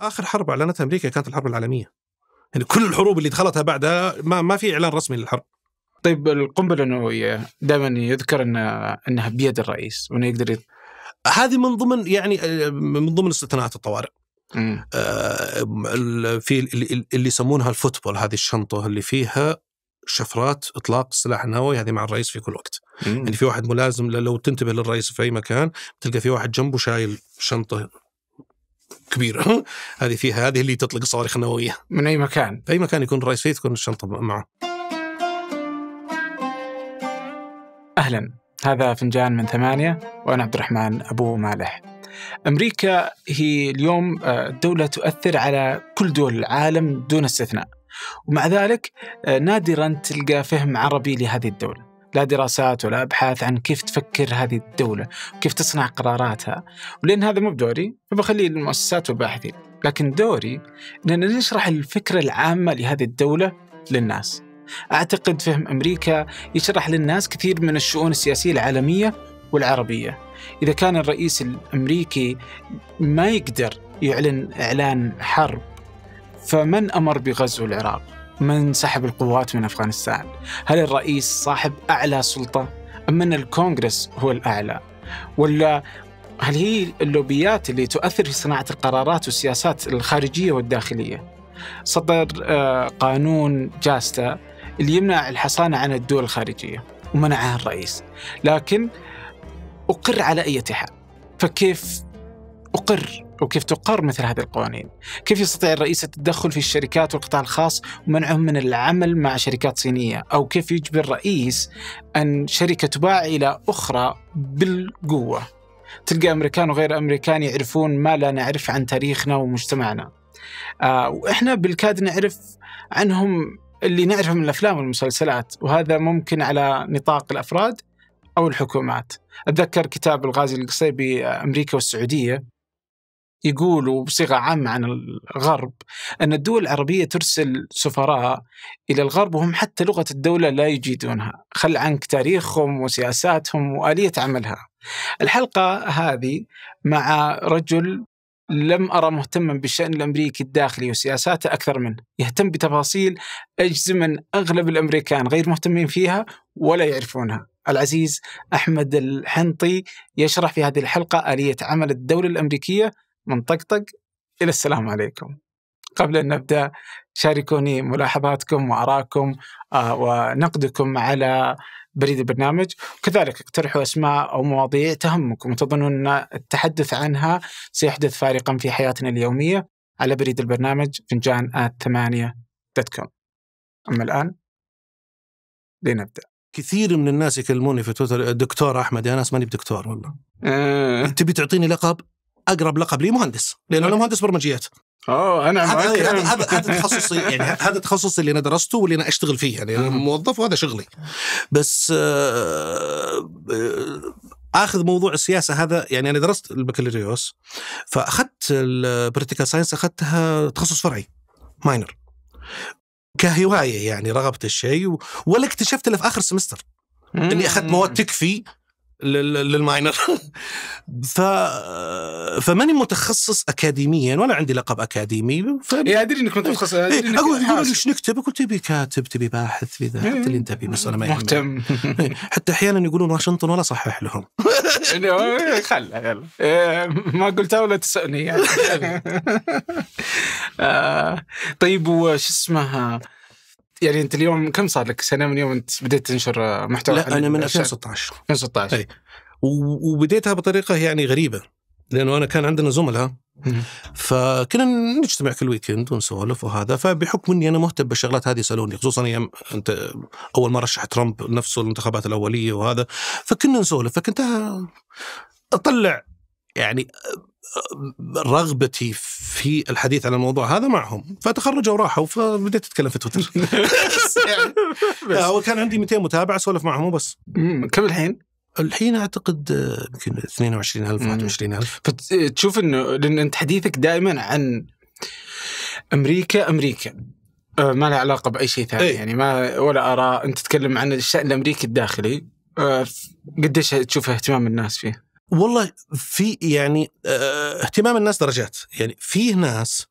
اخر حرب اعلنتها امريكا كانت الحرب العالميه يعني كل الحروب اللي دخلتها بعدها ما, ما في اعلان رسمي للحرب طيب القنبله النوويه دائما يذكر ان انها بيد الرئيس وانه يقدر يت... هذه من ضمن يعني من ضمن استثناءات الطوارئ آه في اللي يسمونها الفوتبول هذه الشنطه اللي فيها شفرات اطلاق السلاح النووي هذه مع الرئيس في كل وقت مم. يعني في واحد ملازم لو تنتبه للرئيس في اي مكان تلقى في واحد جنبه شايل شنطه كبيره هذه فيها هذه اللي تطلق الصواريخ النوويه من اي مكان في اي مكان يكون الرئيس فيه تكون الشنطه معه اهلا هذا فنجان من ثمانيه وانا عبد الرحمن ابو مالح امريكا هي اليوم آه، دوله تؤثر على كل دول العالم دون استثناء ومع ذلك آه، نادرا تلقى فهم عربي لهذه الدوله لا دراسات ولا ابحاث عن كيف تفكر هذه الدوله وكيف تصنع قراراتها ولان هذا مو بدوري فبخليه للمؤسسات والباحثين لكن دوري اننا نشرح الفكره العامه لهذه الدوله للناس اعتقد فهم امريكا يشرح للناس كثير من الشؤون السياسيه العالميه والعربيه اذا كان الرئيس الامريكي ما يقدر يعلن اعلان حرب فمن امر بغزو العراق من سحب القوات من أفغانستان؟ هل الرئيس صاحب أعلى سلطة؟ أم أن الكونغرس هو الأعلى؟ ولا هل هي اللوبيات اللي تؤثر في صناعة القرارات والسياسات الخارجية والداخلية؟ صدر آه، قانون جاستا اللي يمنع الحصانة عن الدول الخارجية ومنعها الرئيس لكن أقر على أي حال فكيف أقر وكيف تقر مثل هذه القوانين؟ كيف يستطيع الرئيس التدخل في الشركات والقطاع الخاص ومنعهم من العمل مع شركات صينية؟ أو كيف يجبر الرئيس أن شركة تباع إلى أخرى بالقوة؟ تلقى أمريكان وغير أمريكان يعرفون ما لا نعرف عن تاريخنا ومجتمعنا آه وإحنا بالكاد نعرف عنهم اللي نعرفه من الأفلام والمسلسلات وهذا ممكن على نطاق الأفراد أو الحكومات أتذكر كتاب الغازي القصيبي آه، أمريكا والسعودية يقولوا بصيغه عامه عن الغرب ان الدول العربيه ترسل سفراء الى الغرب وهم حتى لغه الدوله لا يجيدونها، خل عنك تاريخهم وسياساتهم واليه عملها. الحلقه هذه مع رجل لم أرى مهتما بالشأن الأمريكي الداخلي وسياساته أكثر منه يهتم بتفاصيل أجزم أن أغلب الأمريكان غير مهتمين فيها ولا يعرفونها العزيز أحمد الحنطي يشرح في هذه الحلقة آلية عمل الدولة الأمريكية من طقطق إلى السلام عليكم قبل أن نبدأ شاركوني ملاحظاتكم وارائكم آه، ونقدكم على بريد البرنامج وكذلك اقترحوا أسماء أو مواضيع تهمكم وتظنون أن التحدث عنها سيحدث فارقا في حياتنا اليومية على بريد البرنامج فنجان آت ثمانية دوت كوم أما الآن لنبدأ كثير من الناس يكلموني في تويتر دكتور احمد انا اسماني بدكتور والله أه. تبي تعطيني لقب اقرب لقب لي مهندس لانه انا مهندس برمجيات اه انا هذا هذا هذا تخصصي يعني هذا تخصصي اللي انا درسته واللي انا اشتغل فيه يعني انا موظف وهذا شغلي بس آه،, آه اخذ موضوع السياسه هذا يعني انا درست البكالوريوس فاخذت البوليتيكال ساينس اخذتها تخصص فرعي ماينر كهوايه يعني رغبت الشيء ولا اكتشفت الا في اخر سمستر اني اخذت مواد تكفي للماينر ف فماني متخصص اكاديميا ولا عندي لقب اكاديمي ف... إيه ادري انك متخصص إيه اقول لي ايش نكتب اقول تبي كاتب تبي باحث في ذا حتى اللي انت بيه بس انا ما إيه، مهتم إيه، حتى احيانا يقولون واشنطن ولا صحح لهم إيه، خل يلا ما قلتها ولا تسالني يعني. طيب وش اسمها يعني انت اليوم كم صار لك سنه من يوم انت بديت تنشر محتوى لا انا من 2016 2016 اي وبديتها بطريقه يعني غريبه لانه انا كان عندنا زملاء فكنا نجتمع كل ويكند ونسولف وهذا فبحكم اني انا مهتم بالشغلات هذه يسالوني خصوصا ايام انت اول ما رشح ترامب نفسه الانتخابات الاوليه وهذا فكنا نسولف فكنت اطلع يعني رغبتي في الحديث عن الموضوع هذا معهم فتخرجوا وراحوا فبديت اتكلم في تويتر يعني كان عندي 200 متابع اسولف معهم وبس كم الحين؟ الحين اعتقد يمكن 22000 21000 فتشوف انه لان انت حديثك دائما عن امريكا امريكا آه، ما لها علاقه باي شيء ثاني أي. يعني ما ولا اراء انت تتكلم عن الشان الامريكي الداخلي آه، قديش تشوف اهتمام الناس فيه؟ والله في يعني آه، اهتمام الناس درجات يعني في ناس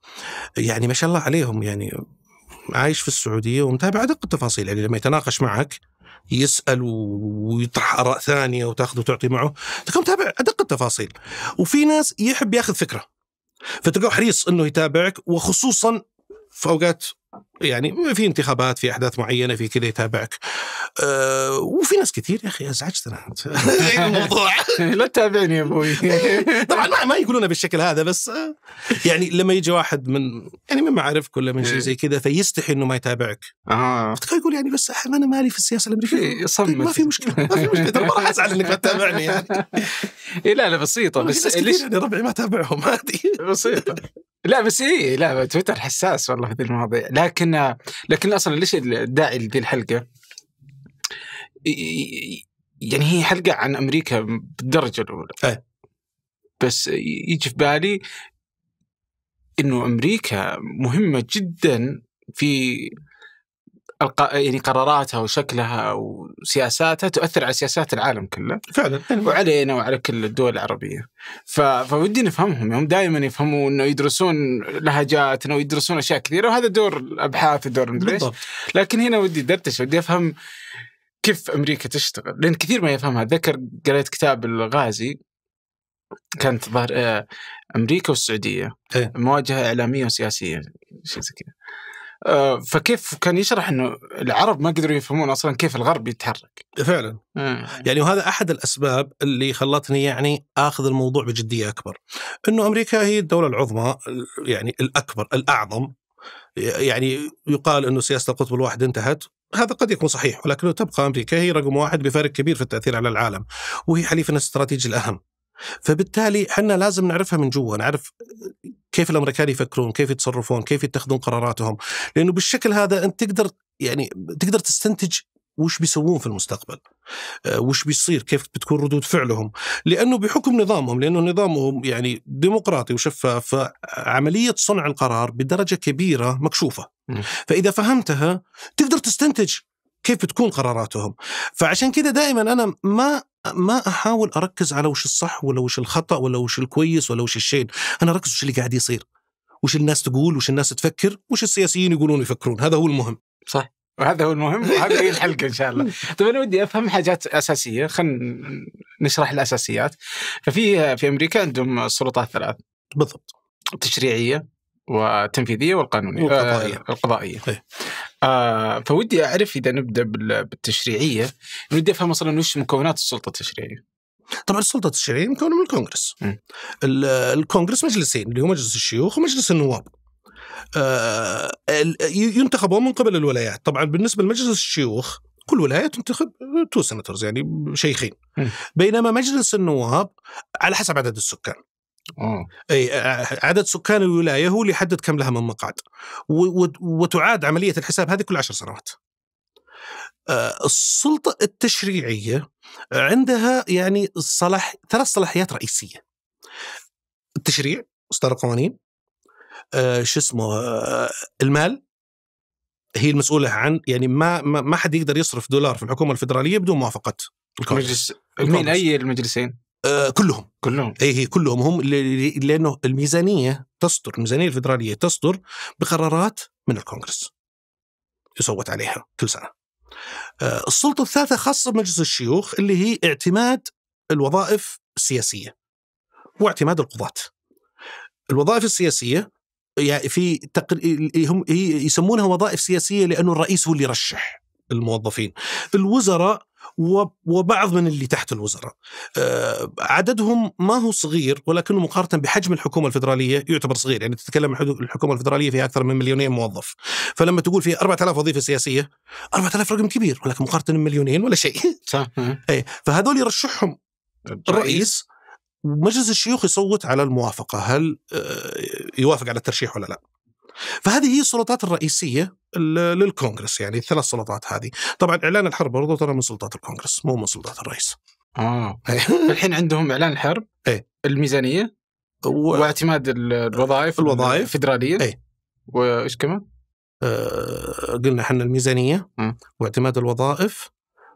يعني ما شاء الله عليهم يعني عايش في السعوديه ومتابع ادق التفاصيل يعني لما يتناقش معك يسال ويطرح اراء ثانيه وتاخذ وتعطي معه تكون متابع ادق التفاصيل وفي ناس يحب ياخذ فكره فتلقاه حريص انه يتابعك وخصوصا في اوقات يعني في انتخابات في احداث معينه في كذا يتابعك أه وفي ناس كثير يا اخي ازعجتنا انت يعني الموضوع يعني لا تتابعني يا ابوي طبعا ما, ما يقولونها بالشكل هذا بس آه، يعني لما يجي واحد من يعني من معارفك ولا من شيء إيه. زي كذا فيستحي انه ما يتابعك اه يقول يعني بس انا مالي في السياسه الامريكيه إيه، صمت ما في مشكله ما في مشكله ما راح ازعل انك ما تتابعني يعني إيه، لا لا بسيطه بس, ليش يعني ربعي ما تابعهم عادي بسيطه لا بس اي لا تويتر حساس والله في المواضيع لكن لكن لكن اصلا ليش الداعي لذي الحلقه يعني هي حلقه عن امريكا بالدرجه الاولى أه. بس يجي في بالي انه امريكا مهمه جدا في يعني قراراتها وشكلها وسياساتها تؤثر على سياسات العالم كله فعلا يعني وعلينا وعلى كل الدول العربيه ف... فودي نفهمهم يعني هم دائما يفهموا انه يدرسون لهجاتنا ويدرسون اشياء كثيره وهذا دور الابحاث ودور المدرسه لكن هنا ودي دردش ودي افهم كيف امريكا تشتغل لان كثير ما يفهمها ذكر قريت كتاب الغازي كانت ظهر آه، امريكا والسعوديه إيه. مواجهه اعلاميه وسياسيه شيء زي كذا آه، فكيف كان يشرح انه العرب ما قدروا يفهمون اصلا كيف الغرب يتحرك فعلا يعني وهذا احد الاسباب اللي خلتني يعني اخذ الموضوع بجديه اكبر انه امريكا هي الدوله العظمى يعني الاكبر الاعظم يعني يقال انه سياسه القطب الواحد انتهت هذا قد يكون صحيح ولكنه تبقى امريكا هي رقم واحد بفارق كبير في التاثير على العالم وهي حليفنا الاستراتيجي الاهم فبالتالي احنا لازم نعرفها من جوا نعرف كيف الامريكان يفكرون كيف يتصرفون كيف يتخذون قراراتهم لانه بالشكل هذا انت تقدر يعني تقدر تستنتج وش بيسوون في المستقبل آه، وش بيصير كيف بتكون ردود فعلهم لأنه بحكم نظامهم لأنه نظامهم يعني ديمقراطي وشفاف فعملية صنع القرار بدرجة كبيرة مكشوفة فإذا فهمتها تقدر تستنتج كيف بتكون قراراتهم فعشان كذا دائما أنا ما ما احاول اركز على وش الصح ولا وش الخطا ولا وش الكويس ولا وش الشين انا اركز وش اللي قاعد يصير وش الناس تقول وش الناس تفكر وش السياسيين يقولون يفكرون هذا هو المهم صح وهذا هو المهم وهذا هي الحلقه ان شاء الله. طيب انا ودي افهم حاجات اساسيه خلينا نشرح الاساسيات. ففي في امريكا عندهم السلطات الثلاث. بالضبط. التشريعيه والتنفيذيه والقانونيه آه، والقضائيه القضائيه إيه؟ آه فودي اعرف اذا نبدا بالتشريعيه ودي افهم اصلا وش مكونات السلطه التشريعيه طبعا السلطه التشريعيه مكونه من الكونغرس الكونغرس مجلسين اللي هو مجلس الشيوخ ومجلس النواب آه ينتخبون من قبل الولايات طبعا بالنسبه لمجلس الشيوخ كل ولايه تنتخب تو سنترز يعني شيخين بينما مجلس النواب على حسب عدد السكان آه. اي عدد سكان الولايه هو اللي يحدد كم لها من مقعد وتعاد عمليه الحساب هذه كل عشر سنوات السلطه التشريعيه عندها يعني صلاح ثلاث صلاحيات رئيسيه التشريع اصدار القوانين شو اسمه المال هي المسؤوله عن يعني ما ما حد يقدر يصرف دولار في الحكومه الفدراليه بدون موافقه الكونغرس من اي المجلسين؟ آه، كلهم كلهم اي هي كلهم هم لانه الميزانيه تصدر الميزانيه الفدراليه تصدر بقرارات من الكونغرس يصوت عليها كل سنه آه، السلطه الثالثه خاصه بمجلس الشيوخ اللي هي اعتماد الوظائف السياسيه واعتماد القضاه الوظائف السياسيه يعني في تقر... هم يسمونها وظائف سياسيه لانه الرئيس هو اللي يرشح الموظفين الوزراء وبعض من اللي تحت الوزراء آه، عددهم ما هو صغير ولكنه مقارنة بحجم الحكومة الفدرالية يعتبر صغير يعني تتكلم الحكومة الفدرالية فيها أكثر من مليونين موظف فلما تقول فيها 4000 وظيفة سياسية 4000 رقم كبير ولكن مقارنة بمليونين ولا شيء صح أي فهذول يرشحهم الرئيس مجلس الشيوخ يصوت على الموافقة هل آه، يوافق على الترشيح ولا لا فهذه هي السلطات الرئيسيه للكونغرس يعني الثلاث سلطات هذه طبعا اعلان الحرب برضو ترى من سلطات الكونغرس مو من سلطات الرئيس اه الحين عندهم اعلان الحرب ايه الميزانيه و... واعتماد الوظائف الوظائف الفدراليه ايه وايش كمان؟ آه قلنا احنا الميزانيه م. واعتماد الوظائف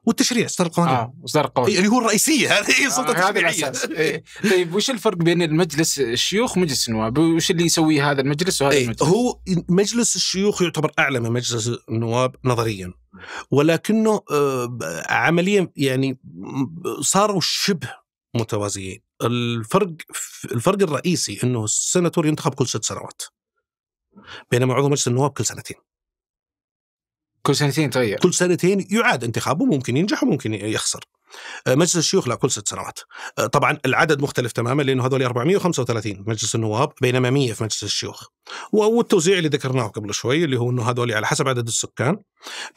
والتشريع اصدار القوانين اه اصدار القوانين اللي هو الرئيسيه هذه هي آه، السلطه آه هذا الاساس إيه. طيب وش الفرق بين المجلس الشيوخ ومجلس النواب؟ وش اللي يسوي هذا المجلس وهذا إيه، المجلس؟ هو مجلس الشيوخ يعتبر اعلى من مجلس النواب نظريا ولكنه آه، عمليا يعني صاروا شبه متوازيين الفرق الفرق الرئيسي انه السناتور ينتخب كل ست سنوات بينما عضو مجلس النواب كل سنتين كل سنتين يتغير كل سنتين يعاد انتخابه ممكن ينجح وممكن يخسر آه، مجلس الشيوخ لا كل ست سنوات آه، طبعا العدد مختلف تماما لانه هذول 435 مجلس النواب بينما 100 في مجلس الشيوخ والتوزيع اللي ذكرناه قبل شوي اللي هو انه هذول على حسب عدد السكان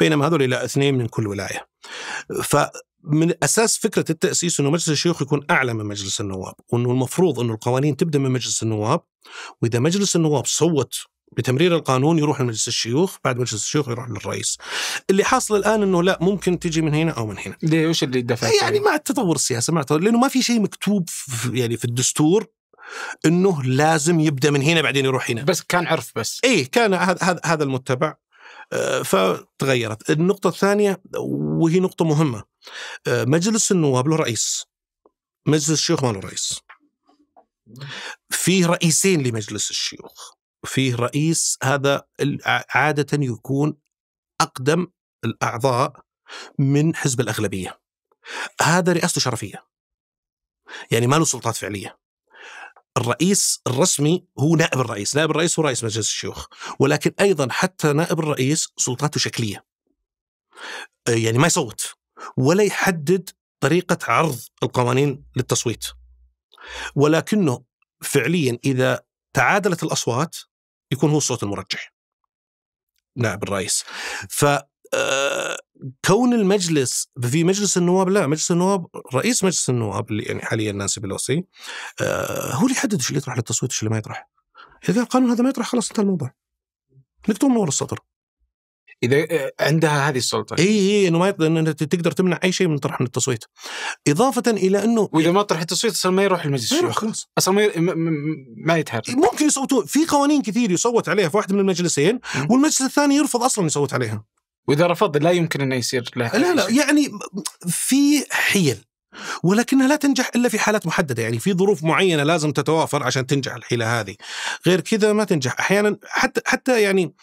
بينما هذول الى اثنين من كل ولايه ف من اساس فكره التاسيس انه مجلس الشيوخ يكون اعلى من مجلس النواب، وانه المفروض انه القوانين تبدا من مجلس النواب، واذا مجلس النواب صوت بتمرير القانون يروح لمجلس الشيوخ بعد مجلس الشيوخ يروح للرئيس اللي حاصل الان انه لا ممكن تجي من هنا او من هنا ليه وش اللي دفع يعني مع التطور السياسي مع التطور لانه ما في شيء مكتوب في يعني في الدستور انه لازم يبدا من هنا بعدين يروح هنا بس كان عرف بس اي كان هذا هذا المتبع آه، فتغيرت النقطة الثانية وهي نقطة مهمة آه، مجلس النواب له رئيس مجلس الشيوخ ما له رئيس فيه رئيسين لمجلس الشيوخ فيه رئيس هذا عادة يكون أقدم الأعضاء من حزب الأغلبية هذا رئاسته شرفية يعني ما له سلطات فعلية الرئيس الرسمي هو نائب الرئيس نائب الرئيس هو رئيس مجلس الشيوخ ولكن أيضا حتى نائب الرئيس سلطاته شكلية آه، يعني ما يصوت ولا يحدد طريقة عرض القوانين للتصويت ولكنه فعليا إذا تعادلت الأصوات يكون هو الصوت المرجح نائب الرئيس ف آه، كون المجلس في مجلس النواب لا مجلس النواب رئيس مجلس النواب اللي يعني حاليا نانسي بلوسي آه، هو اللي يحدد ايش اللي يطرح للتصويت وايش اللي ما يطرح اذا القانون هذا ما يطرح خلاص انتهى الموضوع نكتب من ورا السطر اذا آه، عندها هذه السلطه اي اي انه ما انها تقدر تمنع اي شيء من طرح من التصويت اضافه الى انه واذا ما طرح التصويت اصلا ما يروح المجلس الشيوخ خلاص اصلا ما ما يتحرك ممكن يصوتون في قوانين كثير يصوت عليها في واحد من المجلسين والمجلس الثاني يرفض اصلا يصوت عليها واذا رفض لا يمكن انه يصير له لا لا يعني في حيل ولكنها لا تنجح الا في حالات محدده يعني في ظروف معينه لازم تتوافر عشان تنجح الحيله هذه غير كذا ما تنجح احيانا حتى حتى يعني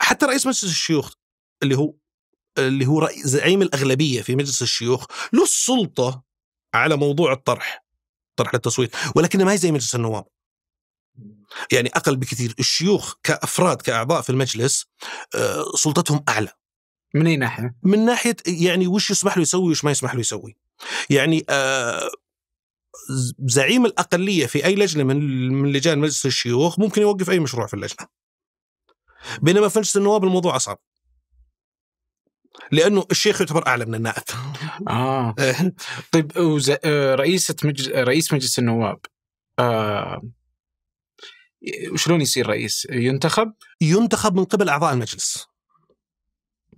حتى رئيس مجلس الشيوخ اللي هو اللي هو زعيم الاغلبيه في مجلس الشيوخ له السلطه على موضوع الطرح طرح للتصويت ولكنه ما هي زي مجلس النواب يعني اقل بكثير الشيوخ كافراد كاعضاء في المجلس آه، سلطتهم اعلى من اي ناحيه؟ من ناحيه يعني وش يسمح له يسوي وش ما يسمح له يسوي يعني آه، زعيم الاقليه في اي لجنه من من لجان مجلس الشيوخ ممكن يوقف اي مشروع في اللجنه. بينما في مجلس النواب الموضوع اصعب. لانه الشيخ يعتبر اعلى من النائب. اه إيه. طيب وز... آه، رئيسة مج... رئيس مجلس النواب آه... شلون يصير رئيس؟ ينتخب؟ ينتخب من قبل اعضاء المجلس.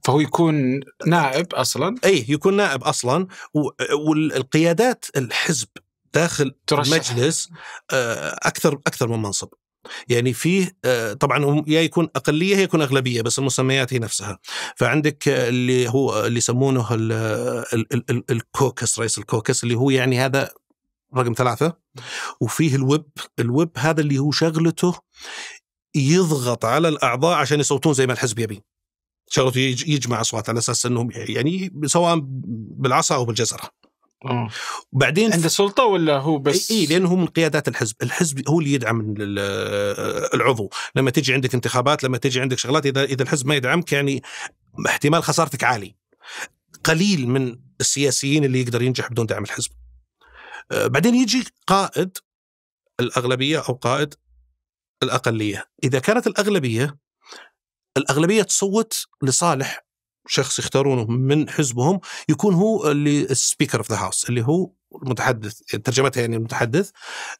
فهو يكون نائب اصلا اي يكون نائب اصلا والقيادات الحزب داخل ترشح. المجلس آه، اكثر اكثر من منصب يعني فيه آه، طبعا يا يكون اقليه يا يكون اغلبيه بس المسميات هي نفسها فعندك اللي هو اللي يسمونه الكوكس رئيس الكوكس اللي هو يعني هذا رقم ثلاثه وفيه الويب الويب هذا اللي هو شغلته يضغط على الاعضاء عشان يصوتون زي ما الحزب يبي شغلته يجمع اصوات على اساس انهم يعني سواء بالعصا او بالجزره. أوه. بعدين عنده سلطة ولا هو بس اي لانه هو من قيادات الحزب، الحزب هو اللي يدعم العضو، لما تجي عندك انتخابات، لما تجي عندك شغلات اذا اذا الحزب ما يدعمك يعني احتمال خسارتك عالي. قليل من السياسيين اللي يقدر ينجح بدون دعم الحزب. آه، بعدين يجي قائد الاغلبيه او قائد الاقليه، اذا كانت الاغلبيه الأغلبية تصوت لصالح شخص يختارونه من حزبهم يكون هو اللي السبيكر اوف ذا هاوس اللي هو المتحدث ترجمتها يعني المتحدث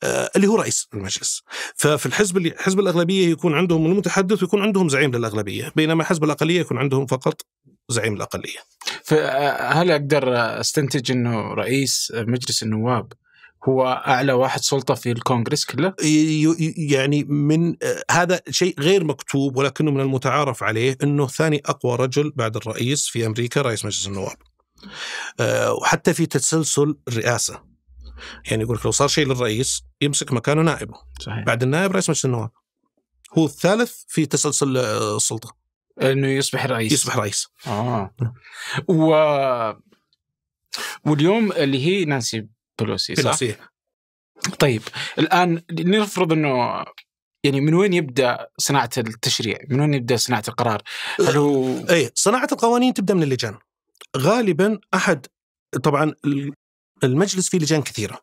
آه، اللي هو رئيس المجلس ففي الحزب اللي حزب الاغلبيه يكون عندهم المتحدث ويكون عندهم زعيم للاغلبيه بينما حزب الاقليه يكون عندهم فقط زعيم الاقليه فهل آه، اقدر استنتج انه رئيس مجلس النواب هو اعلى واحد سلطه في الكونغرس كله يعني من هذا شيء غير مكتوب ولكنه من المتعارف عليه انه ثاني اقوى رجل بعد الرئيس في امريكا رئيس مجلس النواب آه، وحتى في تسلسل الرئاسه يعني يقول لك لو صار شيء للرئيس يمسك مكانه نائبه صحيح. بعد النائب رئيس مجلس النواب هو الثالث في تسلسل آه، السلطه انه يصبح رئيس يصبح رئيس اه و واليوم اللي هي نانسي بلوسي صح؟ بلوسي طيب الان نفرض انه يعني من وين يبدا صناعه التشريع؟ من وين يبدا صناعه القرار؟ هل هو أه، اي صناعه القوانين تبدا من اللجان. غالبا احد طبعا المجلس فيه لجان كثيره.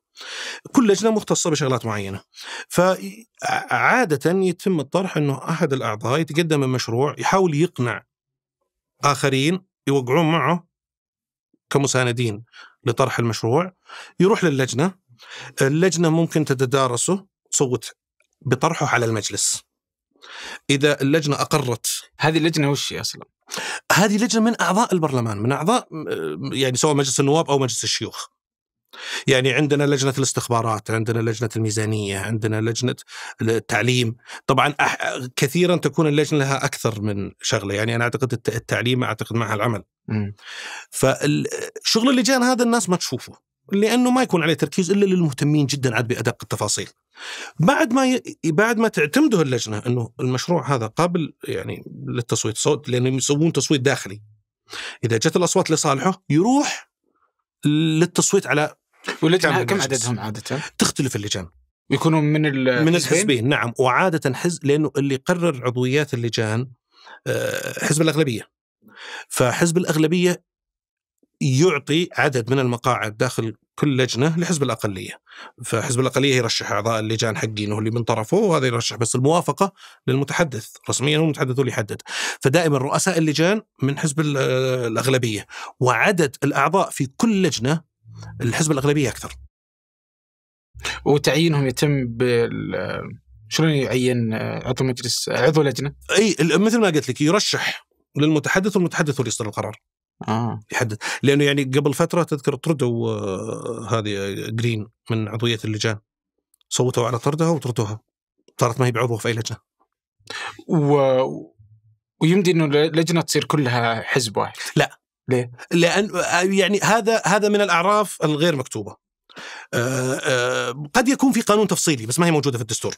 كل لجنه مختصه بشغلات معينه. فعاده يتم الطرح انه احد الاعضاء يتقدم المشروع يحاول يقنع اخرين يوقعون معه كمساندين لطرح المشروع يروح للجنه اللجنه ممكن تتدارسه تصوت بطرحه على المجلس اذا اللجنه اقرت هذه اللجنه وش هي اصلا؟ هذه لجنه من اعضاء البرلمان من اعضاء يعني سواء مجلس النواب او مجلس الشيوخ يعني عندنا لجنة الاستخبارات عندنا لجنة الميزانية عندنا لجنة التعليم طبعا كثيرا تكون اللجنة لها أكثر من شغلة يعني أنا أعتقد التعليم أعتقد معها العمل فشغل اللجان هذا الناس ما تشوفه لانه ما يكون عليه تركيز الا للمهتمين جدا عاد بادق التفاصيل. بعد ما ي... بعد ما تعتمده اللجنه انه المشروع هذا قابل يعني للتصويت صوت لانهم يسوون تصويت داخلي. اذا جت الاصوات لصالحه يروح للتصويت على واللجان كم عددهم عاده؟ تختلف اللجان. يكونون من من الحزبين نعم وعاده حزب لانه اللي قرر عضويات اللجان آه، حزب الاغلبيه. فحزب الأغلبية يعطي عدد من المقاعد داخل كل لجنة لحزب الأقلية فحزب الأقلية يرشح أعضاء اللجان حقينه اللي من طرفه وهذا يرشح بس الموافقة للمتحدث رسميا هو المتحدث هو اللي يحدد فدائما رؤساء اللجان من حزب الأغلبية وعدد الأعضاء في كل لجنة الحزب الأغلبية أكثر وتعيينهم يتم بال شلون يعين عضو مجلس عضو لجنه؟ اي مثل ما قلت لك يرشح للمتحدث والمتحدث هو اللي يصدر القرار آه. يحدد لانه يعني قبل فتره تذكر طردوا آه، هذه آه، جرين من عضويه اللجان صوتوا على طردها وطردوها صارت ما هي بعضو في اي لجنه و... ويمدي انه اللجنه تصير كلها حزب واحد لا ليه؟ لان آه، يعني هذا هذا من الاعراف الغير مكتوبه آآ آآ قد يكون في قانون تفصيلي بس ما هي موجوده في الدستور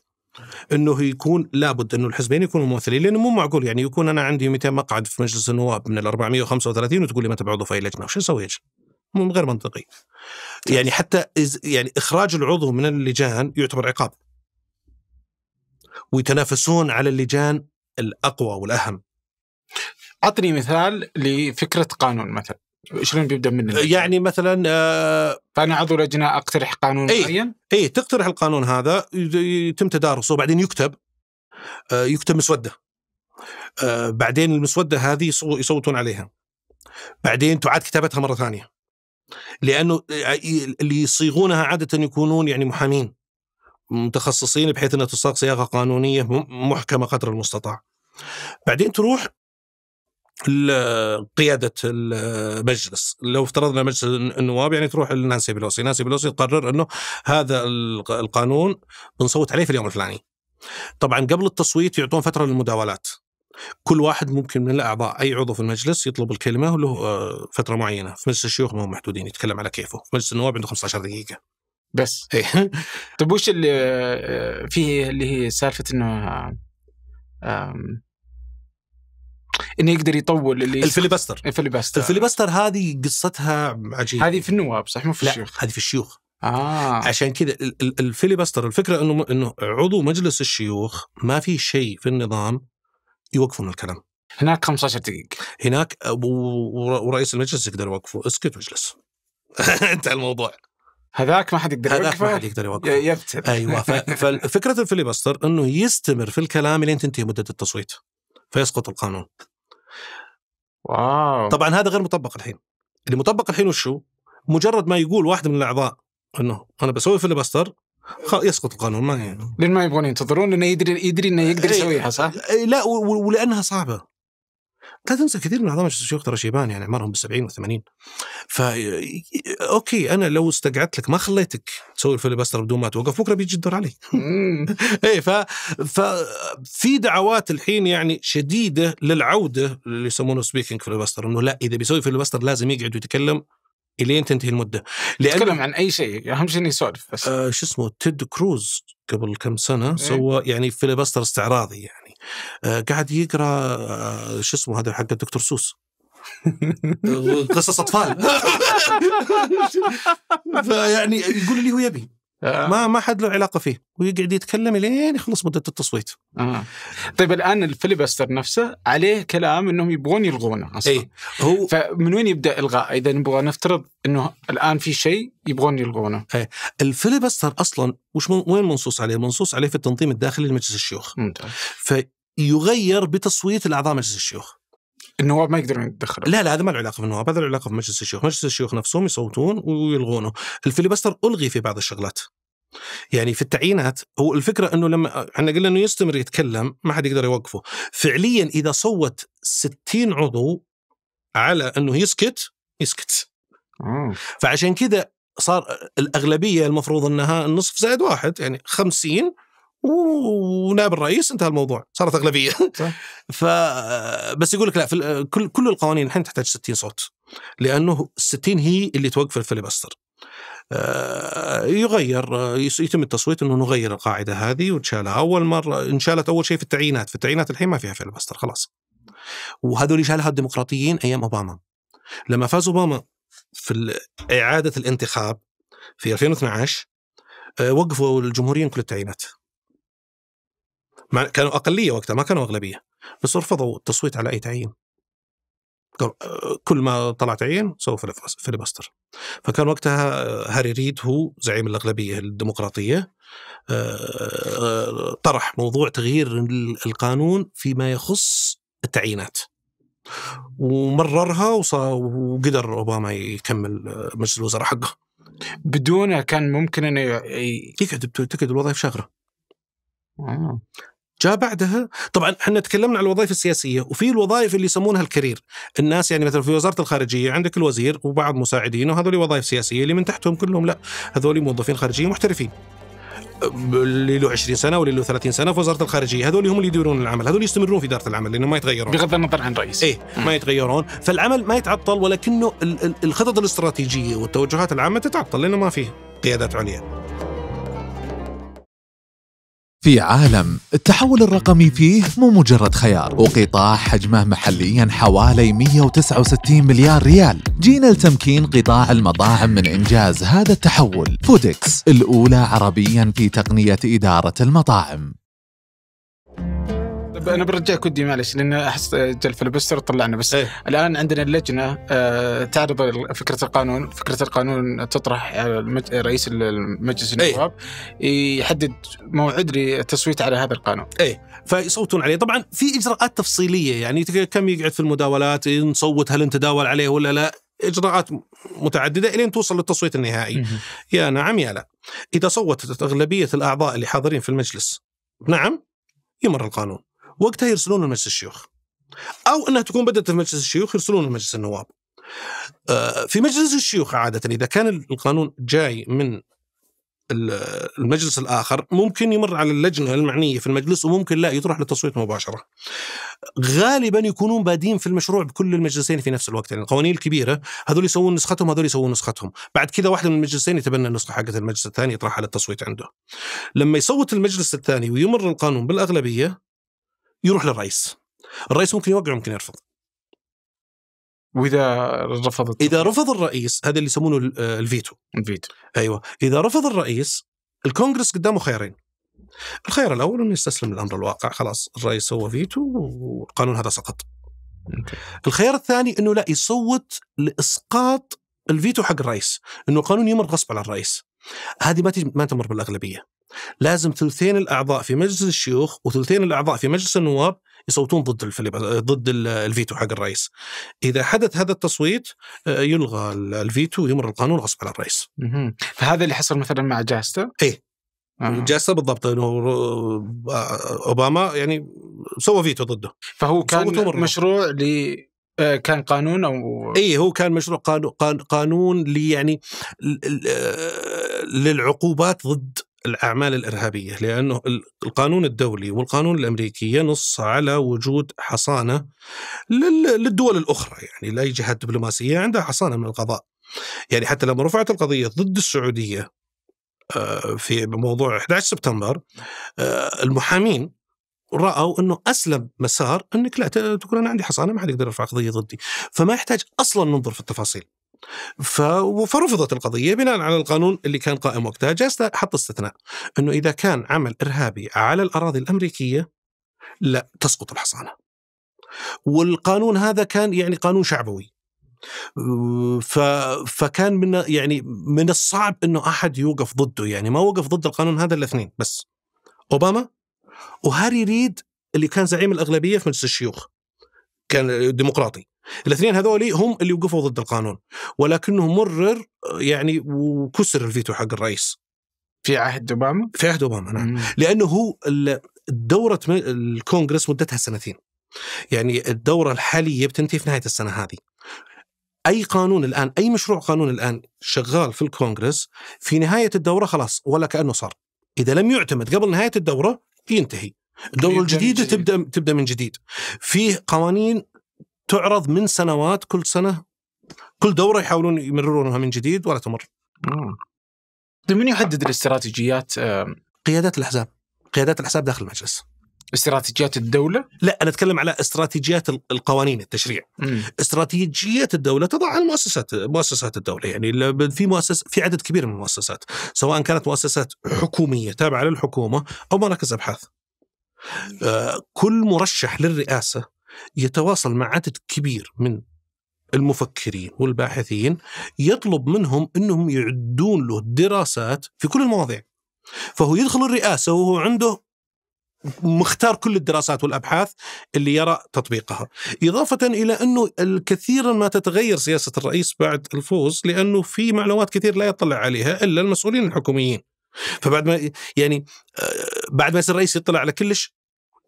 انه يكون لابد انه الحزبين يكونوا ممثلين لانه مو معقول يعني يكون انا عندي 200 مقعد في مجلس النواب من ال 435 وتقول لي ما تبع عضو في لجنه وش اسوي مو غير منطقي طيب. يعني حتى يعني اخراج العضو من اللجان يعتبر عقاب ويتنافسون على اللجان الاقوى والاهم اعطني مثال لفكره قانون مثلا شلون بيبدا من يعني مثلا آه فانا عضو لجنه اقترح قانون أي معين اي تقترح القانون هذا يتم تدارسه وبعدين يكتب آه يكتب مسوده آه بعدين المسوده هذه يصوتون عليها بعدين تعاد كتابتها مره ثانيه لانه آه، اللي يصيغونها عاده يكونون يعني محامين متخصصين بحيث انها تصاغ صياغه قانونيه محكمه قدر المستطاع. بعدين تروح قيادة المجلس لو افترضنا مجلس النواب يعني تروح لنانسي بلوسي نانسي بلوسي تقرر أنه هذا القانون بنصوت عليه في اليوم الفلاني طبعا قبل التصويت يعطون فترة للمداولات كل واحد ممكن من الاعضاء اي عضو في المجلس يطلب الكلمه وله آه، فتره معينه، في مجلس الشيوخ ما هم محدودين يتكلم على كيفه، في مجلس النواب عنده 15 دقيقه. بس إيه. طيب وش اللي آه، فيه اللي هي سالفه انه انه يقدر يطول اللي الفilibuster الفilibuster الفilibuster هذه قصتها عجيبه هذه في النواب صح مو في لا الشيوخ هذه في الشيوخ آه. عشان كذا الفيليبستر الفكره انه انه عضو مجلس الشيوخ ما في شيء في النظام من الكلام هناك 15 دقيقة هناك ورئيس المجلس يقدر يوقفه اسكت واجلس انتهى الموضوع هذاك ما حد يقدر يوقفه هذاك ما حد يقدر يوقفه يفتر ايوه ففكرة الفيليبستر انه يستمر في الكلام لين تنتهي مدة التصويت فيسقط القانون واو. طبعا هذا غير مطبق الحين اللي مطبق الحين وشو مجرد ما يقول واحد من الاعضاء انه انا بسوي فilibuster يسقط القانون ما يعني. لان ما يبغون ينتظرون لانه يدري يدري انه يقدر إيه. يسويها صح؟ إيه، لا ولانها صعبه لا تنسى كثير من اعضاء مجلس الشيوخ ترى شيبان يعني اعمارهم بالسبعين والثمانين ف اوكي انا لو استقعدت لك ما خليتك تسوي الفيليبستر بدون ما توقف بكره بيجي الدور علي اي ف في دعوات الحين يعني شديده للعوده اللي يسمونه سبيكينج فilibuster انه لا اذا بيسوي filibuster لازم يقعد ويتكلم الين تنتهي المده لأن يتكلم عن اي شيء اهم شيء انه يسولف بس آه شو اسمه تيد كروز قبل كم سنه إيه. سوى يعني فيلبستر استعراضي يعني آه، قاعد يقرا آه، شو اسمه هذا حق الدكتور سوس قصص اطفال فيعني يقول لي هو يبي آه. ما ما حد له علاقه فيه ويقعد يتكلم لين يخلص مده التصويت. آه. طيب الان الفليبستر نفسه عليه كلام انهم يبغون يلغونه اصلا. اي هو فمن وين يبدا الغاء؟ اذا نبغى نفترض انه الان في شيء يبغون يلغونه. إيه. الفليبستر اصلا وش من وين منصوص عليه؟ منصوص عليه في التنظيم الداخلي لمجلس الشيوخ. ممتاز. فيغير بتصويت الاعضاء مجلس الشيوخ. النواب ما يقدرون يتدخلون لا لا هذا ما له علاقه بالنواب هذا له علاقه بمجلس الشيوخ مجلس الشيوخ نفسهم يصوتون ويلغونه الفيليبستر الغي في بعض الشغلات يعني في التعيينات هو الفكره انه لما احنا قلنا انه يستمر يتكلم ما حد يقدر يوقفه فعليا اذا صوت 60 عضو على انه يسكت يسكت فعشان كذا صار الاغلبيه المفروض انها النصف زائد واحد يعني 50 ونائب الرئيس انتهى الموضوع صارت اغلبيه صح. ف بس يقول لك لا في كل كل القوانين الحين تحتاج 60 صوت لانه ال 60 هي اللي توقف الفilibuster آه، يغير يتم التصويت انه نغير القاعده هذه وتشالها اول مره انشالت اول شيء في التعيينات، في التعيينات الحين ما فيها فيلبستر خلاص. وهذول شالها الديمقراطيين ايام اوباما. لما فاز اوباما في اعاده الانتخاب في 2012 آه، وقفوا الجمهوريين كل التعيينات. كانوا اقليه وقتها ما كانوا اغلبيه بس رفضوا التصويت على اي تعيين كل ما طلع تعيين سووا فيليبستر فكان وقتها آه، هاري ريد هو زعيم الاغلبيه الديمقراطيه آه، آه، طرح موضوع تغيير القانون فيما يخص التعيينات ومررها وقدر اوباما يكمل مجلس الوزراء حقه بدونه كان ممكن انه ي... تقعد الوظائف شاغره جاء بعدها طبعا احنا تكلمنا عن الوظائف السياسيه وفي الوظائف اللي يسمونها الكرير الناس يعني مثلا في وزاره الخارجيه عندك الوزير وبعض مساعدينه وهذول وظائف سياسيه اللي من تحتهم كلهم لا هذول موظفين خارجيين محترفين اللي له 20 سنه واللي له 30 سنه في وزاره الخارجيه هذول هم اللي يديرون العمل هذول يستمرون في اداره العمل لانه ما يتغيرون بغض النظر عن رئيس ايه ما يتغيرون فالعمل ما يتعطل ولكنه الخطط الاستراتيجيه والتوجهات العامه تتعطل لانه ما فيه قيادات عليا في عالم التحول الرقمي فيه مو مجرد خيار وقطاع حجمه محليا حوالي 169 مليار ريال جينا لتمكين قطاع المطاعم من إنجاز هذا التحول فودكس الأولى عربيا في تقنية إدارة المطاعم انا برجعك ودي معلش لان احس جل فلبستر طلعنا بس إيه؟ الان عندنا اللجنه آه، تعرض فكره القانون، فكره القانون تطرح رئيس المجلس إيه. النواب إيه؟ يحدد موعد للتصويت على هذا القانون. ايه فيصوتون عليه، طبعا في اجراءات تفصيليه يعني كم يقعد في المداولات نصوت هل نتداول عليه ولا لا؟ اجراءات متعدده الين توصل للتصويت النهائي. يا نعم يا لا. اذا صوتت اغلبيه الاعضاء اللي حاضرين في المجلس نعم يمر القانون وقتها يرسلون لمجلس الشيوخ او انها تكون بدات في مجلس الشيوخ يرسلون لمجلس النواب آه، في مجلس الشيوخ عاده اذا كان القانون جاي من المجلس الاخر ممكن يمر على اللجنه المعنيه في المجلس وممكن لا يطرح للتصويت مباشره. غالبا يكونون بادين في المشروع بكل المجلسين في نفس الوقت يعني القوانين الكبيره هذول يسوون نسختهم هذول يسوون نسختهم، بعد كذا واحد من المجلسين يتبنى النسخه حقت المجلس الثاني يطرحها للتصويت عنده. لما يصوت المجلس الثاني ويمر القانون بالاغلبيه يروح للرئيس الرئيس ممكن يوقع ممكن يرفض واذا رفض اذا رفض الرئيس هذا اللي يسمونه آه، الفيتو الفيتو ايوه اذا رفض الرئيس الكونغرس قدامه خيارين الخيار الاول انه يستسلم للامر الواقع خلاص الرئيس سوى فيتو والقانون هذا سقط مكي. الخيار الثاني انه لا يصوت لاسقاط الفيتو حق الرئيس انه القانون يمر غصب على الرئيس هذه ما ما تمر بالاغلبيه لازم ثلثين الاعضاء في مجلس الشيوخ وثلثين الاعضاء في مجلس النواب يصوتون ضد الفليب... ضد الفيتو حق الرئيس. اذا حدث هذا التصويت آه، يلغى الفيتو ويمر القانون غصب على الرئيس. فهذا اللي حصل مثلا مع جاستا؟ ايه آه. بالضبط انه آه، اوباما يعني سوى فيتو ضده. فهو كان مشروع ل آه، كان قانون او اي هو كان مشروع قانون قانون يعني للعقوبات ضد الأعمال الإرهابية لأنه القانون الدولي والقانون الأمريكي ينص على وجود حصانة للدول الأخرى يعني لأي جهة دبلوماسية عندها حصانة من القضاء يعني حتى لما رفعت القضية ضد السعودية آه، في موضوع 11 سبتمبر آه، المحامين راوا انه اسلم مسار انك لا تقول انا عندي حصانه ما حد يقدر يرفع قضيه ضدي، فما يحتاج اصلا ننظر في التفاصيل. فرفضت القضية بناء على القانون اللي كان قائم وقتها جاز حط استثناء أنه إذا كان عمل إرهابي على الأراضي الأمريكية لا تسقط الحصانة والقانون هذا كان يعني قانون شعبوي ف... فكان من يعني من الصعب انه احد يوقف ضده يعني ما وقف ضد القانون هذا الاثنين بس اوباما وهاري ريد اللي كان زعيم الاغلبيه في مجلس الشيوخ كان ديمقراطي الاثنين هذول هم اللي وقفوا ضد القانون ولكنه مرر يعني وكسر الفيتو حق الرئيس في عهد اوباما في عهد اوباما نعم مم. لانه هو دوره الكونغرس مدتها سنتين يعني الدوره الحاليه بتنتهي في نهايه السنه هذه اي قانون الان اي مشروع قانون الان شغال في الكونغرس في نهايه الدوره خلاص ولا كانه صار اذا لم يعتمد قبل نهايه الدوره ينتهي الدوره الجديده جديد. تبدا تبدا من جديد فيه قوانين تعرض من سنوات كل سنه كل دوره يحاولون يمررونها من جديد ولا تمر طيب من يحدد الاستراتيجيات قيادات الاحزاب قيادات الاحزاب داخل المجلس استراتيجيات الدولة؟ لا أنا أتكلم على استراتيجيات القوانين التشريع. مم. استراتيجيات الدولة تضعها المؤسسات مؤسسات الدولة يعني في مؤسس في عدد كبير من المؤسسات سواء كانت مؤسسات حكومية تابعة للحكومة أو مراكز أبحاث. آه، كل مرشح للرئاسة يتواصل مع عدد كبير من المفكرين والباحثين يطلب منهم انهم يعدون له دراسات في كل المواضيع. فهو يدخل الرئاسه وهو عنده مختار كل الدراسات والابحاث اللي يرى تطبيقها، اضافه الى انه كثيرا ما تتغير سياسه الرئيس بعد الفوز لانه في معلومات كثير لا يطلع عليها الا المسؤولين الحكوميين. فبعد ما يعني آه، بعد ما يصير رئيس يطلع على كلش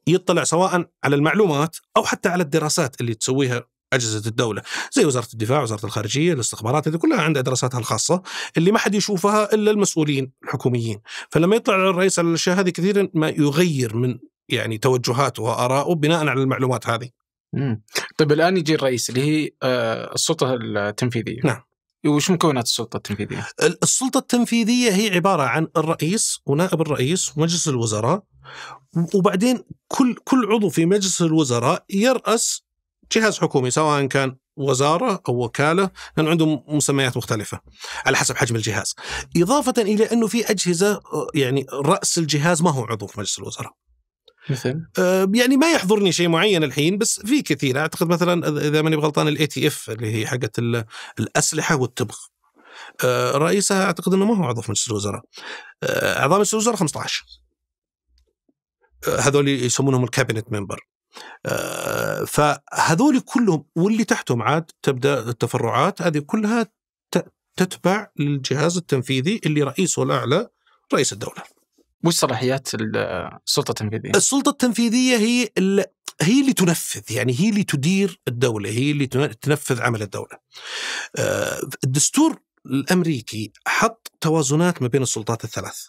يطلع سواء على المعلومات او حتى على الدراسات اللي تسويها اجهزه الدوله زي وزاره الدفاع وزاره الخارجيه الاستخبارات هذه كلها عندها دراساتها الخاصه اللي ما حد يشوفها الا المسؤولين الحكوميين فلما يطلع الرئيس على الاشياء هذه كثيرا ما يغير من يعني توجهاته واراءه بناء على المعلومات هذه مم. طيب الان يجي الرئيس اللي هي آه، السلطه التنفيذيه نعم وش مكونات السلطة التنفيذية؟ السلطة التنفيذية هي عبارة عن الرئيس ونائب الرئيس ومجلس الوزراء وبعدين كل كل عضو في مجلس الوزراء يرأس جهاز حكومي سواء كان وزارة أو وكالة لأن عندهم مسميات مختلفة على حسب حجم الجهاز إضافة إلى أنه في أجهزة يعني رأس الجهاز ما هو عضو في مجلس الوزراء مثل آه، يعني ما يحضرني شيء معين الحين بس في كثير اعتقد مثلا اذا ماني غلطان الاي تي اف اللي هي حقت الاسلحه والتبغ آه، رئيسها اعتقد انه ما هو عضو في مجلس الوزراء آه، اعضاء مجلس الوزراء 15 هذول يسمونهم الكابينت ممبر فهذول كلهم واللي تحتهم عاد تبدا التفرعات هذه كلها تتبع للجهاز التنفيذي اللي رئيسه الاعلى رئيس الدوله. وش صلاحيات السلطه التنفيذيه؟ السلطه التنفيذيه هي هي اللي تنفذ يعني هي اللي تدير الدوله هي اللي تنفذ عمل الدوله. آه، الدستور الامريكي حط توازنات ما بين السلطات الثلاث.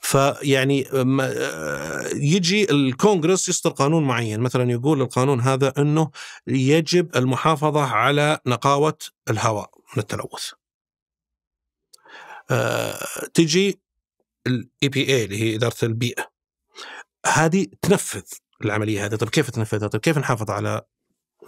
فيعني آه، يجي الكونغرس يصدر قانون معين، مثلا يقول القانون هذا انه يجب المحافظه على نقاوه الهواء من التلوث. آه، تجي الاي بي اي اللي هي اداره البيئه هذه تنفذ العمليه هذه طيب كيف تنفذها؟ طيب كيف نحافظ على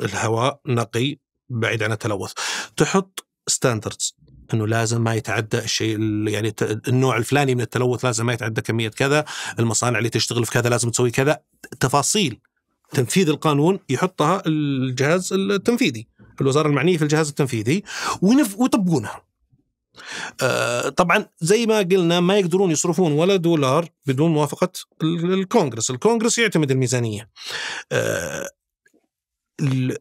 الهواء نقي بعيد عن التلوث؟ تحط ستاندردز انه لازم ما يتعدى الشيء يعني النوع الفلاني من التلوث لازم ما يتعدى كميه كذا، المصانع اللي تشتغل في كذا لازم تسوي كذا، تفاصيل تنفيذ القانون يحطها الجهاز التنفيذي الوزاره المعنيه في الجهاز التنفيذي ويطبقونها. آه، طبعا زي ما قلنا ما يقدرون يصرفون ولا دولار بدون موافقة الكونغرس الكونغرس يعتمد الميزانية آه،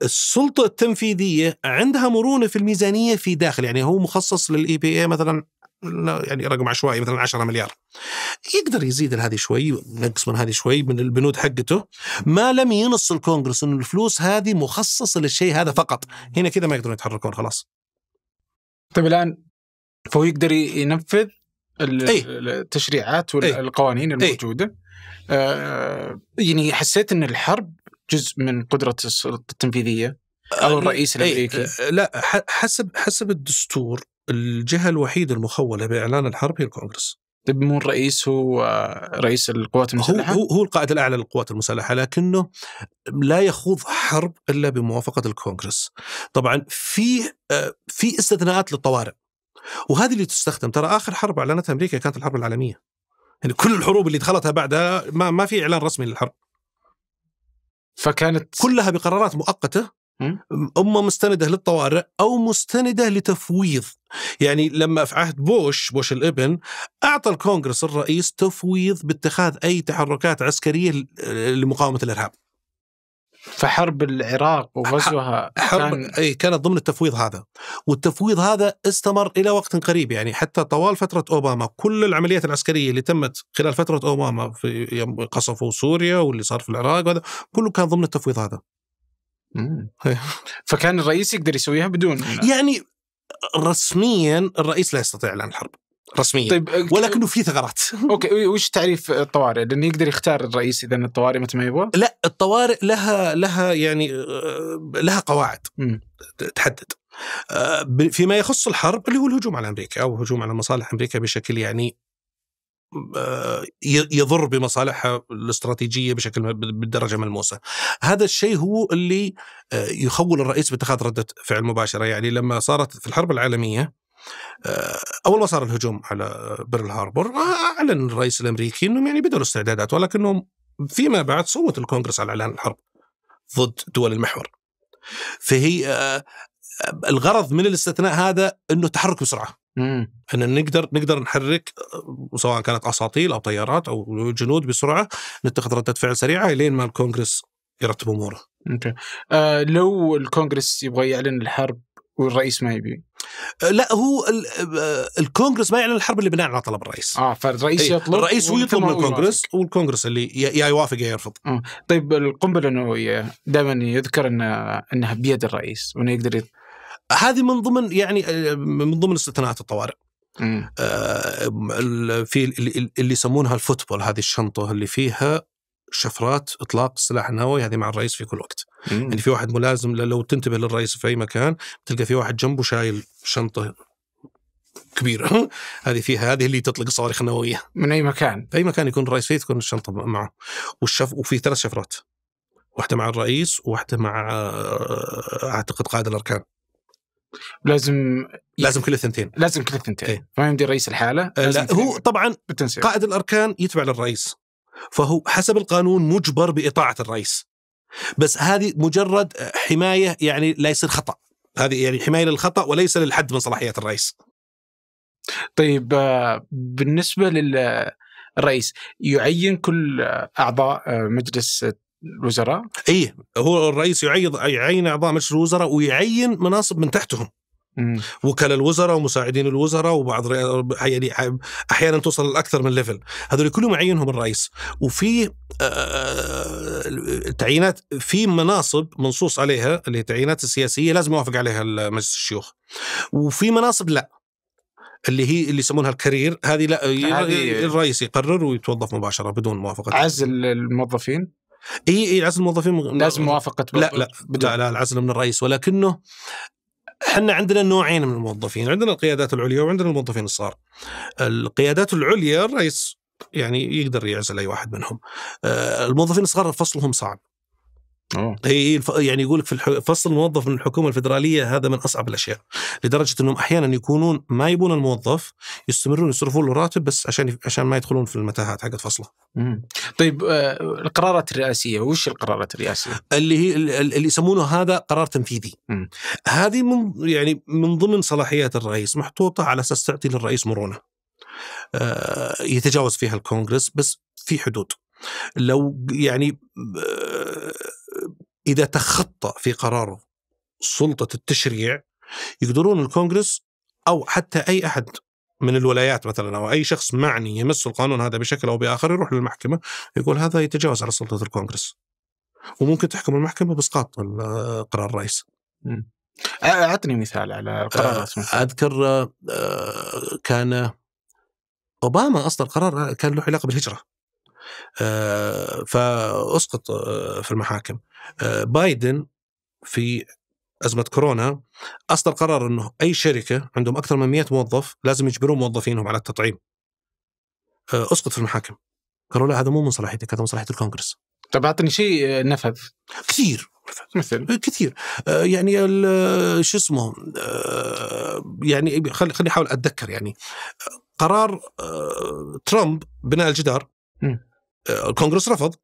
السلطة التنفيذية عندها مرونة في الميزانية في داخل يعني هو مخصص للاي بي اي مثلا يعني رقم عشوائي مثلا 10 مليار يقدر يزيد هذه شوي نقص من هذه شوي من البنود حقته ما لم ينص الكونغرس ان الفلوس هذه مخصصه للشيء هذا فقط هنا كذا ما يقدرون يتحركون خلاص طيب الان فهو يقدر ينفذ إيه. التشريعات والقوانين إيه. أي. الموجوده آه يعني حسيت ان الحرب جزء من قدره السلطه التنفيذيه او آه، الرئيس إيه، الامريكي آه، لا حسب حسب الدستور الجهه الوحيده المخوله باعلان الحرب هي الكونغرس طيب مو الرئيس هو رئيس القوات المسلحه؟ هو هو القائد الاعلى للقوات المسلحه لكنه لا يخوض حرب الا بموافقه الكونغرس. طبعا في آه، في استثناءات للطوارئ وهذه اللي تستخدم ترى اخر حرب اعلنتها امريكا كانت الحرب العالميه يعني كل الحروب اللي دخلتها بعدها ما, ما في اعلان رسمي للحرب فكانت كلها بقرارات مؤقته اما مستنده للطوارئ او مستنده لتفويض يعني لما في عهد بوش بوش الابن اعطى الكونغرس الرئيس تفويض باتخاذ اي تحركات عسكريه لمقاومه الارهاب فحرب العراق وغزوها حرب كان اي كانت ضمن التفويض هذا والتفويض هذا استمر الى وقت قريب يعني حتى طوال فتره اوباما كل العمليات العسكريه اللي تمت خلال فتره اوباما في يوم قصفوا سوريا واللي صار في العراق وهذا كله كان ضمن التفويض هذا إيه. فكان الرئيس يقدر يسويها بدون يعني رسميا الرئيس لا يستطيع اعلان الحرب رسميا طيب أه، ولكنه في ثغرات اوكي وش تعريف الطوارئ؟ لانه يقدر يختار الرئيس اذا الطوارئ متى ما يبغى؟ لا الطوارئ لها لها يعني أه، لها قواعد تحدد أه، فيما يخص الحرب اللي هو الهجوم على امريكا او الهجوم على مصالح امريكا بشكل يعني يضر بمصالحها الاستراتيجيه بشكل بالدرجه ملموسه. هذا الشيء هو اللي يخول الرئيس باتخاذ رده فعل مباشره، يعني لما صارت في الحرب العالميه آه، اول ما صار الهجوم على بيرل هاربور آه، اعلن الرئيس الامريكي انهم يعني بدأوا الاستعدادات ولكنهم فيما بعد صوت الكونغرس على اعلان الحرب ضد دول المحور. فهي آه، الغرض من الاستثناء هذا انه التحرك بسرعه. ان نقدر نقدر نحرك سواء كانت اساطيل او طيارات او جنود بسرعه نتخذ رده فعل سريعه لين ما الكونغرس يرتب اموره. اوكي. آه لو الكونغرس يبغى يعلن الحرب والرئيس ما يبي آه، لا هو آه، الكونغرس ما يعلن الحرب اللي بناء على طلب الرئيس اه فالرئيس أيه. يطلب الرئيس هو يطلب من الكونغرس والكونغرس اللي يا يوافق يا يرفض آه، طيب القنبله النوويه دائما يذكر ان انها بيد الرئيس وانه يقدر يط... هذه من ضمن يعني من ضمن استثناءات الطوارئ آه في اللي يسمونها الفوتبول هذه الشنطه اللي فيها شفرات اطلاق السلاح النووي هذه مع الرئيس في كل وقت مم. يعني في واحد ملازم لو تنتبه للرئيس في اي مكان بتلقى في واحد جنبه شايل شنطه كبيره هذه فيها هذه اللي تطلق صواريخ نوويه من اي مكان في اي مكان يكون الرئيس فيه تكون الشنطه معه والشف وفي ثلاث شفرات واحده مع الرئيس وواحده مع آه، اعتقد قائد الاركان لازم لازم كل الثنتين لازم كل الثنتين ايه؟ ما يمدي الرئيس الحاله آه، لا هو طبعا بالتنسيق. قائد الاركان يتبع للرئيس فهو حسب القانون مجبر باطاعه الرئيس بس هذه مجرد حمايه يعني لا يصير خطا هذه يعني حمايه للخطا وليس للحد من صلاحيات الرئيس طيب آه، بالنسبه للرئيس يعين كل اعضاء آه، مجلس الوزراء؟ ايه هو الرئيس يعين يعين اعضاء مجلس الوزراء ويعين مناصب من تحتهم وكلاء الوزراء ومساعدين الوزراء وبعض يعني احيانا توصل لاكثر من ليفل هذول كلهم يعينهم الرئيس وفي تعيينات في مناصب منصوص عليها اللي هي التعيينات السياسيه لازم يوافق عليها مجلس الشيوخ وفي مناصب لا اللي هي اللي يسمونها الكارير هذه لا الرئيس يقرر ويتوظف مباشره بدون موافقه عزل الموظفين اي اي العزل الموظفين لازم موافقه لا لا لا, لا العزل من الرئيس ولكنه احنا عندنا نوعين من الموظفين عندنا القيادات العليا وعندنا الموظفين الصغار القيادات العليا الرئيس يعني يقدر يعزل اي واحد منهم آه، الموظفين الصغار فصلهم صعب أوه. هي يعني يقول لك في فصل الموظف من الحكومه الفدراليه هذا من اصعب الاشياء لدرجه انهم احيانا يكونون ما يبون الموظف يستمرون يصرفون له راتب بس عشان عشان ما يدخلون في المتاهات حقت فصله. مم. طيب آه القرارات الرئاسيه وش القرارات الرئاسيه؟ اللي هي اللي يسمونه هذا قرار تنفيذي. هذه من يعني من ضمن صلاحيات الرئيس محطوطه على اساس تعطي للرئيس مرونه. آه يتجاوز فيها الكونغرس بس في حدود. لو يعني آه اذا تخطى في قراره سلطه التشريع يقدرون الكونغرس او حتى اي احد من الولايات مثلا او اي شخص معني يمس القانون هذا بشكل او باخر يروح للمحكمه يقول هذا يتجاوز على سلطه الكونغرس وممكن تحكم المحكمه باسقاط قرار الرئيس. اعطني مثال على قرارات اذكر كان اوباما اصدر قرار كان له علاقه بالهجره. آه، فاسقط آه، في المحاكم آه، بايدن في ازمه كورونا اصدر قرار انه اي شركه عندهم اكثر من 100 موظف لازم يجبرون موظفينهم على التطعيم اسقط في المحاكم قالوا لا هذا مو من صلاحيتك هذا من صلاحيه الكونغرس طب اعطني شيء نفذ كثير مثل كثير يعني شو اسمه يعني خلي خلي احاول اتذكر يعني قرار ترامب بناء الجدار م. الكونغرس رفض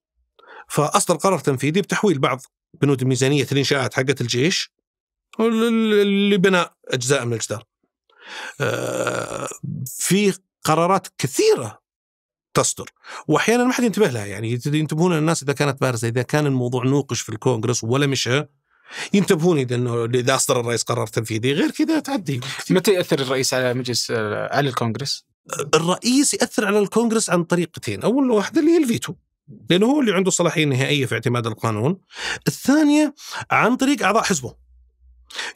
فاصدر قرار تنفيذي بتحويل بعض بنود ميزانيه الانشاءات حقت الجيش لبناء اجزاء من الجدار. آه، في قرارات كثيره تصدر واحيانا ما حد ينتبه لها يعني ينتبهون الناس اذا كانت بارزه اذا كان الموضوع نوقش في الكونغرس ولا مشى ينتبهون اذا انه اذا اصدر الرئيس قرار تنفيذي غير كذا تعدي متى ياثر الرئيس على مجلس آه، على الكونغرس؟ الرئيس ياثر على الكونغرس عن طريقتين، اول واحده اللي هي الفيتو لانه هو اللي عنده الصلاحيه النهائيه في اعتماد القانون. الثانيه عن طريق اعضاء حزبه.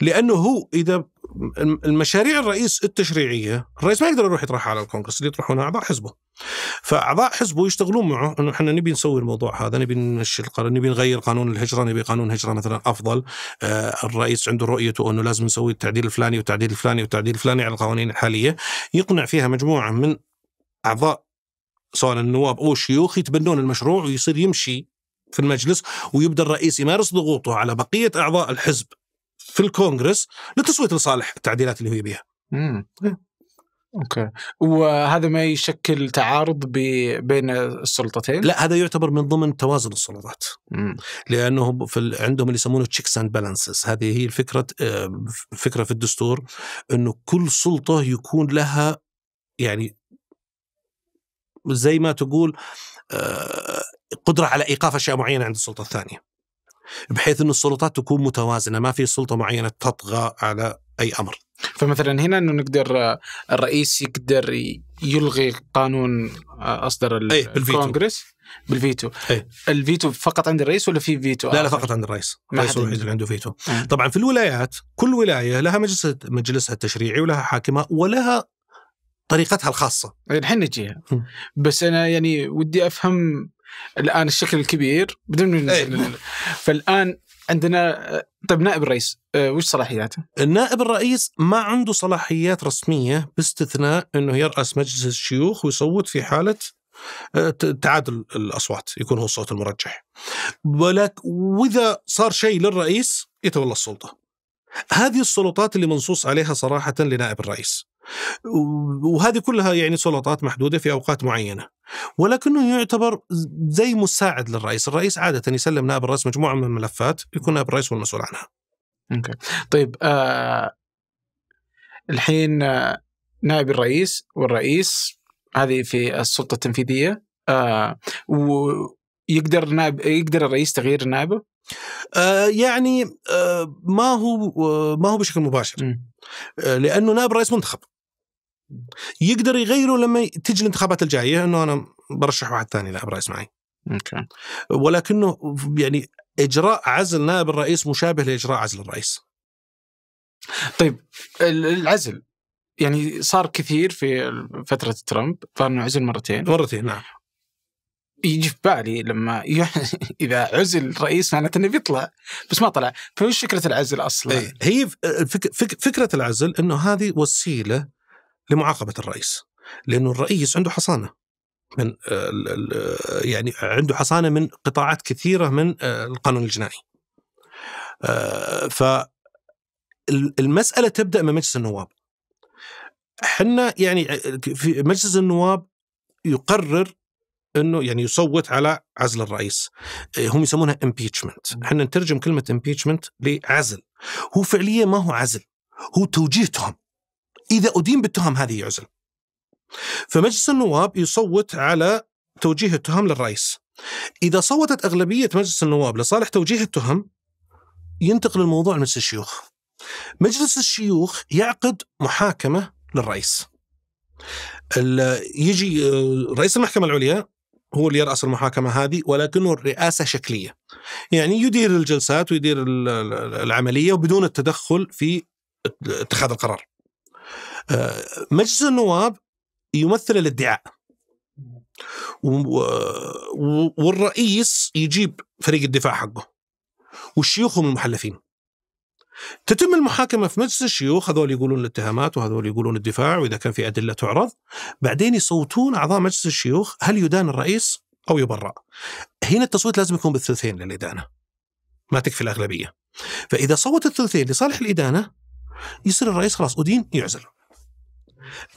لانه هو اذا المشاريع الرئيس التشريعيه، الرئيس ما يقدر يروح يطرحها على الكونغرس، اللي يطرحونها اعضاء حزبه. فاعضاء حزبه يشتغلون معه انه احنا نبي نسوي الموضوع هذا، نبي نمشي نبي نغير قانون الهجره، نبي قانون هجره مثلا افضل، آه الرئيس عنده رؤيته انه لازم نسوي التعديل الفلاني والتعديل الفلاني والتعديل الفلاني على القوانين الحاليه، يقنع فيها مجموعه من اعضاء سواء النواب او الشيوخ يتبنون المشروع ويصير يمشي في المجلس ويبدا الرئيس يمارس ضغوطه على بقيه اعضاء الحزب في الكونغرس للتصويت لصالح التعديلات اللي هي يبيها. امم اوكي وهذا ما يشكل تعارض بين السلطتين؟ لا هذا يعتبر من ضمن توازن السلطات. لانه في عندهم اللي يسمونه تشيكس اند بالانسز، هذه هي الفكره آه، فكره في الدستور انه كل سلطه يكون لها يعني زي ما تقول آه، قدره على ايقاف اشياء معينه عند السلطه الثانيه. بحيث أن السلطات تكون متوازنة ما في سلطة معينة تطغى على أي أمر فمثلا هنا أنه نقدر آه، الرئيس يقدر يلغي قانون آه، أصدر إيه، الكونغرس بالفيتو أيه. الفيتو فقط عند الرئيس ولا في فيتو لا لا فقط عند الرئيس الرئيس هو الوحيد اللي عنده فيتو أه. طبعا في الولايات كل ولايه لها مجلس مجلسها التشريعي ولها حاكمها ولها طريقتها الخاصه إيه، الحين نجيها بس انا يعني ودي افهم الان الشكل الكبير بدون ننزل إيه. فالان عندنا طيب نائب الرئيس آه، وش صلاحياته؟ النائب الرئيس ما عنده صلاحيات رسميه باستثناء انه يراس مجلس الشيوخ ويصوت في حاله آه، تعادل الاصوات يكون هو الصوت المرجح. ولك واذا صار شيء للرئيس يتولى السلطه. هذه السلطات اللي منصوص عليها صراحه لنائب الرئيس. وهذه كلها يعني سلطات محدوده في اوقات معينه. ولكنه يعتبر زي مساعد للرئيس الرئيس عادة يسلم نائب الرئيس مجموعة من الملفات يكون نائب الرئيس هو المسؤول عنها أوكي. طيب آه الحين آه، نائب الرئيس والرئيس هذه في السلطة التنفيذية آه ويقدر نائب يقدر الرئيس تغيير نائبه؟ آه يعني آه ما هو آه ما هو بشكل مباشر آه لانه نائب الرئيس منتخب يقدر يغيره لما تجي الانتخابات الجايه انه انا برشح واحد ثاني نائب رئيس معي. اوكي. ولكنه يعني اجراء عزل نائب الرئيس مشابه لاجراء عزل الرئيس. طيب العزل يعني صار كثير في فتره ترامب صار انه عزل مرتين. مرتين نعم. يجي في بالي لما اذا عزل الرئيس معناته انه بيطلع بس ما طلع فايش فكره العزل اصلا؟ إيه، هي فك... فك... فكره العزل انه هذه وسيله لمعاقبه الرئيس لانه الرئيس عنده حصانه من آه، آه، يعني عنده حصانه من قطاعات كثيره من آه، القانون الجنائي. ف المساله تبدا من مجلس النواب. احنا يعني في مجلس النواب يقرر انه يعني يصوت على عزل الرئيس هم يسمونها امبيتشمنت احنا نترجم كلمه امبيتشمنت لعزل هو فعليا ما هو عزل هو توجيه تهم إذا أدين بالتهم هذه يعزل فمجلس النواب يصوت على توجيه التهم للرئيس إذا صوتت أغلبية مجلس النواب لصالح توجيه التهم ينتقل الموضوع لمجلس الشيوخ مجلس الشيوخ يعقد محاكمة للرئيس يجي آه، رئيس المحكمة العليا هو اللي يرأس المحاكمة هذه ولكنه الرئاسة شكلية يعني يدير الجلسات ويدير العملية وبدون التدخل في اتخاذ القرار آه، مجلس النواب يمثل الادعاء والرئيس يجيب فريق الدفاع حقه والشيوخ هم المحلفين تتم المحاكمه في مجلس الشيوخ هذول يقولون الاتهامات وهذول يقولون الدفاع واذا كان في ادله تعرض بعدين يصوتون اعضاء مجلس الشيوخ هل يدان الرئيس او يبرأ هنا التصويت لازم يكون بالثلثين للادانه ما تكفي الاغلبيه فاذا صوت الثلثين لصالح الادانه يصير الرئيس خلاص ادين يعزل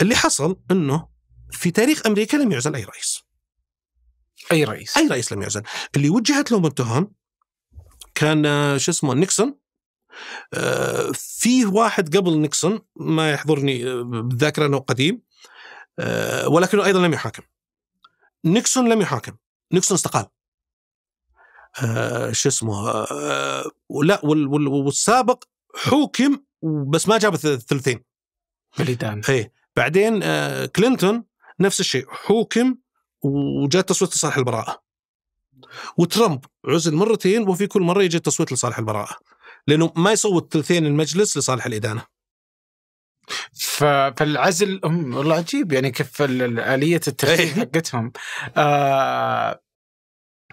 اللي حصل انه في تاريخ امريكا لم يعزل اي رئيس اي رئيس اي رئيس لم يعزل اللي وجهت له متهم كان آه، شو اسمه نيكسون آه، فيه واحد قبل نيكسون ما يحضرني آه، بالذاكره انه قديم ولكنه ايضا لم يحاكم نيكسون لم يحاكم نيكسون استقال شو اسمه لا والسابق حوكم بس ما جاب الثلثين بالإدانة ايه بعدين آه، كلينتون نفس الشيء حوكم وجاء تصويت لصالح البراءة وترامب عزل مرتين وفي كل مرة يجي التصويت لصالح البراءة لأنه ما يصوت ثلثين المجلس لصالح الإدانة فالعزل والله عجيب يعني كيف آلية الترتيب إيه. حقتهم آه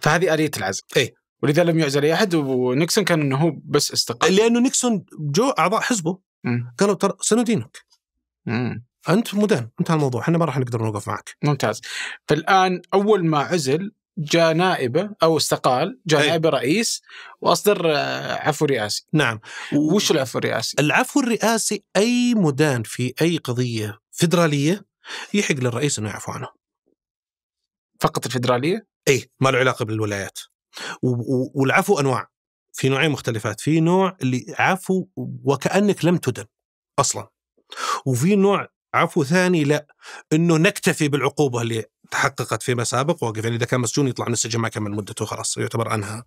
فهذه آلية العزل اي ولذا لم يعزل اي احد ونيكسون كان انه هو بس استقال لانه نيكسون جو اعضاء حزبه قالوا ترى سندينك انت مدان انتهى الموضوع احنا ما راح نقدر نوقف معك ممتاز فالان اول ما عزل جاء نائبه او استقال جاء إيه. نائبه رئيس واصدر آه، عفو رئاسي نعم وش العفو الرئاسي العفو الرئاسي اي مدان في اي قضيه فدراليه يحق للرئيس انه يعفو عنه فقط الفدراليه اي ما له علاقه بالولايات والعفو انواع في نوعين مختلفات في نوع اللي عفو وكانك لم تدن اصلا وفي نوع عفو ثاني لا انه نكتفي بالعقوبه اللي تحققت فيما سابق واقف يعني اذا كان مسجون يطلع من السجن ما كمل مدته خلاص يعتبر انهى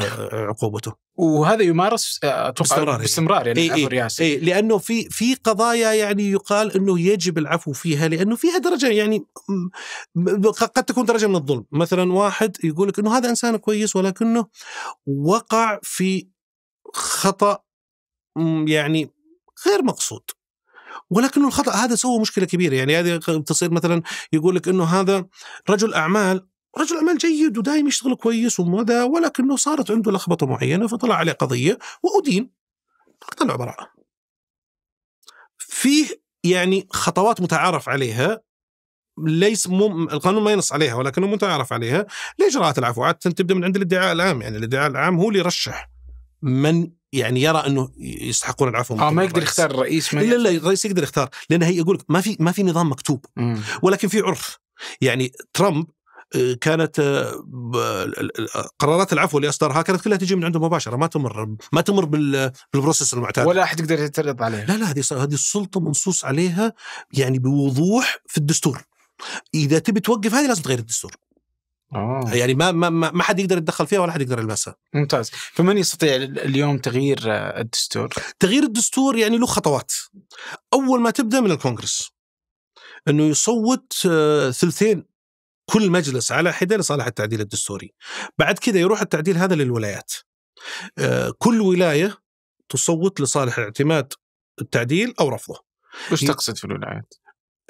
آه، عقوبته وهذا يمارس باستمرار آه، باستمرار يعني إيه إيه إيه لانه في في قضايا يعني يقال انه يجب العفو فيها لانه فيها درجه يعني قد تكون درجه من الظلم مثلا واحد يقول لك انه هذا انسان كويس ولكنه وقع في خطا يعني غير مقصود ولكن الخطا هذا سوى مشكله كبيره يعني هذه تصير مثلا يقول لك انه هذا رجل اعمال رجل اعمال جيد ودائم يشتغل كويس وماذا ولكنه صارت عنده لخبطه معينه فطلع عليه قضيه وادين طلع براءه فيه يعني خطوات متعارف عليها ليس مم... القانون ما ينص عليها ولكنه متعارف عليها لاجراءات العفو عاده تبدا من عند الادعاء العام يعني الادعاء العام هو اللي يرشح من يعني يرى انه يستحقون العفو اه ما يقدر يختار الرئيس ما لا لا الرئيس يقدر يختار لان هي يقول ما في ما في نظام مكتوب ولكن في عرف يعني ترامب آه، كانت آه، قرارات العفو اللي اصدرها كانت كلها تجي من عنده مباشره ما تمر ما تمر بالبروسس المعتاد ولا احد يقدر يعترض عليها لا لا هذه هذه السلطه منصوص عليها يعني بوضوح في الدستور اذا تبي توقف هذه لازم تغير الدستور أوه. يعني ما ما ما حد يقدر يتدخل فيها ولا حد يقدر يلمسها ممتاز فمن يستطيع اليوم تغيير آه، الدستور تغيير الدستور يعني له خطوات اول ما تبدا من الكونغرس انه يصوت آه، ثلثين كل مجلس على حده لصالح التعديل الدستوري بعد كذا يروح التعديل هذا للولايات آه، كل ولايه تصوت لصالح اعتماد التعديل او رفضه وش تقصد في الولايات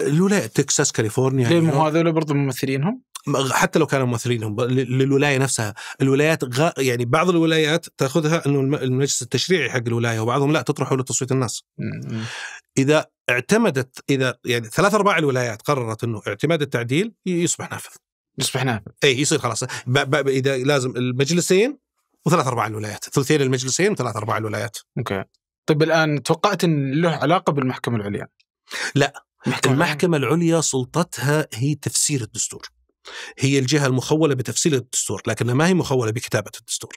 الولايات تكساس كاليفورنيا ليه هذول برضو ممثلينهم حتى لو كانوا ممثلينهم للولايه نفسها، الولايات غ... يعني بعض الولايات تاخذها انه المجلس التشريعي حق الولايه وبعضهم لا تطرحه لتصويت الناس. اذا اعتمدت اذا يعني ثلاث ارباع الولايات قررت انه اعتماد التعديل يصبح نافذ. يصبح نافذ. اي يصير خلاص ب... ب... اذا لازم المجلسين وثلاث ارباع الولايات، ثلثين المجلسين وثلاث ارباع الولايات. اوكي. طيب الان توقعت ان له علاقه بالمحكمه العليا؟ لا المحكمة العليا سلطتها هي تفسير الدستور هي الجهة المخولة بتفصيل الدستور لكنها ما هي مخولة بكتابة الدستور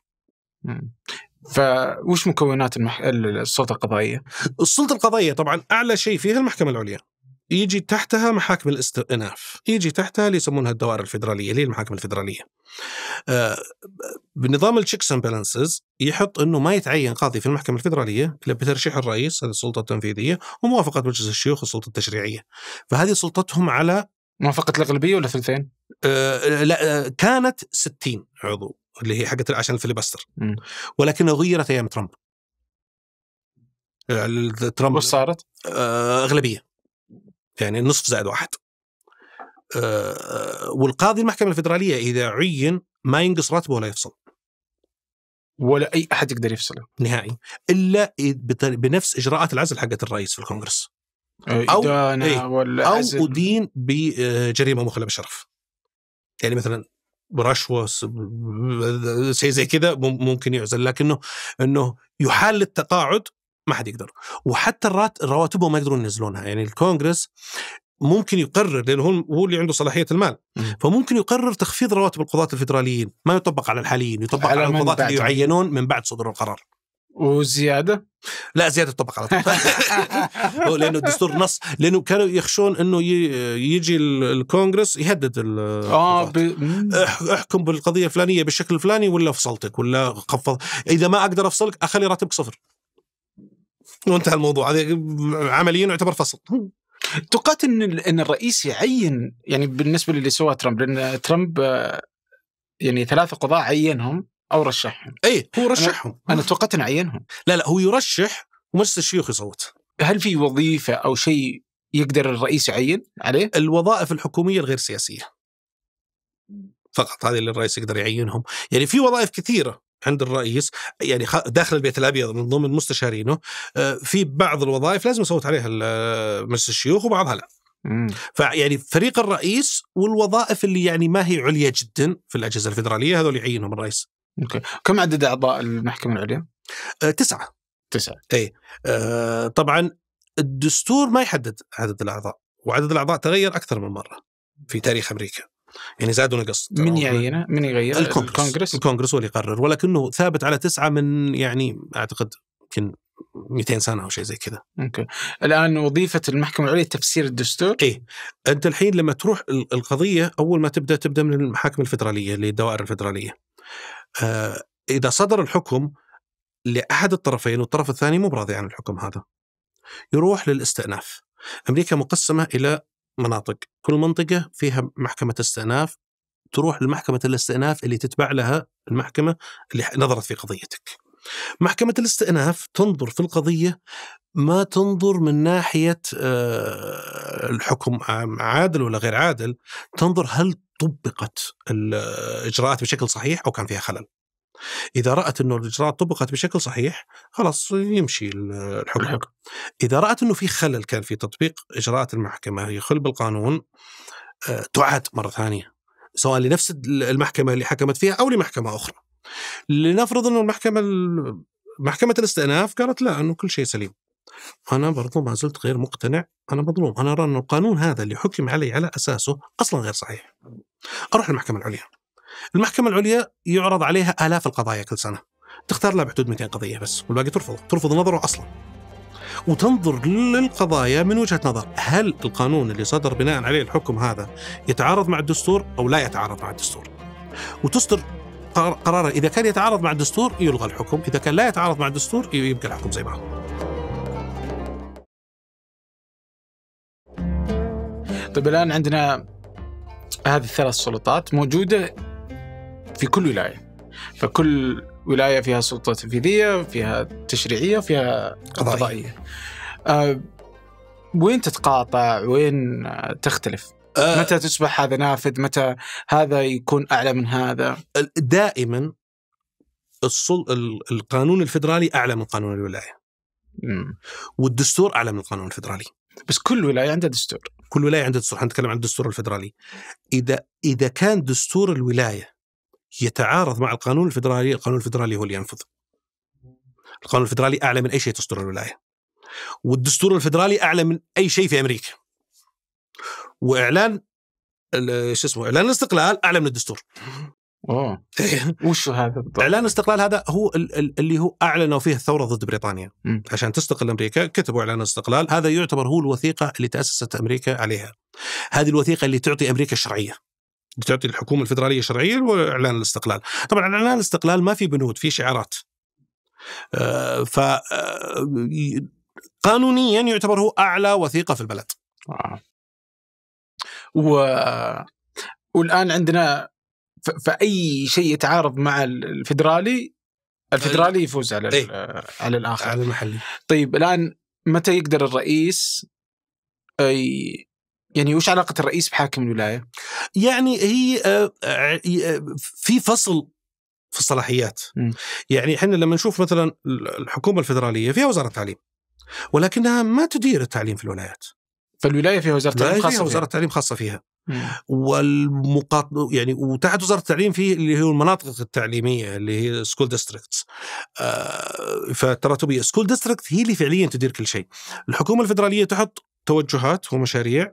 فوش مكونات المح... السلطة القضائية؟ السلطة القضائية طبعا أعلى شيء فيها المحكمة العليا يجي تحتها محاكم الاستئناف يجي تحتها اللي يسمونها الدوائر الفيدرالية اللي هي المحاكم الفيدرالية آه بنظام التشيكس اند بالانسز يحط انه ما يتعين قاضي في المحكمه الفيدراليه الا بترشيح الرئيس هذه السلطه التنفيذيه وموافقه مجلس الشيوخ السلطه التشريعيه فهذه سلطتهم على موافقه الاغلبيه ولا ثلثين؟ آه, آه، لا آه كانت 60 عضو اللي هي حقت عشان الفilibuster ولكنها غيرت ايام ترامب آه، ترامب وش صارت؟ آه اغلبيه يعني نصف زائد واحد آه, آه، والقاضي المحكمه الفدراليه اذا عين ما ينقص راتبه ولا يفصل ولا اي احد يقدر يفصله نهائي الا بنفس اجراءات العزل حقت الرئيس في الكونغرس او إيه او ادين بجريمه آه، مخلة بالشرف يعني مثلا برشوه شيء زي كذا ممكن يعزل لكنه انه يحال للتقاعد ما حد يقدر وحتى الرات رواتبهم ما يقدرون ينزلونها يعني الكونغرس ممكن يقرر لانه هو اللي عنده صلاحيه المال فممكن يقرر تخفيض رواتب القضاة الفدراليين ما يطبق على الحاليين يطبق على, على القضاة اللي يعينون من بعد صدور القرار وزياده لا زياده تطبق على طول لانه الدستور نص لانه كانوا يخشون انه يجي الكونغرس يهدد اه احكم بالقضيه الفلانيه بالشكل الفلاني ولا فصلتك ولا قفض اذا ما اقدر افصلك اخلي راتبك صفر وانتهى الموضوع هذا عمليا يعتبر فصل توقعت ان ان الرئيس يعين يعني بالنسبه للي سواه ترامب لان ترامب يعني ثلاثه قضاة عينهم او رشحهم اي هو رشحهم انا توقعت انه عينهم لا لا هو يرشح ومجلس الشيوخ يصوت هل في وظيفه او شيء يقدر الرئيس يعين عليه؟ الوظائف الحكوميه الغير سياسيه فقط هذه اللي الرئيس يقدر يعينهم يعني في وظائف كثيره عند الرئيس يعني داخل البيت الابيض من ضمن مستشارينه آه، في بعض الوظائف لازم يصوت عليها مجلس الشيوخ وبعضها لا فيعني فريق الرئيس والوظائف اللي يعني ما هي عليا جدا في الاجهزه الفدراليه هذول يعينهم الرئيس اوكي كم عدد اعضاء المحكمه العليا؟ أه تسعه تسعه اي أه طبعا الدستور ما يحدد عدد الاعضاء وعدد الاعضاء تغير اكثر من مره في تاريخ امريكا يعني زاد ونقص من يعينه؟ من يغير؟ الكونغرس الكونغرس, الكونغرس هو اللي يقرر ولكنه ثابت على تسعه من يعني اعتقد يمكن 200 سنه او شيء زي كذا. اوكي. الان وظيفه المحكمه العليا تفسير الدستور؟ ايه انت الحين لما تروح القضيه اول ما تبدا تبدا من المحاكم الفدراليه اللي الدوائر الفدراليه. آه، اذا صدر الحكم لاحد الطرفين والطرف الثاني مو براضي عن الحكم هذا يروح للاستئناف امريكا مقسمه الى مناطق كل منطقه فيها محكمه استئناف تروح لمحكمه الاستئناف اللي تتبع لها المحكمه اللي نظرت في قضيتك محكمة الاستئناف تنظر في القضية ما تنظر من ناحية آه، الحكم عادل ولا غير عادل تنظر هل طبقت الإجراءات آه، بشكل صحيح أو كان فيها خلل إذا رأت أنه الإجراءات طبقت بشكل صحيح خلاص يمشي آه، الحكم إذا رأت أنه في خلل كان في تطبيق إجراءات المحكمة يخل بالقانون تعاد مرة ثانية سواء لنفس المحكمة اللي حكمت فيها أو لمحكمة أخرى لنفرض انه المحكمه محكمه الاستئناف قالت لا انه كل شيء سليم انا برضو ما زلت غير مقتنع انا مظلوم انا ارى ان القانون هذا اللي حكم علي على اساسه اصلا غير صحيح اروح المحكمه العليا المحكمه العليا يعرض عليها الاف القضايا كل سنه تختار لها بحدود 200 قضيه بس والباقي ترفضه ترفض نظره اصلا وتنظر للقضايا من وجهه نظر هل القانون اللي صدر بناء عليه الحكم هذا يتعارض مع الدستور او لا يتعارض مع الدستور وتصدر قرارا اذا كان يتعارض مع الدستور يلغى الحكم، اذا كان لا يتعارض مع الدستور يبقى الحكم زي ما هو. طيب الان عندنا هذه الثلاث سلطات موجوده في كل ولايه فكل ولايه فيها سلطه تنفيذيه فيها تشريعيه فيها قضائيه, قضائية. أه وين تتقاطع وين تختلف أه متى تصبح هذا نافذ متى هذا يكون أعلى من هذا دائما الصل... القانون الفدرالي أعلى من قانون الولاية مم. والدستور أعلى من القانون الفدرالي بس كل ولاية عندها دستور كل ولاية عندها دستور حنتكلم عن الدستور الفدرالي إذا إذا كان دستور الولاية يتعارض مع القانون الفدرالي القانون الفدرالي هو اللي ينفذ القانون الفدرالي أعلى من أي شيء تصدر الولاية والدستور الفدرالي أعلى من أي شيء في أمريكا واعلان شو اسمه اعلان الاستقلال اعلى من الدستور اوه وش هذا بالضبط؟ اعلان الاستقلال هذا هو اللي هو اعلنوا فيه الثوره ضد بريطانيا م. عشان تستقل امريكا كتبوا اعلان الاستقلال هذا يعتبر هو الوثيقه اللي تاسست امريكا عليها هذه الوثيقه اللي تعطي امريكا الشرعيه تعطي الحكومه الفدراليه شرعيه واعلان الاستقلال طبعا اعلان الاستقلال ما في بنود في شعارات آه، ف آه، قانونيا يعتبر هو اعلى وثيقه في البلد آه. و... والان عندنا ف... فاي شيء يتعارض مع الفدرالي الفدرالي يفوز على إيه؟ على الاخر على المحلي طيب الان متى يقدر الرئيس أي... يعني وش علاقة الرئيس بحاكم الولاية؟ يعني هي في فصل في الصلاحيات م. يعني احنا لما نشوف مثلا الحكومة الفدرالية فيها وزارة تعليم ولكنها ما تدير التعليم في الولايات فالولايه فيها وزاره تعليم خاصه فيها وزاره تعليم خاصه فيها والمقاط يعني وتحت وزاره التعليم في اللي هي المناطق التعليميه اللي هي سكول ديستريكتس آه فالتراتبيه سكول ديستريكت هي اللي فعليا تدير كل شيء الحكومه الفدراليه تحط توجهات ومشاريع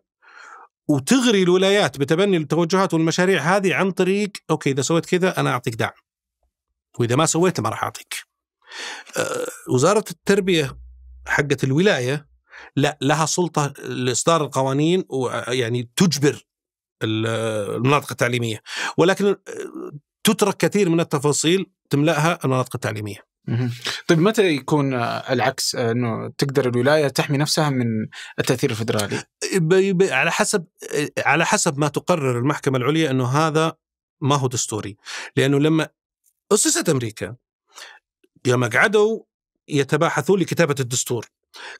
وتغري الولايات بتبني التوجهات والمشاريع هذه عن طريق اوكي اذا سويت كذا انا اعطيك دعم واذا ما سويت ما راح اعطيك آه، وزاره التربيه حقت الولايه لا لها سلطه لاصدار القوانين ويعني تجبر المناطق التعليميه ولكن آه، تترك كثير من التفاصيل تملاها المناطق التعليميه طيب متى يكون آه، العكس آه، انه تقدر الولايه تحمي نفسها من التاثير الفدرالي؟ على حسب على حسب ما تقرر المحكمه العليا انه هذا ما هو دستوري، لانه لما اسست امريكا لما قعدوا يتباحثون لكتابه الدستور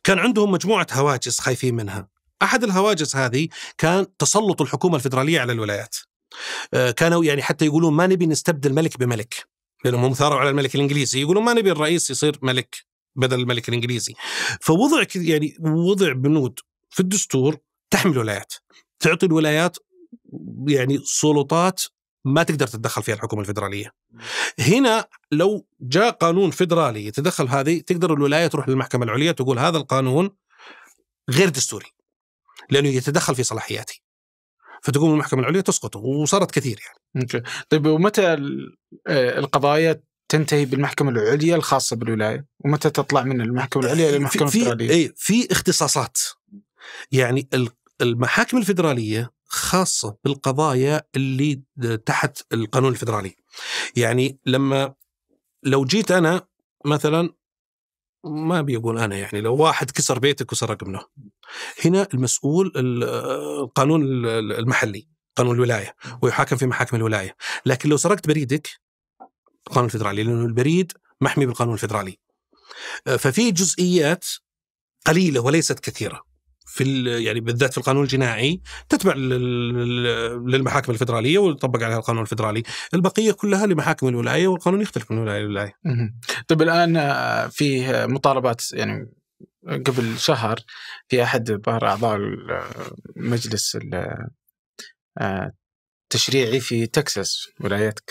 كان عندهم مجموعة هواجس خايفين منها أحد الهواجس هذه كان تسلط الحكومة الفيدرالية على الولايات آه، كانوا يعني حتى يقولون ما نبي نستبدل ملك بملك لأنهم هم ثاروا على الملك الإنجليزي يقولون ما نبي الرئيس يصير ملك بدل الملك الإنجليزي فوضع يعني وضع بنود في الدستور تحمي الولايات تعطي الولايات يعني سلطات ما تقدر تتدخل فيها الحكومه الفدراليه. هنا لو جاء قانون فدرالي يتدخل هذه تقدر الولايه تروح للمحكمه العليا تقول هذا القانون غير دستوري لانه يتدخل في صلاحياتي. فتقوم المحكمه العليا تسقطه وصارت كثير يعني. طيب ومتى آه، القضايا تنتهي بالمحكمة العليا الخاصة بالولاية ومتى تطلع من المحكمة العليا للمحكمة المحكمه الفدرالية في, إيه، في اختصاصات يعني المحاكم الفدرالية خاصه بالقضايا اللي تحت القانون الفدرالي. يعني لما لو جيت انا مثلا ما بيقول انا يعني لو واحد كسر بيتك وسرق منه هنا المسؤول القانون المحلي قانون الولايه ويحاكم في محاكم الولايه لكن لو سرقت بريدك القانون الفدرالي لانه البريد محمي بالقانون الفدرالي آه، ففي جزئيات قليله وليست كثيره في يعني بالذات في القانون الجنائي تتبع للمحاكم الفدراليه ويطبق عليها القانون الفدرالي، البقيه كلها لمحاكم الولايه والقانون يختلف من ولايه لولايه. طيب الان آه، في مطالبات يعني قبل شهر في احد ظهر اعضاء المجلس التشريعي آه، في تكساس ولايتك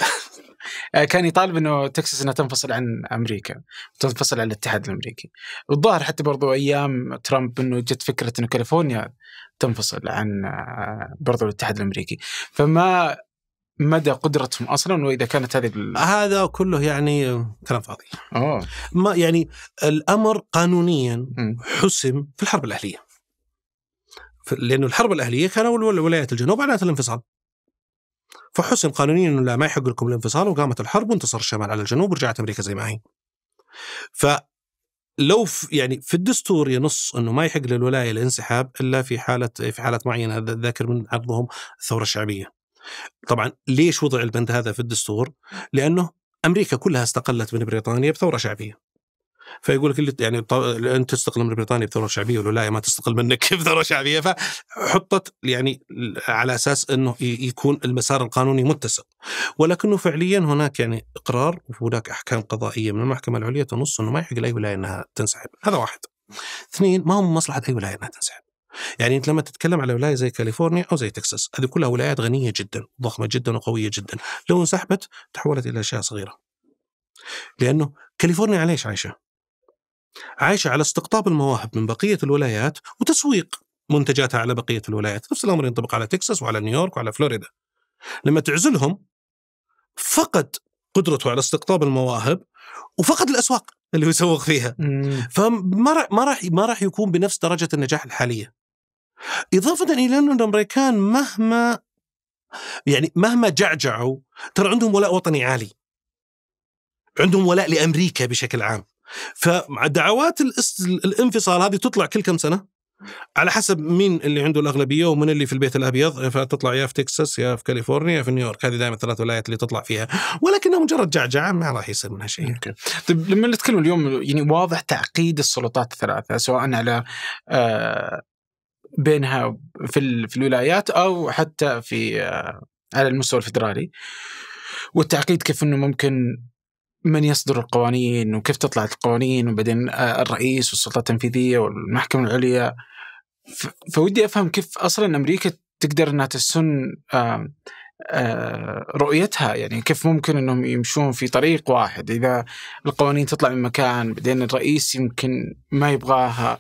آه، كان يطالب انه تكساس انها تنفصل عن امريكا تنفصل عن الاتحاد الامريكي والظاهر حتى برضو ايام ترامب انه جت فكره انه كاليفورنيا تنفصل عن آه، برضو الاتحاد الامريكي فما مدى قدرتهم اصلا واذا كانت هذه بال... هذا كله يعني كلام فاضي أوه. ما يعني الامر قانونيا حسم في الحرب الاهليه لانه الحرب الاهليه كانوا ولايات الجنوب على الانفصال فحسم قانونيا انه لا ما يحق لكم الانفصال وقامت الحرب وانتصر الشمال على الجنوب ورجعت امريكا زي ما هي. ف لو يعني في الدستور ينص انه ما يحق للولايه الانسحاب الا في حاله في حالات معينه ذاكر من عرضهم الثوره الشعبيه. طبعا ليش وضع البند هذا في الدستور؟ لانه امريكا كلها استقلت من بريطانيا بثوره شعبيه. فيقول لك يعني انت تستقل من بريطانيا بثوره شعبيه والولايه ما تستقل منك بثوره شعبيه فحطت يعني على اساس انه يكون المسار القانوني متسق ولكنه فعليا هناك يعني اقرار وهناك احكام قضائيه من المحكمه العليا تنص انه ما يحق لاي ولايه انها تنسحب هذا واحد اثنين ما هو من مصلحه اي ولايه انها تنسحب يعني انت لما تتكلم على ولايه زي كاليفورنيا او زي تكساس هذه كلها ولايات غنيه جدا ضخمه جدا وقويه جدا لو انسحبت تحولت الى اشياء صغيره لانه كاليفورنيا على ايش عايشه؟ عايشة على استقطاب المواهب من بقية الولايات وتسويق منتجاتها على بقية الولايات نفس الأمر ينطبق على تكساس وعلى نيويورك وعلى فلوريدا لما تعزلهم فقد قدرته على استقطاب المواهب وفقد الأسواق اللي هو يسوق فيها فما ما راح ما راح يكون بنفس درجة النجاح الحالية إضافة إلى أن الأمريكان مهما يعني مهما جعجعوا ترى عندهم ولاء وطني عالي عندهم ولاء لأمريكا بشكل عام فمع دعوات الانفصال هذه تطلع كل كم سنه على حسب مين اللي عنده الاغلبيه ومن اللي في البيت الابيض فتطلع يا في تكساس يا في كاليفورنيا يا في نيويورك هذه دائما الثلاث ولايات اللي تطلع فيها ولكنها مجرد جعجعه ما راح يصير منها شيء. اوكي. طيب لما نتكلم اليوم يعني واضح تعقيد السلطات الثلاثه سواء على آه، بينها في في الولايات او حتى في آه، على المستوى الفدرالي. والتعقيد كيف انه ممكن من يصدر القوانين وكيف تطلع القوانين وبعدين آه، الرئيس والسلطه التنفيذيه والمحكمه العليا فودي افهم كيف اصلا امريكا تقدر انها تسن آه، رؤيتها يعني كيف ممكن انهم يمشون في طريق واحد اذا القوانين تطلع من مكان بعدين الرئيس يمكن ما يبغاها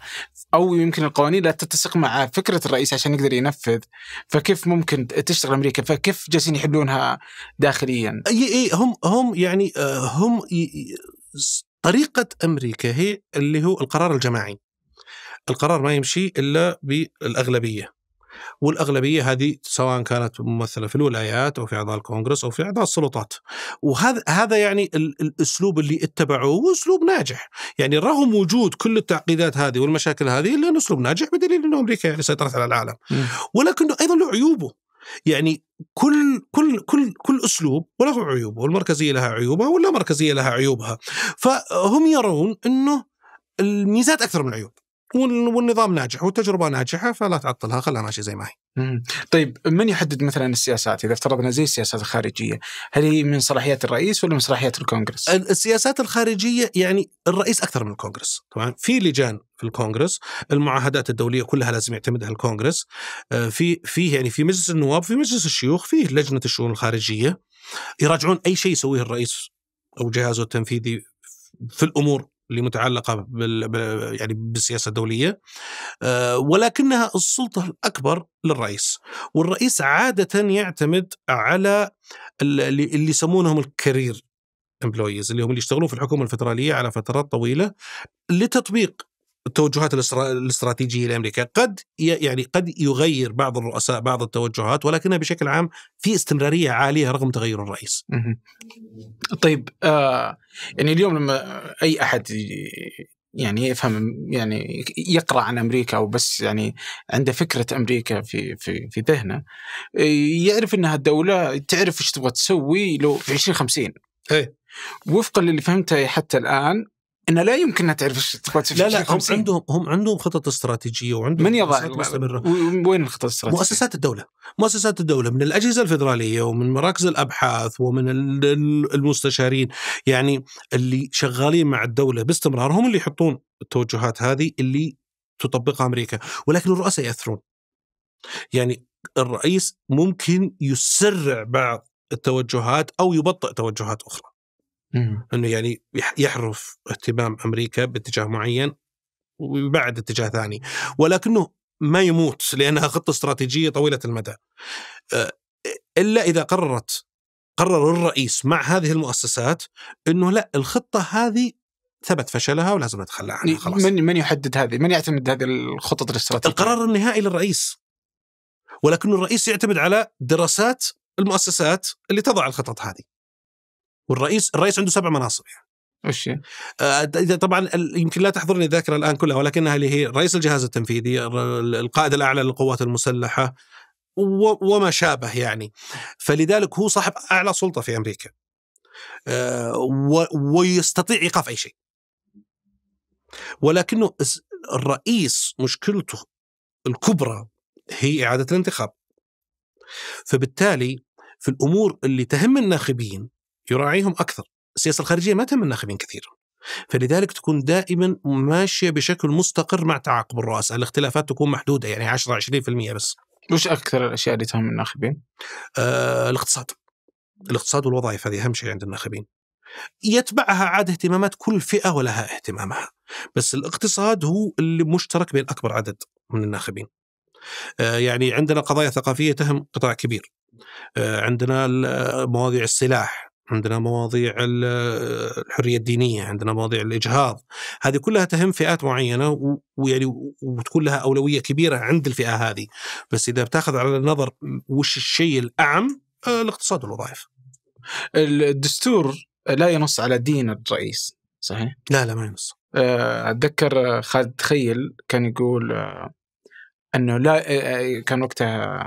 او يمكن القوانين لا تتسق مع فكره الرئيس عشان يقدر ينفذ فكيف ممكن تشتغل امريكا فكيف جالسين يحلونها داخليا اي اي هم هم يعني آه، هم طريقه امريكا هي اللي هو القرار الجماعي القرار ما يمشي الا بالاغلبيه والاغلبيه هذه سواء كانت ممثله في الولايات او في اعضاء الكونغرس او في اعضاء السلطات وهذا هذا يعني الاسلوب اللي اتبعوه اسلوب ناجح يعني رغم وجود كل التعقيدات هذه والمشاكل هذه الا انه اسلوب ناجح بدليل انه امريكا يعني سيطرت على العالم ولكنه ايضا له عيوبه يعني كل كل كل كل اسلوب وله عيوبه، والمركزيه لها عيوبها ولا مركزيه لها عيوبها. فهم يرون انه الميزات اكثر من العيوب. والنظام ناجح والتجربه ناجحه فلا تعطلها خلها ماشيه زي ما هي. طيب من يحدد مثلا السياسات اذا افترضنا زي السياسات الخارجيه، هل هي من صلاحيات الرئيس ولا من صلاحيات الكونغرس؟ السياسات الخارجيه يعني الرئيس اكثر من الكونغرس، طبعا في لجان في الكونغرس، المعاهدات الدوليه كلها لازم يعتمدها الكونغرس، آه، في في يعني في مجلس النواب، في مجلس الشيوخ، في لجنه الشؤون الخارجيه يراجعون اي شيء يسويه الرئيس او جهازه التنفيذي في الامور اللي متعلقه بال يعني بالسياسه الدوليه آه، ولكنها السلطه الاكبر للرئيس والرئيس عاده يعتمد على اللي يسمونهم الكارير امبلويز اللي هم اللي يشتغلون في الحكومه الفدراليه على فترات طويله لتطبيق التوجهات الاستراتيجيه لامريكا قد يعني قد يغير بعض الرؤساء بعض التوجهات ولكنها بشكل عام في استمراريه عاليه رغم تغير الرئيس. طيب آه يعني اليوم لما اي احد يعني يفهم يعني يقرا عن امريكا او بس يعني عنده فكره امريكا في في في ذهنه يعرف انها دوله تعرف ايش تبغى تسوي لو في 2050 ايه وفقا للي فهمته حتى الان ان لا يمكن تعرف ايش تفوت لا لا هم عندهم هم عندهم خطط استراتيجيه وعندهم من يضع مستمره وين الخطط الاستراتيجيه؟ مؤسسات الدوله مؤسسات الدوله من الاجهزه الفدراليه ومن مراكز الابحاث ومن المستشارين يعني اللي شغالين مع الدوله باستمرار هم اللي يحطون التوجهات هذه اللي تطبقها امريكا ولكن الرؤساء ياثرون يعني الرئيس ممكن يسرع بعض التوجهات او يبطئ توجهات اخرى انه يعني يحرف اهتمام امريكا باتجاه معين ويبعد اتجاه ثاني ولكنه ما يموت لانها خطه استراتيجيه طويله المدى آه، الا اذا قررت قرر الرئيس مع هذه المؤسسات انه لا الخطه هذه ثبت فشلها ولازم نتخلى عنها خلاص من من يحدد هذه؟ من يعتمد هذه الخطط الاستراتيجيه؟ القرار النهائي للرئيس ولكن الرئيس يعتمد على دراسات المؤسسات اللي تضع الخطط هذه والرئيس الرئيس عنده سبع مناصب يعني وش آه، اذا طبعا يمكن لا تحضرني الذاكره الان كلها ولكنها اللي هي رئيس الجهاز التنفيذي القائد الاعلى للقوات المسلحه وما شابه يعني فلذلك هو صاحب اعلى سلطه في امريكا آه، ويستطيع ايقاف اي شيء ولكنه الرئيس مشكلته الكبرى هي اعاده الانتخاب فبالتالي في الامور اللي تهم الناخبين يراعيهم اكثر السياسه الخارجيه ما تهم الناخبين كثيرا فلذلك تكون دائما ماشيه بشكل مستقر مع تعاقب الرؤساء الاختلافات تكون محدوده يعني 10 20% بس وش اكثر الاشياء اللي تهم الناخبين آه الاقتصاد الاقتصاد والوظائف هذه اهم شيء عند الناخبين يتبعها عاد اهتمامات كل فئه ولها اهتمامها بس الاقتصاد هو اللي مشترك بين اكبر عدد من الناخبين آه يعني عندنا قضايا ثقافيه تهم قطاع كبير آه عندنا مواضيع السلاح عندنا مواضيع الحرية الدينية عندنا مواضيع الإجهاض هذه كلها تهم فئات معينة ويعني وتكون لها أولوية كبيرة عند الفئة هذه بس إذا بتاخذ على النظر وش الشيء الأعم آه، الاقتصاد والوظائف الدستور لا ينص على دين الرئيس صحيح؟ لا لا ما ينص آه، أتذكر خالد تخيل كان يقول آه، انه لا آه، آه، كان وقتها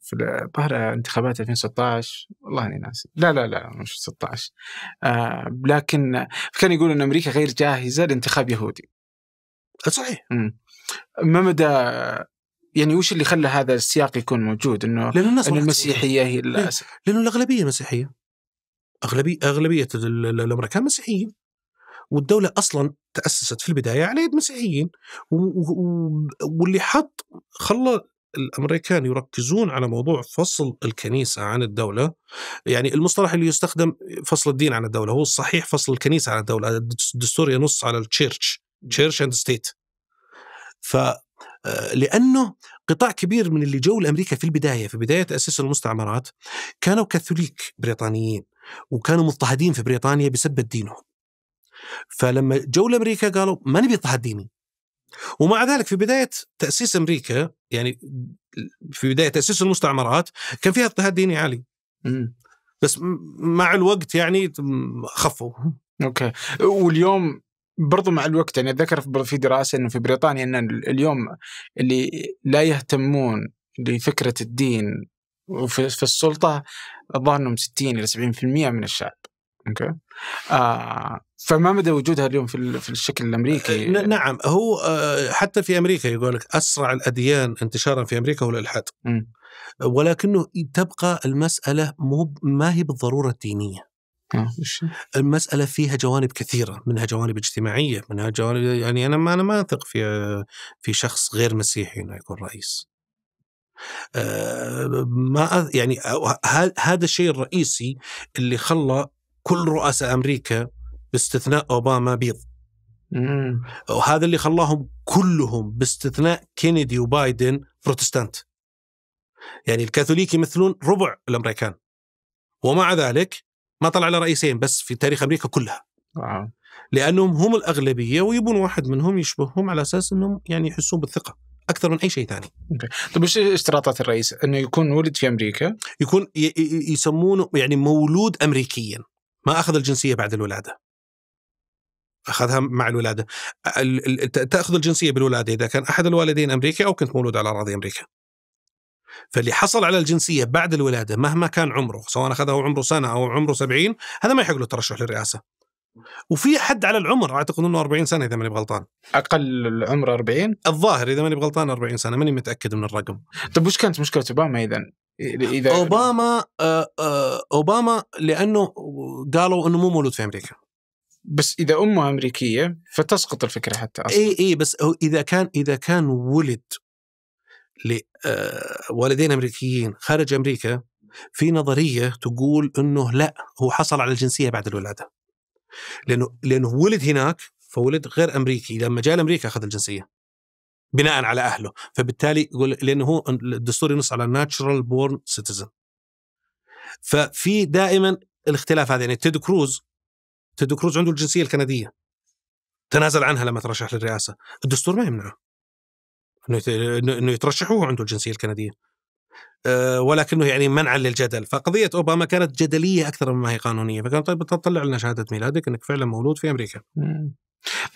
في الظاهر انتخابات 2016 والله اني ناسي لا لا لا مش 16 آه، لكن كان يقول ان امريكا غير جاهزه لانتخاب يهودي صحيح ما مدى يعني وش اللي خلى هذا السياق يكون موجود انه لأن الناس إن المسيحيه هي إيه. لأنه الأغلبية مسيحية أغلبية أغلبية الأمريكان مسيحيين والدولة أصلا تأسست في البداية على يد مسيحيين واللي حط خلى الامريكان يركزون على موضوع فصل الكنيسه عن الدوله يعني المصطلح اللي يستخدم فصل الدين عن الدوله هو الصحيح فصل الكنيسه عن الدوله الدستور ينص على التشيرش تشيرش اند ستيت ف آه، لانه قطاع كبير من اللي جو لامريكا في البدايه في بدايه تاسيس المستعمرات كانوا كاثوليك بريطانيين وكانوا مضطهدين في بريطانيا بسبب دينهم فلما جو لامريكا قالوا ما نبي اضطهاد ديني ومع ذلك في بدايه تاسيس امريكا يعني في بدايه تاسيس المستعمرات كان فيها اضطهاد ديني عالي. بس مع الوقت يعني خفوا. اوكي واليوم برضو مع الوقت يعني اتذكر في دراسه انه في بريطانيا ان اليوم اللي لا يهتمون لفكره الدين في السلطه الظاهر انهم 60 الى 70% من الشعب. اوكي. آه فما مدى وجودها اليوم في في الشكل الامريكي؟ أه، نعم هو أه، حتى في امريكا يقول لك اسرع الاديان انتشارا في امريكا هو الالحاد. ولكنه تبقى المساله مو ما هي بالضروره الدينيه. آه، المسألة فيها جوانب كثيرة منها جوانب اجتماعية منها جوانب يعني أنا ما أنا ما أثق في في شخص غير مسيحي إنه يكون رئيس ما يعني هذا الشيء الرئيسي اللي خلى كل رؤساء أمريكا باستثناء أوباما بيض وهذا اللي خلاهم كلهم باستثناء كينيدي وبايدن بروتستانت يعني الكاثوليك يمثلون ربع الامريكان ومع ذلك ما طلع على رئيسين بس في تاريخ امريكا كلها آه. لانهم هم الاغلبيه ويبون واحد منهم يشبههم على اساس انهم يعني يحسون بالثقه اكثر من اي شيء ثاني. طيب وش اشتراطات الرئيس؟ انه يكون ولد في امريكا؟ يكون يسمونه يعني مولود امريكيا ما اخذ الجنسيه بعد الولاده. اخذها مع الولاده تاخذ الجنسيه بالولاده اذا كان احد الوالدين امريكي او كنت مولود على اراضي امريكا فاللي حصل على الجنسيه بعد الولاده مهما كان عمره سواء اخذها عمره سنه او عمره 70 هذا ما يحق له الترشح للرئاسه وفي حد على العمر اعتقد انه 40 سنه اذا ماني بغلطان اقل العمر 40 الظاهر اذا ماني بغلطان 40 سنه ماني متاكد من الرقم طيب وش كانت مشكله اوباما اذا اذا اوباما آآ آه، آآ آه، اوباما لانه قالوا انه مو مولود في امريكا بس اذا امه امريكيه فتسقط الفكره حتى اصلا اي اي بس اذا كان اذا كان ولد لوالدين آه، امريكيين خارج امريكا في نظريه تقول انه لا هو حصل على الجنسيه بعد الولاده لانه لانه ولد هناك فولد غير امريكي لما جاء لامريكا اخذ الجنسيه بناء على اهله فبالتالي يقول لانه هو الدستور ينص على ناتشرال بورن سيتيزن ففي دائما الاختلاف هذا يعني تيد كروز تيد كروز عنده الجنسيه الكنديه تنازل عنها لما ترشح للرئاسه الدستور ما يمنعه انه يترشح وهو عنده الجنسيه الكنديه آه، ولكنه يعني منعا للجدل فقضية أوباما كانت جدلية أكثر مما هي قانونية فكان طيب تطلع لنا شهادة ميلادك أنك فعلا مولود في أمريكا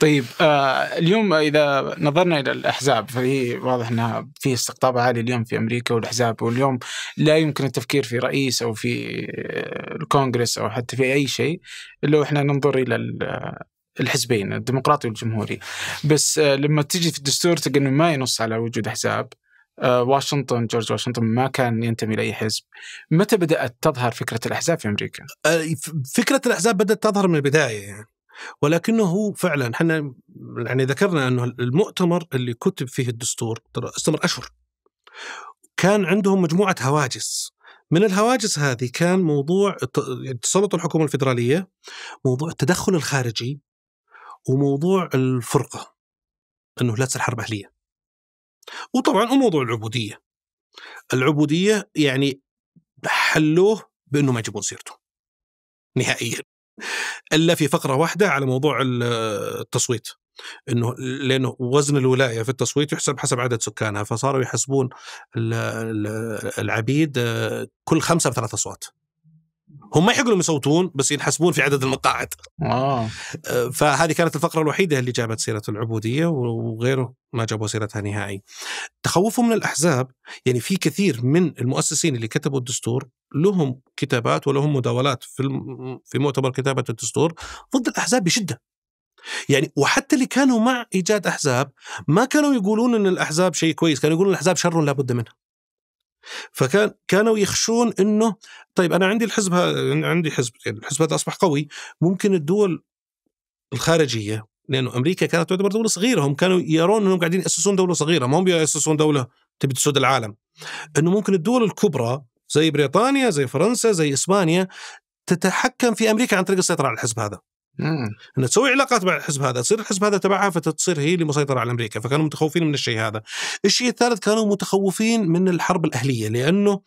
طيب آه اليوم اذا نظرنا الى الاحزاب فهي واضح انها في استقطاب عالي اليوم في امريكا والاحزاب واليوم لا يمكن التفكير في رئيس او في آه، الكونغرس او حتى في اي شيء الا احنا ننظر الى آه، الحزبين الديمقراطي والجمهوري بس آه، لما تجي في الدستور تلقى انه ما ينص على وجود احزاب واشنطن جورج واشنطن ما كان ينتمي لاي حزب متى بدات تظهر فكره الاحزاب في امريكا فكره الاحزاب بدات تظهر من البدايه يعني ولكنه فعلا احنا يعني ذكرنا انه المؤتمر اللي كتب فيه الدستور استمر اشهر كان عندهم مجموعه هواجس من الهواجس هذه كان موضوع تسلط الحكومه الفدراليه موضوع التدخل الخارجي وموضوع الفرقه انه لا تصير حرب اهليه وطبعا وموضوع العبوديه العبوديه يعني حلوه بانه ما يجيبون سيرته نهائيا الا في فقره واحده على موضوع التصويت انه لانه وزن الولايه في التصويت يحسب حسب عدد سكانها فصاروا يحسبون العبيد آه، كل خمسه بثلاث اصوات هم ما يحق لهم يصوتون بس ينحسبون في عدد المقاعد آه. آه. فهذه كانت الفقرة الوحيدة اللي جابت سيرة العبودية وغيره ما جابوا سيرتها نهائي تخوفهم من الأحزاب يعني في كثير من المؤسسين اللي كتبوا الدستور لهم كتابات ولهم مداولات في في مؤتمر كتابة الدستور ضد الأحزاب بشدة يعني وحتى اللي كانوا مع ايجاد احزاب ما كانوا يقولون ان الاحزاب شيء كويس، كانوا يقولون الاحزاب شر لابد منه. فكان كانوا يخشون انه طيب انا عندي الحزب عندي حزب يعني الحزب هذا اصبح قوي ممكن الدول الخارجيه لانه امريكا كانت تعتبر دوله صغيره هم كانوا يرون انهم قاعدين ياسسون دوله صغيره ما هم ياسسون دوله تبي تسود العالم انه ممكن الدول الكبرى زي بريطانيا زي فرنسا زي اسبانيا تتحكم في امريكا عن طريق السيطره على الحزب هذا انها تسوي علاقات مع الحزب هذا، تصير الحزب هذا تبعها فتصير هي اللي مسيطره على امريكا، فكانوا متخوفين من الشيء هذا. الشيء الثالث كانوا متخوفين من الحرب الاهليه لانه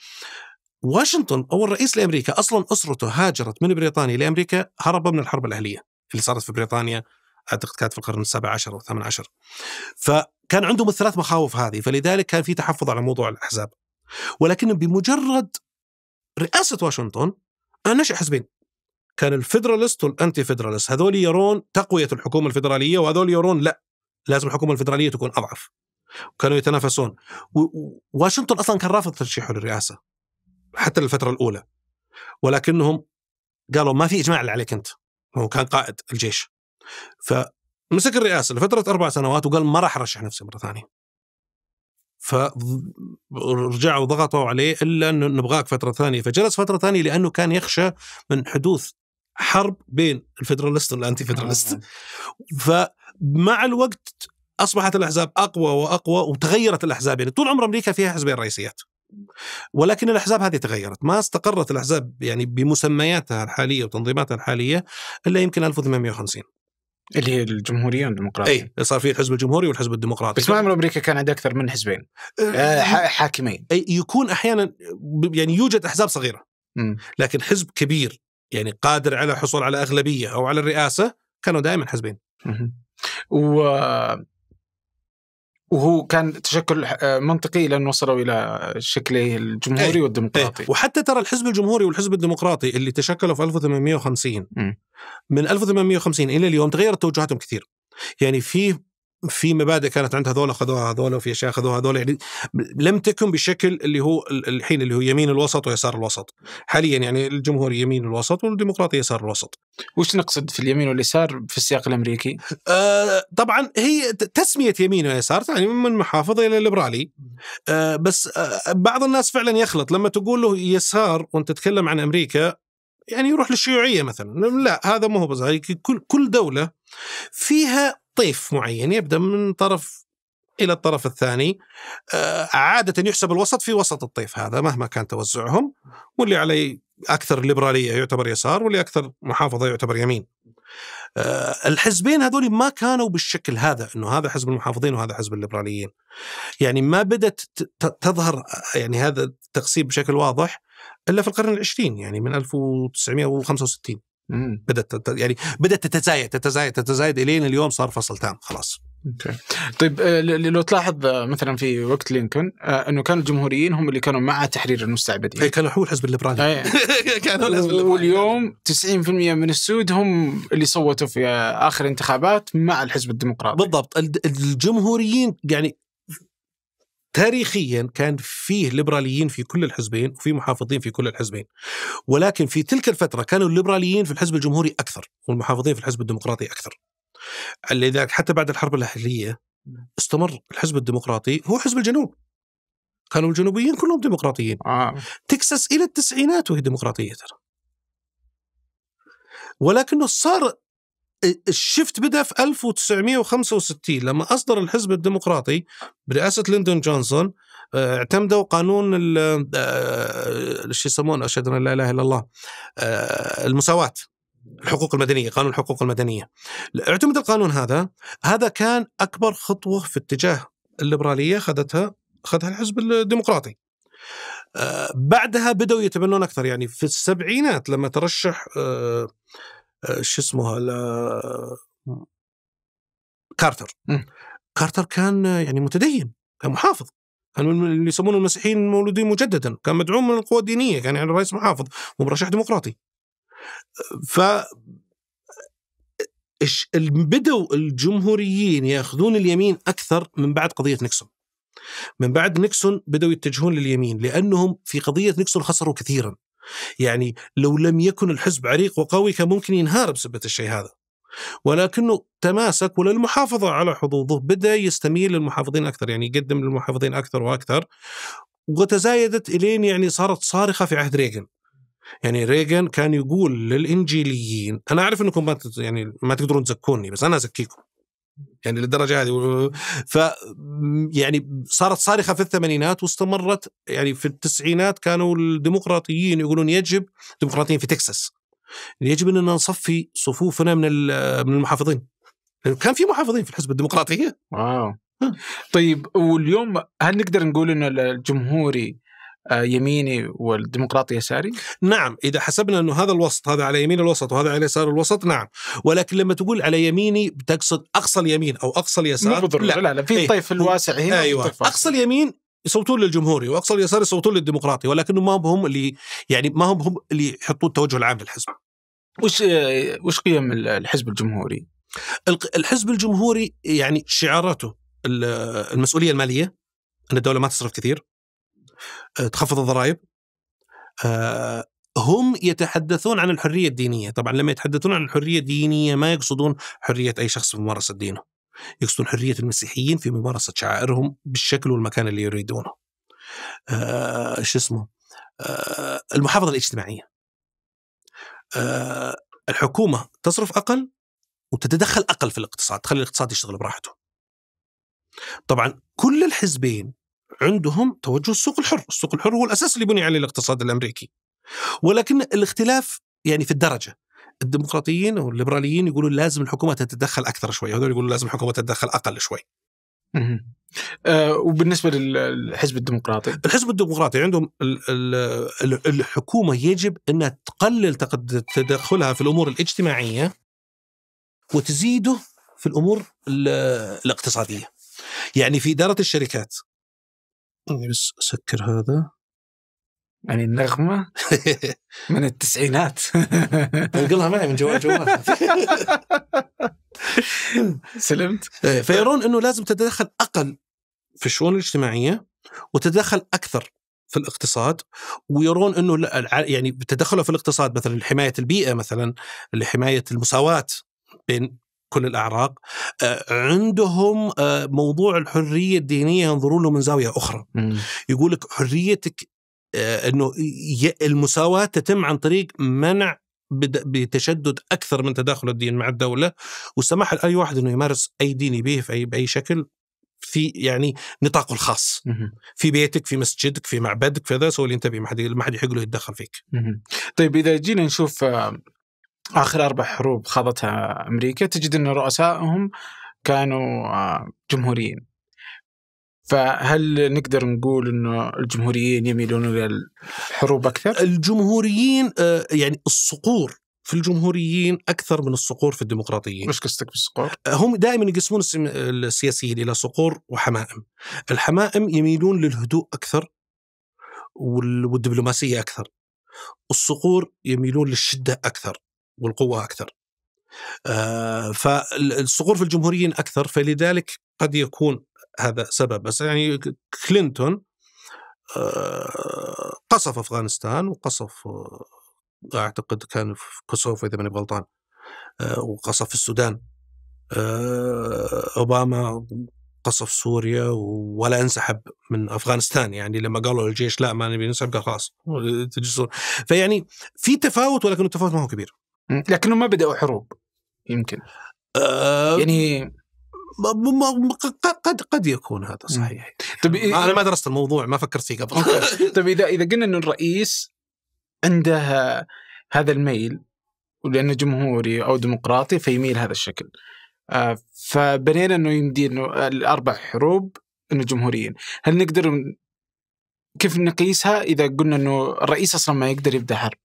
واشنطن اول رئيس لامريكا اصلا اسرته هاجرت من بريطانيا لامريكا هربا من الحرب الاهليه اللي صارت في بريطانيا اعتقد كانت في القرن السابع عشر او الثامن عشر. فكان عندهم الثلاث مخاوف هذه فلذلك كان في تحفظ على موضوع الاحزاب. ولكن بمجرد رئاسه واشنطن نشأ حزبين كان الفيدراليست والانتي فيدراليست هذول يرون تقويه الحكومه الفيدراليه وهذول يرون لا لازم الحكومه الفيدراليه تكون اضعف وكانوا يتنافسون واشنطن اصلا كان رافض ترشيحه للرئاسه حتى الفتره الاولى ولكنهم قالوا ما في اجماع اللي عليك انت هو كان قائد الجيش فمسك الرئاسه لفتره اربع سنوات وقال ما راح ارشح نفسي مره ثانيه فرجعوا ضغطوا عليه الا انه نبغاك فتره ثانيه فجلس فتره ثانيه لانه كان يخشى من حدوث حرب بين الفيدراليست والانتي فيدراليست آه. فمع الوقت اصبحت الاحزاب اقوى واقوى وتغيرت الاحزاب يعني طول عمر امريكا فيها حزبين رئيسيات ولكن الاحزاب هذه تغيرت، ما استقرت الاحزاب يعني بمسمياتها الحاليه وتنظيماتها الحاليه الا يمكن 1850 اللي هي الجمهوريه والديمقراطيه اي صار في الحزب الجمهوري والحزب الديمقراطي بس ما عمر امريكا كان عندها اكثر من حزبين أه, آه، حاكمين أي يكون احيانا يعني يوجد احزاب صغيره لكن حزب كبير يعني قادر على الحصول على اغلبيه او على الرئاسه كانوا دائما حزبين و وهو كان تشكل آه، منطقي لان وصلوا الى شكله الجمهوري أيه. والديمقراطي أيه. وحتى ترى الحزب الجمهوري والحزب الديمقراطي اللي تشكلوا في 1850 م. من 1850 الى اليوم تغيرت توجهاتهم كثير يعني في في مبادئ كانت عند هذول اخذوها هذول وفي اشياء اخذوها هذول يعني لم تكن بشكل اللي هو الحين اللي هو يمين الوسط ويسار الوسط حاليا يعني الجمهور يمين الوسط والديمقراطيه يسار الوسط وش نقصد في اليمين واليسار في السياق الامريكي آه طبعا هي تسميه يمين ويسار يعني من محافظ الى ليبرالي آه بس آه بعض الناس فعلا يخلط لما تقول له يسار وانت تتكلم عن امريكا يعني يروح للشيوعيه مثلا لا هذا ما هو كل كل دوله فيها طيف معين يبدا من طرف الى الطرف الثاني آه، عاده يحسب الوسط في وسط الطيف هذا مهما كان توزعهم واللي عليه اكثر ليبراليه يعتبر يسار واللي اكثر محافظه يعتبر يمين. آه، الحزبين هذول ما كانوا بالشكل هذا انه هذا حزب المحافظين وهذا حزب الليبراليين. يعني ما بدت تظهر يعني هذا التقسيم بشكل واضح الا في القرن العشرين يعني من 1965. بدات يعني بدات تتزايد تتزايد تتزايد الين اليوم صار فصل تام خلاص طيب آه، لو تلاحظ آه، مثلا في وقت لينكولن آه، انه كانوا الجمهوريين هم اللي كانوا مع تحرير المستعبدين اي كانوا هو الحزب الليبرالي إيه. كانوا الحزب الليبرالي واليوم 90% من السود هم اللي صوتوا في اخر انتخابات مع الحزب الديمقراطي بالضبط الجمهوريين يعني تاريخيا كان فيه ليبراليين في كل الحزبين وفي محافظين في كل الحزبين ولكن في تلك الفترة كانوا الليبراليين في الحزب الجمهوري أكثر والمحافظين في الحزب الديمقراطي أكثر لذلك حتى بعد الحرب الأهلية استمر الحزب الديمقراطي هو حزب الجنوب كانوا الجنوبيين كلهم ديمقراطيين آه. تكساس إلى التسعينات وهي ديمقراطية ترى ولكنه صار الشفت بدا في 1965 لما اصدر الحزب الديمقراطي برئاسه ليندون جونسون آه، اعتمدوا قانون آه، شو يسمونه اشهد ان لا اله الا الله آه، المساواه الحقوق المدنيه قانون الحقوق المدنيه اعتمد القانون هذا هذا كان اكبر خطوه في اتجاه الليبراليه اخذتها اخذها الحزب الديمقراطي بعدها بدأوا يتبنون أكثر يعني في السبعينات لما ترشح آه، شو اسمه ل... كارتر كارتر كان يعني متدين كان محافظ كان من اللي يسمونه المسيحيين المولودين مجددا كان مدعوم من القوى الدينيه كان يعني رئيس محافظ ومرشح ديمقراطي ف بدوا الجمهوريين ياخذون اليمين اكثر من بعد قضيه نيكسون من بعد نيكسون بدأوا يتجهون لليمين لأنهم في قضية نيكسون خسروا كثيرا يعني لو لم يكن الحزب عريق وقوي كان ممكن ينهار بسبب الشيء هذا ولكنه تماسك وللمحافظة على حظوظه بدأ يستميل للمحافظين أكثر يعني يقدم للمحافظين أكثر وأكثر وتزايدت إلين يعني صارت صارخة في عهد ريغن يعني ريغن كان يقول للإنجيليين أنا أعرف أنكم ما يعني ما تقدرون تزكوني بس أنا أزكيكم يعني للدرجه هذه ف يعني صارت صارخه في الثمانينات واستمرت يعني في التسعينات كانوا الديمقراطيين يقولون يجب الديمقراطيين في تكساس يجب اننا نصفي صفوفنا من من المحافظين كان في محافظين في الحزب الديمقراطيه واو طيب واليوم هل نقدر نقول انه الجمهوري آه، يميني والديمقراطي يساري؟ نعم إذا حسبنا أنه هذا الوسط هذا على يمين الوسط وهذا على يسار الوسط نعم ولكن لما تقول على يميني تقصد أقصى اليمين أو أقصى اليسار لا لا, لا في ايه الواسع هنا أيوة أقصى اليمين يصوتون للجمهوري واقصى اليسار يصوتون للديمقراطي ولكنه ما هم اللي يعني ما هم هم اللي يحطون التوجه العام للحزب. وش آه، وش قيم الحزب الجمهوري؟ الحزب الجمهوري يعني شعاراته المسؤوليه الماليه ان الدوله ما تصرف كثير آه، تخفض الضرائب آه، هم يتحدثون عن الحريه الدينيه، طبعا لما يتحدثون عن الحريه الدينيه ما يقصدون حريه اي شخص في ممارسه دينه. يقصدون حريه المسيحيين في ممارسه شعائرهم بالشكل والمكان اللي يريدونه. آه، شو اسمه؟ المحافظه الاجتماعيه. الحكومه تصرف اقل وتتدخل اقل في الاقتصاد، تخلي الاقتصاد يشتغل براحته. طبعا كل الحزبين عندهم توجه السوق الحر، السوق الحر هو الاساس اللي بني عليه الاقتصاد الامريكي. ولكن الاختلاف يعني في الدرجه. الديمقراطيين او الليبراليين يقولون لازم الحكومه تتدخل اكثر شوي، هذول يقولون لازم الحكومه تتدخل اقل شوي. آه، وبالنسبه للحزب الديمقراطي الحزب الديمقراطي عندهم الحكومه يجب انها تقلل تدخلها في الامور الاجتماعيه وتزيده في الامور الاقتصاديه يعني في اداره الشركات بس اسكر هذا يعني النغمة من التسعينات انقلها معي من جوال جوال سلمت إيه، فيرون انه لازم تتدخل اقل في الشؤون الاجتماعية وتتدخل اكثر في الاقتصاد ويرون انه يعني تدخله في الاقتصاد مثلا حمايه البيئه مثلا لحماية المساواه بين كل الاعراق آه، عندهم آه، موضوع الحريه الدينيه ينظرون له من زاويه اخرى يقول لك حريتك آه، انه المساواه تتم عن طريق منع بتشدد اكثر من تداخل الدين مع الدوله وسمح لاي واحد انه يمارس اي دين يبيه في أي باي شكل في يعني نطاقه الخاص في بيتك في مسجدك في معبدك في هذا سوي اللي انت ما حد ما حد يحق له يتدخل فيك طيب اذا جينا نشوف اخر اربع حروب خاضتها امريكا تجد ان رؤسائهم كانوا آه، جمهوريين فهل نقدر نقول انه الجمهوريين يميلون الى الحروب اكثر؟ الجمهوريين آه، يعني الصقور في الجمهوريين اكثر من الصقور في الديمقراطيين. وش قصدك بالصقور؟ آه، هم دائما يقسمون السياسيين الى صقور وحمائم. الحمائم يميلون للهدوء اكثر والدبلوماسيه اكثر. الصقور يميلون للشده اكثر. والقوه اكثر. آه، فالصقور في الجمهوريين اكثر فلذلك قد يكون هذا سبب بس يعني كلينتون آه، قصف افغانستان وقصف آه، اعتقد كان في كوسوفو اذا ماني غلطان وقصف السودان اوباما قصف سوريا ولا انسحب من افغانستان يعني لما قالوا للجيش لا ما نبي ننسحب قال خلاص فيعني في تفاوت ولكن التفاوت ما هو كبير لكنهم ما بدأوا حروب يمكن أه يعني قد قد يكون هذا صحيح طيب انا ما درست الموضوع ما فكرت فيه قبل طيب اذا اذا قلنا انه الرئيس عنده هذا الميل ولانه جمهوري او ديمقراطي فيميل هذا الشكل آه، فبنينا انه يمدي انه الاربع حروب انه جمهوريين هل نقدر كيف نقيسها اذا قلنا انه الرئيس اصلا ما يقدر يبدا حرب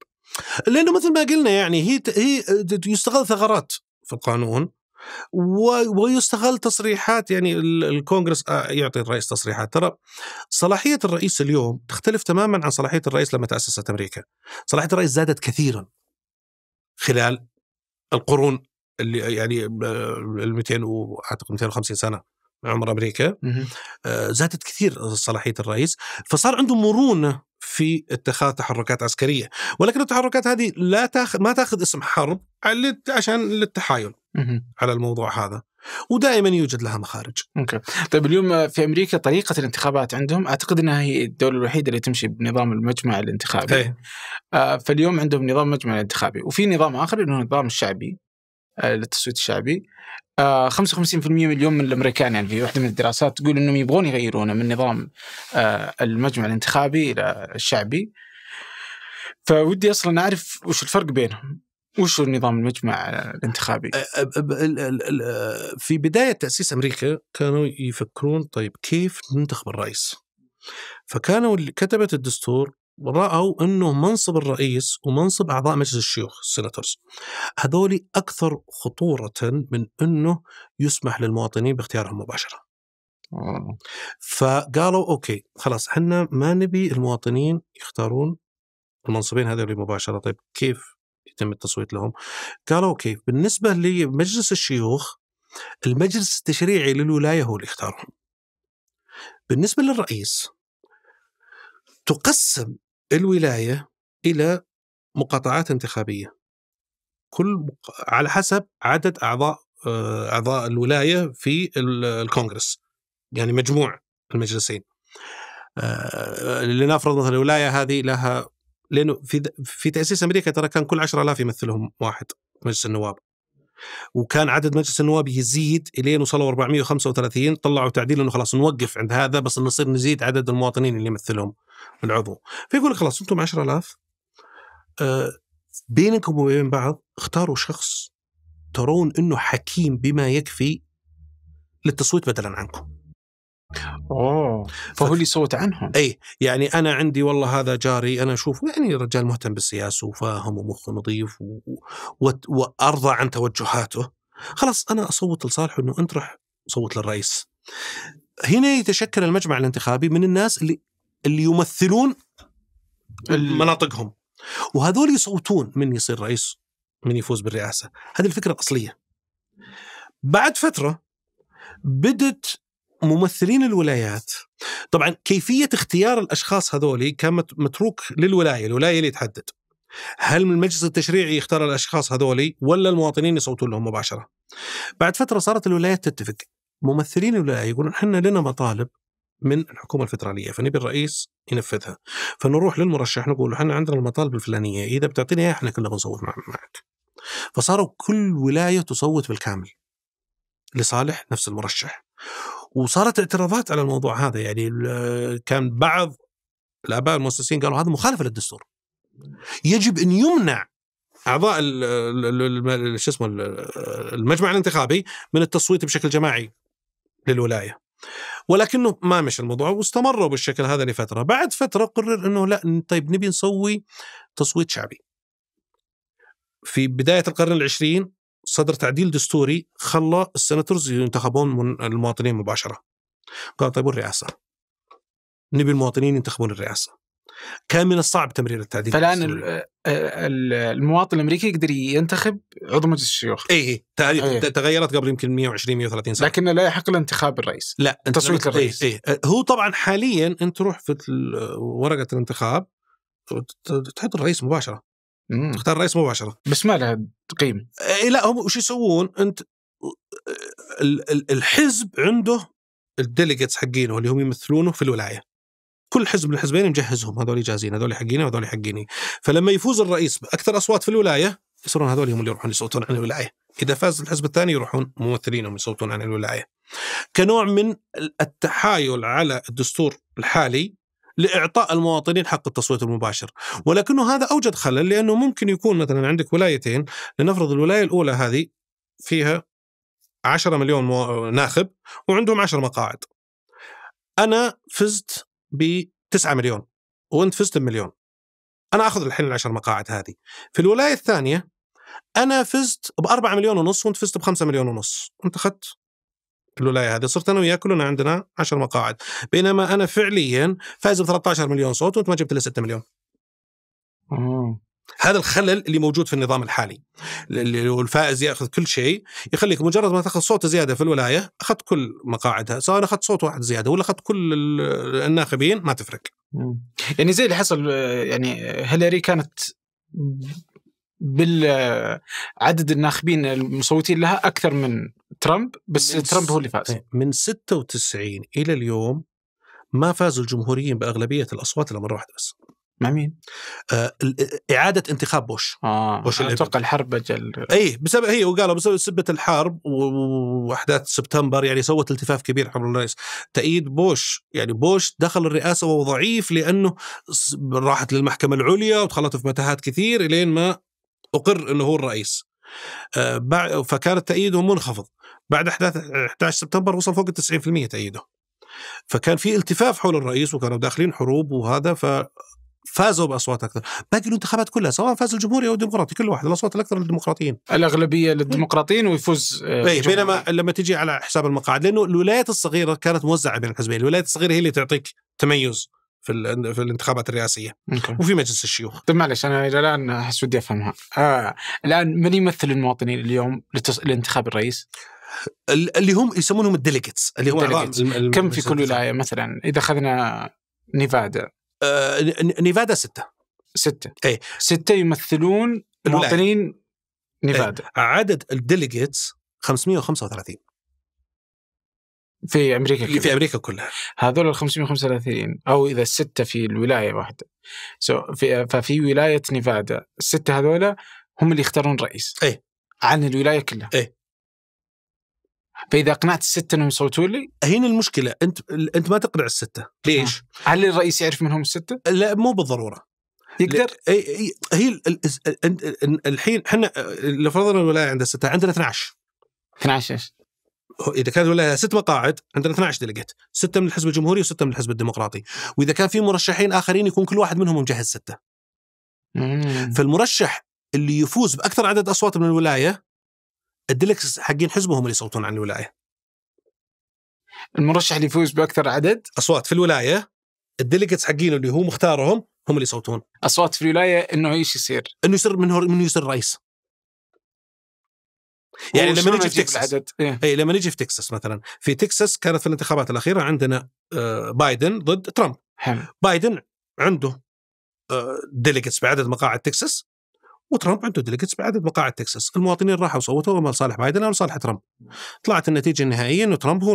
لانه مثل ما قلنا يعني هي هي يستغل ثغرات في القانون ويستغل تصريحات يعني الكونغرس آه، يعطي الرئيس تصريحات ترى صلاحيه الرئيس اليوم تختلف تماما عن صلاحيه الرئيس لما تاسست امريكا صلاحيه الرئيس زادت كثيرا خلال القرون اللي يعني ال 200 واعتقد 250 سنه عمر امريكا آه، زادت كثير صلاحيه الرئيس فصار عنده مرونه في اتخاذ تحركات عسكريه ولكن التحركات هذه لا تاخذ ما تاخذ اسم حرب عشان للتحايل على الموضوع هذا ودائما يوجد لها مخارج. اوكي. طيب اليوم في امريكا طريقه الانتخابات عندهم اعتقد انها هي الدوله الوحيده اللي تمشي بنظام المجمع الانتخابي. ايه. آه فاليوم عندهم نظام مجمع الانتخابي وفي نظام اخر انه النظام الشعبي آه، للتصويت الشعبي 55% آه، مليون من الامريكان يعني في واحده من الدراسات تقول انهم يبغون يغيرونه من نظام آه، المجمع الانتخابي الى الشعبي فودي اصلا اعرف وش الفرق بينهم وش نظام المجمع الانتخابي؟ في بدايه تاسيس امريكا كانوا يفكرون طيب كيف ننتخب الرئيس؟ فكانوا كتبت الدستور راوا انه منصب الرئيس ومنصب اعضاء مجلس الشيوخ السيناترز هذول اكثر خطوره من انه يسمح للمواطنين باختيارهم مباشره آه. فقالوا اوكي خلاص احنا ما نبي المواطنين يختارون المنصبين هذول مباشره طيب كيف يتم التصويت لهم قالوا اوكي بالنسبه لمجلس الشيوخ المجلس التشريعي للولايه هو اللي يختارهم بالنسبه للرئيس تقسم الولايه الى مقاطعات انتخابيه كل على حسب عدد اعضاء آه، اعضاء الولايه في الكونغرس يعني مجموع المجلسين آه، لنفرض مثلا الولايه هذه لها لانه في في تاسيس امريكا ترى كان كل 10000 يمثلهم واحد في مجلس النواب وكان عدد مجلس النواب يزيد الين وصلوا 435 طلعوا تعديل انه خلاص نوقف عند هذا بس نصير نزيد عدد المواطنين اللي يمثلهم العضو فيقول لك خلاص انتم 10000 آه، بينكم وبين بعض اختاروا شخص ترون انه حكيم بما يكفي للتصويت بدلا عنكم اوه فهو اللي صوت عنهم اي يعني انا عندي والله هذا جاري انا اشوفه يعني رجال مهتم بالسياسه وفاهم ومخه نظيف و... و... وارضى عن توجهاته خلاص انا اصوت لصالحه انه انت رح صوت للرئيس هنا يتشكل المجمع الانتخابي من الناس اللي اللي يمثلون مناطقهم وهذول يصوتون من يصير رئيس من يفوز بالرئاسه هذه الفكره الاصليه بعد فتره بدت ممثلين الولايات طبعا كيفيه اختيار الاشخاص هذول كانت متروك للولايه الولايه اللي تحدد هل من المجلس التشريعي يختار الاشخاص هذولي ولا المواطنين يصوتون لهم مباشره بعد فتره صارت الولايات تتفق ممثلين الولايه يقولون احنا لنا مطالب من الحكومه الفدراليه فنبي الرئيس ينفذها فنروح للمرشح نقول له احنا عندنا المطالب الفلانيه اذا بتعطينا اياها احنا كلنا بنصوت معك فصاروا كل ولايه تصوت بالكامل لصالح نفس المرشح وصارت اعتراضات على الموضوع هذا يعني كان بعض الاباء المؤسسين قالوا هذا مخالفه للدستور يجب ان يمنع اعضاء شو اسمه المجمع الانتخابي من التصويت بشكل جماعي للولايه ولكنه ما مش الموضوع واستمروا بالشكل هذا لفتره، بعد فتره قرر انه لا طيب نبي نسوي تصويت شعبي. في بدايه القرن العشرين صدر تعديل دستوري خلى السناتورز ينتخبون من المواطنين مباشره. قال طيب والرئاسه؟ نبي المواطنين ينتخبون الرئاسه. كان من الصعب تمرير التعديل فالان آه، المواطن الامريكي يقدر ينتخب عضو مجلس الشيوخ اي تاريخ أيه. إيه. إيه. تغيرت قبل يمكن 120 130 سنه لكن لا يحق له انتخاب الرئيس لا تصويت الرئيس أيه. أيه. هو طبعا حاليا انت تروح في ورقه الانتخاب تحط الرئيس مباشره مم. تختار الرئيس مباشره بس ما لها قيمه إيه لا هم وش يسوون انت الحزب عنده الديليجيتس حقينه اللي هم يمثلونه في الولايه كل حزب من الحزبين مجهزهم هذول جاهزين هذول حقيني وهذول حقيني فلما يفوز الرئيس باكثر اصوات في الولايه يصيرون هذول هم اللي يروحون يصوتون عن الولايه اذا فاز الحزب الثاني يروحون ممثلينهم يصوتون عن الولايه كنوع من التحايل على الدستور الحالي لاعطاء المواطنين حق التصويت المباشر، ولكنه هذا اوجد خلل لانه ممكن يكون مثلا عندك ولايتين لنفرض الولايه الاولى هذه فيها 10 مليون ناخب وعندهم 10 مقاعد. انا فزت ب 9 مليون وانت فزت بمليون انا اخذ الحين العشر مقاعد هذه في الولايه الثانيه انا فزت ب 4 مليون ونص وانت فزت ب 5 مليون ونص انت اخذت في الولايه هذه صرت انا وياك كلنا عندنا 10 مقاعد بينما انا فعليا فايز ب 13 مليون صوت وانت ما جبت الا 6 مليون هذا الخلل اللي موجود في النظام الحالي اللي الفائز ياخذ كل شيء يخليك مجرد ما تاخذ صوت زياده في الولايه اخذت كل مقاعدها سواء اخذت صوت واحد زياده ولا اخذت كل الناخبين ما تفرق يعني زي اللي حصل يعني هيلاري كانت بالعدد الناخبين المصوتين لها اكثر من ترامب بس ترامب هو اللي فاز طيب، من 96 الى اليوم ما فاز الجمهوريين باغلبيه الاصوات الا مره واحده بس مع مين؟ آه،, آه إعادة انتخاب بوش آه بوش أتوقع الحرب أجل أي بسبب هي وقالوا بسبب سبة الحرب وأحداث سبتمبر يعني سوت التفاف كبير حول الرئيس تأييد بوش يعني بوش دخل الرئاسة وهو ضعيف لأنه راحت للمحكمة العليا ودخلت في متاهات كثير إلين ما أقر أنه هو الرئيس آه فكان تأييده منخفض بعد أحداث 11 سبتمبر وصل فوق ال 90% تأييده فكان في التفاف حول الرئيس وكانوا داخلين حروب وهذا ف فازوا باصوات اكثر، باقي الانتخابات كلها سواء فاز الجمهوري او الديمقراطي كل واحد الاصوات الاكثر للديمقراطيين. الاغلبيه للديمقراطيين ويفوز آه، اي بينما لما تجي على حساب المقاعد لانه الولايات الصغيره كانت موزعه بين الحزبين، الولايات الصغيره هي اللي تعطيك تميز في في الانتخابات الرئاسيه مكي. وفي مجلس الشيوخ. طيب معلش انا الى الان احس ودي افهمها. آه الان من يمثل المواطنين اليوم لانتخاب الرئيس؟ اللي هم يسمونهم الديليجيتس اللي هم كم في كل ولايه مثلا اذا اخذنا نيفادا آه نيفادا ستة ستة اي ستة يمثلون مواطنين نيفادا أي. عدد الديليجيتس 535 في امريكا كلها في امريكا كلها هذول ال 535 او اذا السته في الولايه واحده سو في ففي ولايه نيفادا السته هذول هم اللي يختارون رئيس ايه عن الولايه كلها ايه فاذا اقنعت السته انهم يصوتوا لي هنا المشكله انت انت ما تقنع السته ليش؟ آه. هل الرئيس يعرف منهم السته؟ لا مو بالضروره يقدر هي الحين احنا لو فرضنا الولايه عندها سته عندنا 12 12 ايش؟ اذا كانت الولايه ست مقاعد عندنا 12 ديليجيت، سته من الحزب الجمهوري وسته من الحزب الديمقراطي، واذا كان في مرشحين اخرين يكون كل واحد منهم مجهز سته. مم. فالمرشح اللي يفوز باكثر عدد اصوات من الولايه الديلكس حقين حزبه هم اللي يصوتون عن الولايه المرشح اللي يفوز باكثر عدد اصوات في الولايه الديليجيتس حقينه اللي هو مختارهم هم اللي يصوتون اصوات في الولايه انه ايش يصير؟ انه يصير منه من يصير رئيس يعني لما نجي في تكساس إيه؟ اي لما نجي في تكساس مثلا في تكساس كانت في الانتخابات الاخيره عندنا آه، بايدن ضد ترامب حلو. بايدن عنده آه، ديليجيتس بعدد مقاعد تكساس وترامب عنده ديليجيتس بعدد مقاعد تكساس، المواطنين راحوا صوتوا وما لصالح بايدن او لصالح ترامب. طلعت النتيجه النهائيه انه ترامب هو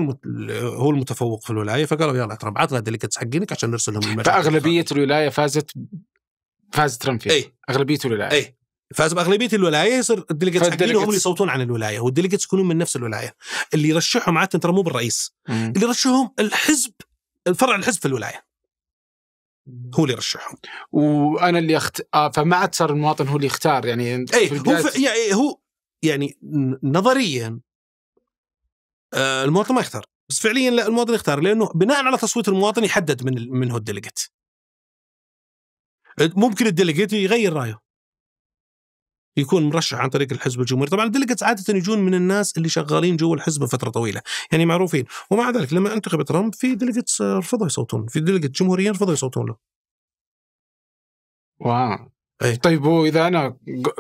هو المتفوق في الولايه فقالوا يلا ترامب عطنا ديليجتس حقينك عشان نرسل لهم فاغلبيه الولايه فازت فاز ترامب فيها ايه اغلبيه الولايه اي فاز باغلبيه الولايه يصير الديليجيتس حقينهم هم اللي يصوتون عن الولايه والديليجيتس يكونون من نفس الولايه اللي يرشحهم عاده ترى مو بالرئيس اللي يرشحهم الحزب الفرع الحزب في الولايه هو اللي يرشحهم وانا اللي اخت آه فما عاد صار المواطن هو اللي يختار يعني اي هو ف... يعني إيه، هو يعني نظريا آه المواطن ما يختار بس فعليا لا المواطن يختار لانه بناء على تصويت المواطن يحدد من من هو الديليجيت ممكن الديليجيت يغير رايه يكون مرشح عن طريق الحزب الجمهوري طبعا الدليجتس عاده يجون من الناس اللي شغالين جوا الحزب فترة طويله يعني معروفين ومع ذلك لما انتخب ترامب في ديليجتس رفضوا يصوتون في ديليجتس جمهوريين رفضوا يصوتون له واو أي. طيب واذا انا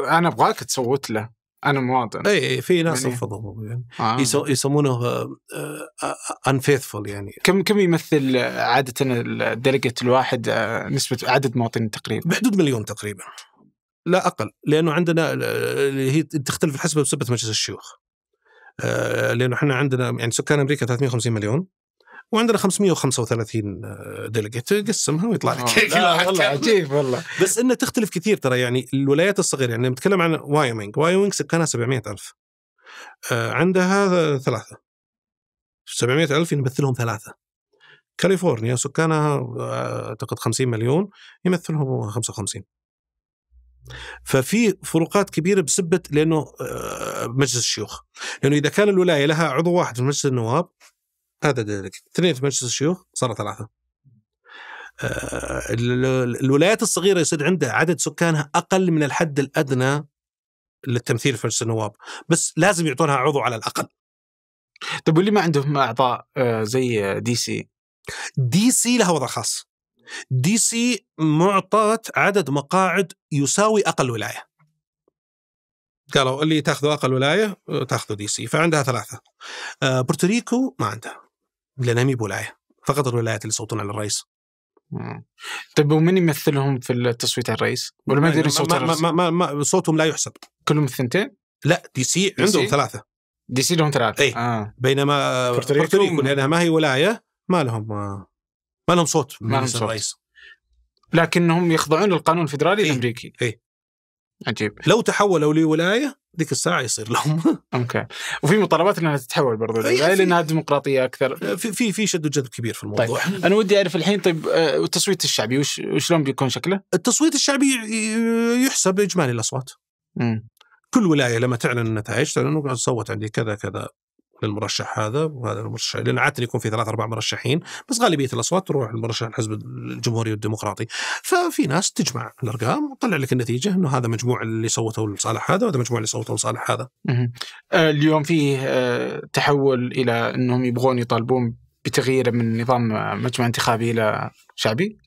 انا ابغاك تصوت له انا مواطن اي إيه، في ناس يعني رفضوا يعني آه. يسمونه انفيثفول آه، آه، يعني كم كم يمثل عاده الدليجت الواحد آه، نسبه عدد مواطنين تقريبا؟ بحدود مليون تقريبا لا اقل لانه عندنا آه، هي تختلف الحسبه بسبب مجلس الشيوخ آه، لانه احنا عندنا يعني سكان امريكا 350 مليون وعندنا 535 ديليجيت آه، قسمها ويطلع لك والله عجيب والله بس انه تختلف كثير ترى يعني الولايات الصغيره يعني نتكلم عن وايومينج وايومينج سكانها 700 ألف عندها ثلاثة 700 ألف يمثلهم ثلاثة كاليفورنيا سكانها أعتقد 50 مليون يمثلهم 55 ففي فروقات كبيره بسبه لانه آه، مجلس الشيوخ لانه اذا كان الولايه لها عضو واحد في مجلس النواب هذا ذلك اثنين في مجلس الشيوخ صار ثلاثه آه، الولايات الصغيره يصير عندها عدد سكانها اقل من الحد الادنى للتمثيل في مجلس النواب بس لازم يعطونها عضو على الاقل طيب واللي ما عندهم اعضاء آه، زي دي سي دي سي لها وضع خاص دي سي معطاة عدد مقاعد يساوي أقل ولاية قالوا اللي تاخذوا أقل ولاية تاخذوا دي سي فعندها ثلاثة آه، بورتوريكو ما عندها لأنها مي بولاية فقط الولايات اللي يصوتون على الرئيس طيب ومن يمثلهم في التصويت على الرئيس؟ ولا ما يقدرون يصوتون ما, ما, ما, ما, ما صوتهم لا يحسب كلهم الثنتين؟ لا دي سي عندهم ثلاثة دي سي لهم ثلاثة اي آه. بينما بورتوريكو لأنها ما هي ولاية ما لهم آه. ما لهم صوت ما لهم صوت الرئيس. لكنهم يخضعون للقانون الفدرالي إيه؟ الامريكي اي عجيب لو تحولوا لولايه ذيك الساعه يصير لهم اوكي وفي مطالبات انها تتحول برضو إيه، لولايه لانها ديمقراطيه اكثر آه، في في في شد وجذب كبير في الموضوع طيب. انا ودي اعرف الحين طيب آه، التصويت الشعبي وش وشلون بيكون شكله؟ التصويت الشعبي يحسب اجمالي الاصوات امم كل ولايه لما تعلن النتائج تعلن صوت عندي كذا كذا للمرشح هذا وهذا المرشح لان عاده يكون في ثلاث اربع مرشحين بس غالبيه الاصوات تروح للمرشح الحزب الجمهوري والديمقراطي ففي ناس تجمع الارقام وتطلع لك النتيجه انه هذا مجموع اللي صوتوا لصالح هذا وهذا مجموع اللي صوتوا لصالح هذا. آه، اليوم فيه آه، تحول الى انهم يبغون يطالبون بتغيير من نظام آه، مجمع انتخابي الى شعبي؟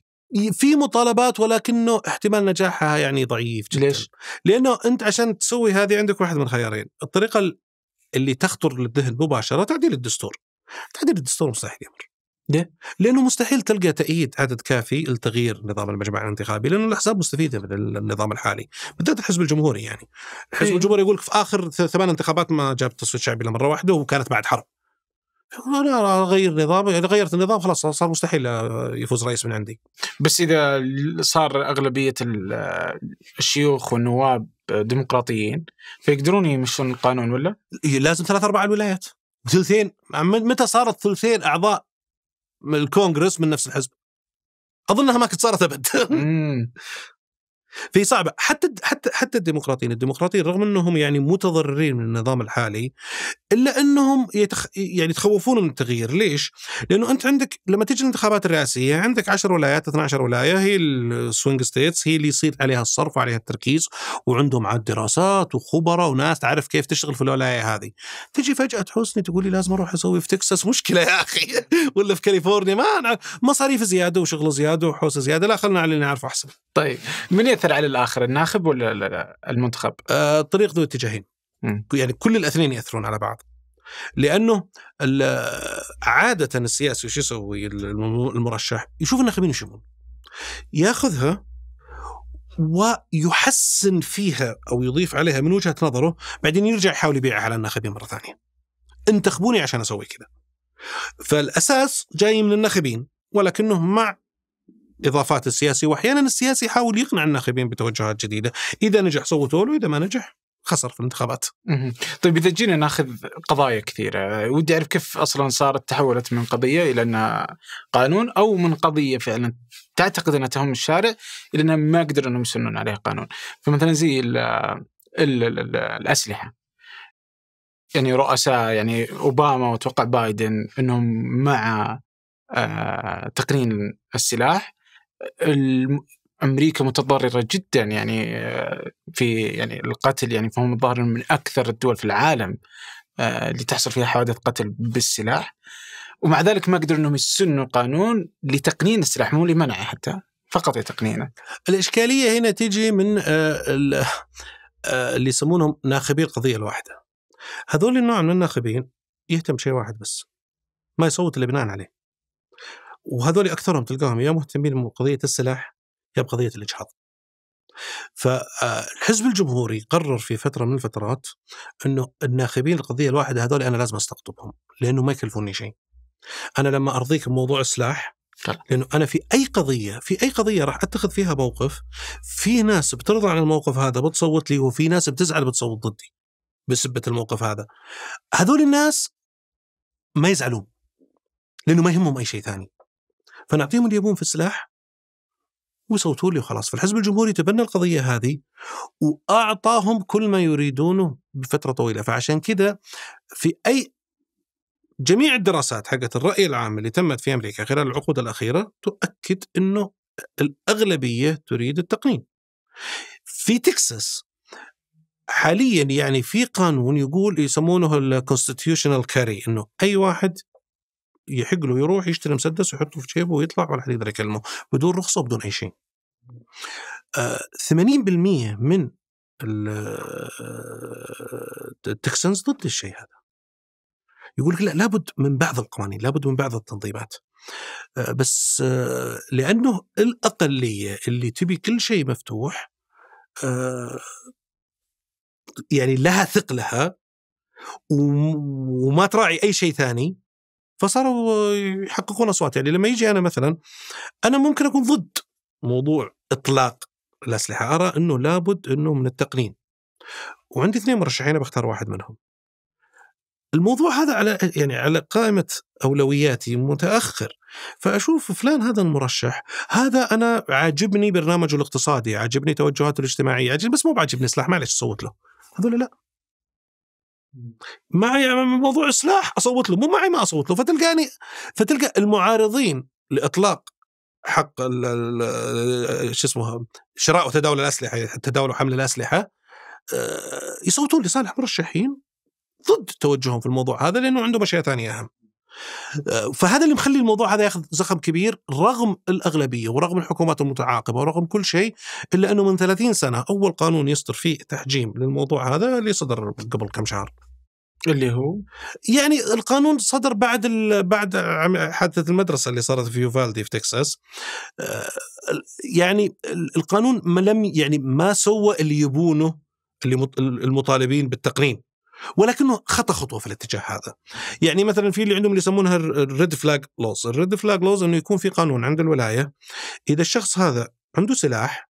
في مطالبات ولكنه احتمال نجاحها يعني ضعيف جدا ليش؟ لانه انت عشان تسوي هذه عندك واحد من خيارين، الطريقه اللي تخطر للذهن مباشره تعديل الدستور. تعديل الدستور مستحيل يمر. ليه؟ لانه مستحيل تلقى تأييد عدد كافي لتغيير نظام المجمع الانتخابي لانه الاحزاب مستفيده من النظام الحالي، بالذات الحزب الجمهوري يعني. الحزب إيه؟ الجمهوري يقول لك في اخر ثمان انتخابات ما جاب تصويت شعبي الا مره واحده وكانت بعد حرب. انا اغير نظام اذا يعني غيرت النظام خلاص صار مستحيل يفوز رئيس من عندي. بس اذا صار اغلبيه الشيوخ والنواب ديمقراطيين فيقدرون يمشون القانون ولا؟ لازم ثلاث ارباع الولايات ثلثين متى صارت ثلثين اعضاء من الكونغرس من نفس الحزب؟ اظنها ما كنت صارت ابد في صعبة حتى حتى حتى الديمقراطيين، الديمقراطيين رغم انهم يعني متضررين من النظام الحالي الا انهم يتخ... يعني يتخوفون من التغيير، ليش؟ لانه انت عندك لما تيجي الانتخابات الرئاسية عندك 10 ولايات 12 ولاية هي السوينج ستيتس هي اللي يصير عليها الصرف وعليها التركيز وعندهم عاد دراسات وخبراء وناس تعرف كيف تشتغل في الولاية هذه. تجي فجأة تحوسني تقول لي لازم اروح اسوي في تكساس مشكلة يا اخي ولا في كاليفورنيا ما مصاريف زيادة وشغل زيادة وحوسة زيادة لا خلينا على اللي نعرفه احسن. طيب من ياثر على الاخر الناخب ولا المنتخب؟ الطريق آه، ذو اتجاهين يعني كل الاثنين ياثرون على بعض لانه عاده السياسي وش يسوي المرشح؟ يشوف الناخبين يبون ياخذها ويحسن فيها او يضيف عليها من وجهه نظره بعدين يرجع يحاول يبيعها على الناخبين مره ثانيه. انتخبوني عشان اسوي كذا. فالاساس جاي من الناخبين ولكنه مع اضافات السياسي واحيانا السياسي يحاول يقنع الناخبين بتوجهات جديده، اذا نجح صوتوا له، اذا ما نجح خسر في الانتخابات. طيب اذا جينا ناخذ قضايا كثيره، ودي اعرف كيف اصلا صارت تحولت من قضيه الى انها قانون او من قضيه فعلا تعتقد انها تهم الشارع الى انها ما قدروا انهم يسنون عليها قانون، فمثلا زي الـ الـ الـ الاسلحه. يعني رؤساء يعني اوباما واتوقع بايدن انهم مع آه، تقنين السلاح امريكا متضرره جدا يعني آه، في يعني القتل يعني فهم الظاهر من اكثر الدول في العالم آه، اللي تحصل فيها حوادث قتل بالسلاح ومع ذلك ما قدروا انهم يسنوا قانون لتقنين السلاح مو لمنعه حتى فقط لتقنينه. الاشكاليه هنا تجي من آه، اللي يسمونهم ناخبي القضيه الواحده. هذول النوع من الناخبين يهتم بشيء واحد بس ما يصوت اللي بناء عليه. وهذول اكثرهم تلقاهم يا مهتمين بقضيه السلاح يا بقضيه الاجهاض. فالحزب آه، الجمهوري قرر في فتره من الفترات انه الناخبين القضيه الواحده هذول انا لازم استقطبهم لانه ما يكلفوني شيء. انا لما ارضيك بموضوع السلاح طيب. لانه انا في اي قضيه في اي قضيه راح اتخذ فيها موقف في ناس بترضى عن الموقف هذا بتصوت لي وفي ناس بتزعل بتصوت ضدي بسبه الموقف هذا هذول الناس ما يزعلون لانه ما يهمهم اي شيء ثاني فنعطيهم اللي يبون في السلاح ويصوتوا لي وخلاص فالحزب الجمهوري تبنى القضية هذه وأعطاهم كل ما يريدونه بفترة طويلة فعشان كذا في أي جميع الدراسات حقت الرأي العام اللي تمت في أمريكا خلال العقود الأخيرة تؤكد أنه الأغلبية تريد التقنين في تكساس حاليا يعني في قانون يقول يسمونه الكونستيتيوشنال كاري انه اي واحد يحق له يروح يشتري مسدس ويحطه في جيبه ويطلع ولا حد يقدر يكلمه بدون رخصه وبدون اي شيء. آه 80% من آه، التكسنز ضد الشيء هذا. يقول لك لا لابد من بعض القوانين، لابد من بعض التنظيمات. آه بس آه لانه الاقليه اللي تبي كل شيء مفتوح آه يعني لها ثقلها وما تراعي اي شيء ثاني فصاروا يحققون اصوات يعني لما يجي انا مثلا انا ممكن اكون ضد موضوع اطلاق الاسلحه ارى انه لابد انه من التقنين وعندي اثنين مرشحين بختار واحد منهم الموضوع هذا على يعني على قائمة أولوياتي متأخر فأشوف فلان هذا المرشح هذا أنا عاجبني برنامجه الاقتصادي عاجبني توجهاته الاجتماعية عاجبني بس مو بعاجبني سلاح معلش صوت له هذول لا معي موضوع اصلاح اصوت له مو معي ما اصوت له فتلقاني فتلقى المعارضين لاطلاق حق شو اسمه شراء وتداول الاسلحه تداول وحمل الاسلحه آه، يصوتون لصالح مرشحين ضد توجههم في الموضوع هذا لانه عنده اشياء ثانيه اهم. آه، فهذا اللي مخلي الموضوع هذا ياخذ زخم كبير رغم الاغلبيه ورغم الحكومات المتعاقبه ورغم كل شيء الا انه من 30 سنه اول قانون يصدر فيه تحجيم للموضوع هذا اللي صدر قبل كم شهر اللي هو يعني القانون صدر بعد ال... بعد حادثه المدرسه اللي صارت في يوفالدي في تكساس آه، يعني القانون ما لم يعني ما سوى اللي يبونه اللي المطالبين بالتقنين ولكنه خطا خطوه في الاتجاه هذا يعني مثلا في اللي عندهم اللي يسمونها الريد فلاج لوز الريد فلاج لوز انه يكون في قانون عند الولايه اذا الشخص هذا عنده سلاح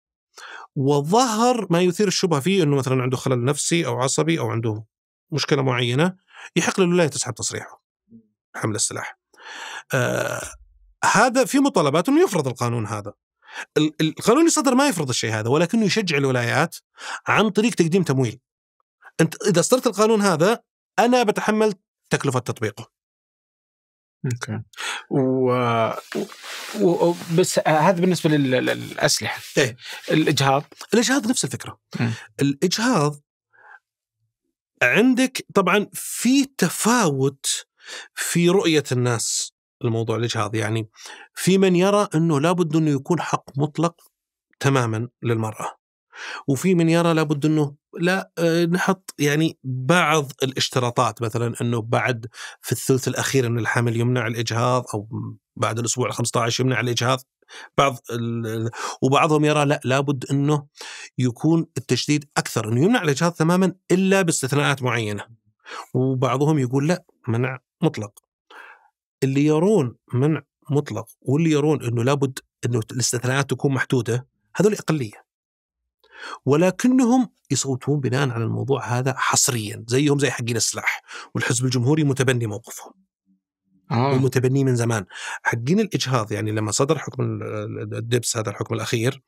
وظهر ما يثير الشبهه فيه انه مثلا عنده خلل نفسي او عصبي او عنده مشكله معينه يحق للولايه تسحب تصريحه حمل السلاح آه هذا في مطالبات انه يفرض القانون هذا القانون اللي صدر ما يفرض الشيء هذا ولكنه يشجع الولايات عن طريق تقديم تمويل انت اذا اصدرت القانون هذا انا بتحمل تكلفه تطبيقه اوكي و... و... و... بس هذا بالنسبه للاسلحه ايه الاجهاض الاجهاض نفس الفكره م. الاجهاض عندك طبعا في تفاوت في رؤيه الناس الموضوع الاجهاض يعني في من يرى انه لابد انه يكون حق مطلق تماما للمراه وفي من يرى لابد انه لا آه، نحط يعني بعض الاشتراطات مثلا انه بعد في الثلث الاخير من الحمل يمنع الاجهاض او بعد الاسبوع ال 15 يمنع الاجهاض بعض وبعضهم يرى لا لابد انه يكون التشديد اكثر انه يمنع الاجهاض تماما الا باستثناءات معينه وبعضهم يقول لا منع مطلق اللي يرون منع مطلق واللي يرون انه لابد انه الاستثناءات تكون محدوده هذول اقليه ولكنهم يصوتون بناء على الموضوع هذا حصريا زيهم زي حقين السلاح والحزب الجمهوري متبني موقفهم آه. ومتبني من زمان حقين الاجهاض يعني لما صدر حكم الدبس هذا الحكم الاخير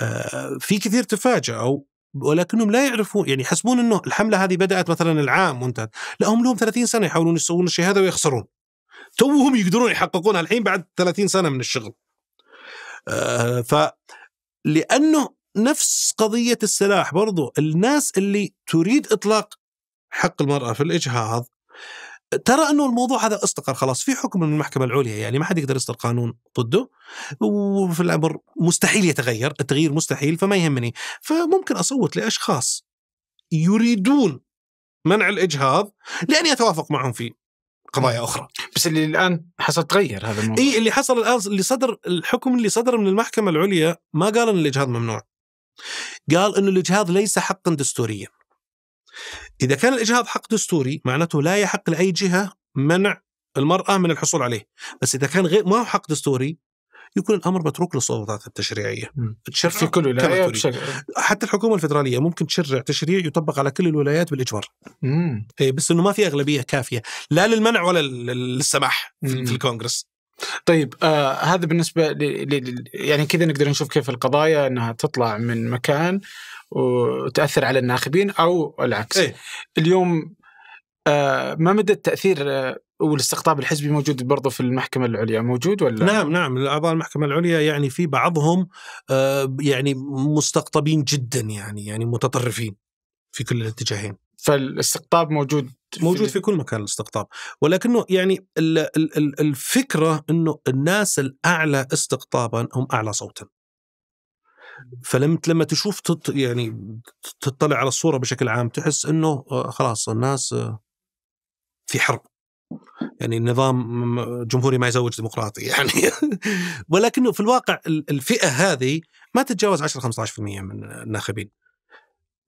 آه، في كثير تفاجأوا ولكنهم لا يعرفون يعني يحسبون انه الحمله هذه بدات مثلا العام وانتهت لا هم لهم 30 سنه يحاولون يسوون الشيء هذا ويخسرون توهم يقدرون يحققونها الحين بعد 30 سنه من الشغل آه، ف لانه نفس قضية السلاح برضو الناس اللي تريد إطلاق حق المرأة في الإجهاض ترى أنه الموضوع هذا استقر خلاص في حكم من المحكمة العليا يعني ما حد يقدر يصدر قانون ضده وفي الأمر مستحيل يتغير التغيير مستحيل فما يهمني فممكن أصوت لأشخاص يريدون منع الإجهاض لأني أتوافق معهم في قضايا اخرى بس اللي الان حصل تغير هذا الموضوع اي اللي حصل الان اللي صدر الحكم اللي صدر من المحكمه العليا ما قال ان الاجهاض ممنوع قال أن الإجهاض ليس حقا دستوريا إذا كان الإجهاض حق دستوري معناته لا يحق لأي جهة منع المرأة من الحصول عليه بس إذا كان غير ما هو حق دستوري يكون الامر متروك للسلطات التشريعيه تشرع في كل ولايه حتى الحكومه الفدراليه ممكن تشرع تشريع يطبق على كل الولايات بالاجبار إيه، بس انه ما في اغلبيه كافيه لا للمنع ولا للسماح في الكونغرس طيب آه هذا بالنسبه ل... ل... يعني كذا نقدر نشوف كيف القضايا انها تطلع من مكان وتاثر على الناخبين او العكس. إيه؟ اليوم آه ما مدى التاثير آه والاستقطاب الحزبي موجود برضه في المحكمة العليا موجود ولا نعم نعم الأعضاء المحكمة العليا يعني في بعضهم آه يعني مستقطبين جدا يعني يعني متطرفين في كل الاتجاهين فالاستقطاب موجود موجود في كل مكان الاستقطاب ولكنه يعني الفكره انه الناس الاعلى استقطابا هم اعلى صوتا فلما لما تشوف تط يعني تطلع على الصوره بشكل عام تحس انه آه، خلاص الناس آه، في حرب يعني النظام جمهوري ما يزوج ديمقراطي يعني ولكنه في الواقع الفئه هذه ما تتجاوز 10 15% من الناخبين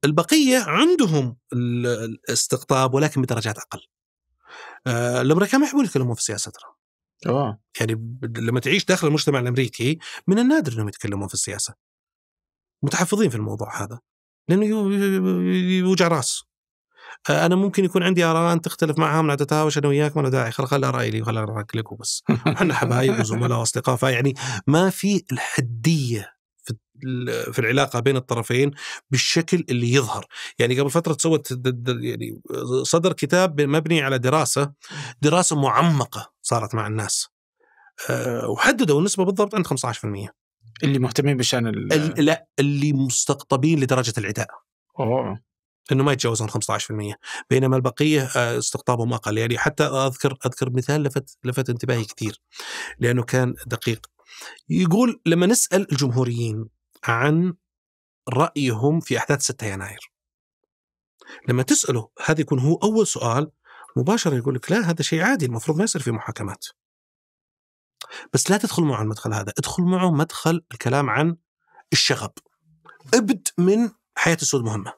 البقيه عندهم الاستقطاب ولكن بدرجات اقل. آه، الامريكان ما يحبون يتكلمون في السياسه آه. ترى. يعني لما تعيش داخل المجتمع الامريكي من النادر انهم يتكلمون في السياسه. متحفظين في الموضوع هذا لانه يوجع راس. آه، انا ممكن يكون عندي اراء انت تختلف معها من اتتهاوش انا وياك ما له داعي خل ارائي لي وخل ارائك لك وبس. احنا حبايب وزملاء واصدقاء فيعني ما في الحديه في العلاقه بين الطرفين بالشكل اللي يظهر، يعني قبل فتره سوت يعني صدر كتاب مبني على دراسه دراسه معمقه صارت مع الناس. آه، وحددوا النسبه بالضبط عند 15% اللي مهتمين بشان ال... لا اللي مستقطبين لدرجه العداء. أوه. انه ما يتجاوزون 15% بينما البقيه آه، استقطابهم اقل يعني حتى اذكر اذكر مثال لفت لفت انتباهي كثير لانه كان دقيق يقول لما نسال الجمهوريين عن رأيهم في أحداث 6 يناير لما تسأله هذا يكون هو أول سؤال مباشرة يقول لك لا هذا شيء عادي المفروض ما يصير في محاكمات بس لا تدخل معه المدخل هذا ادخل معه مدخل الكلام عن الشغب ابد من حياة السود مهمة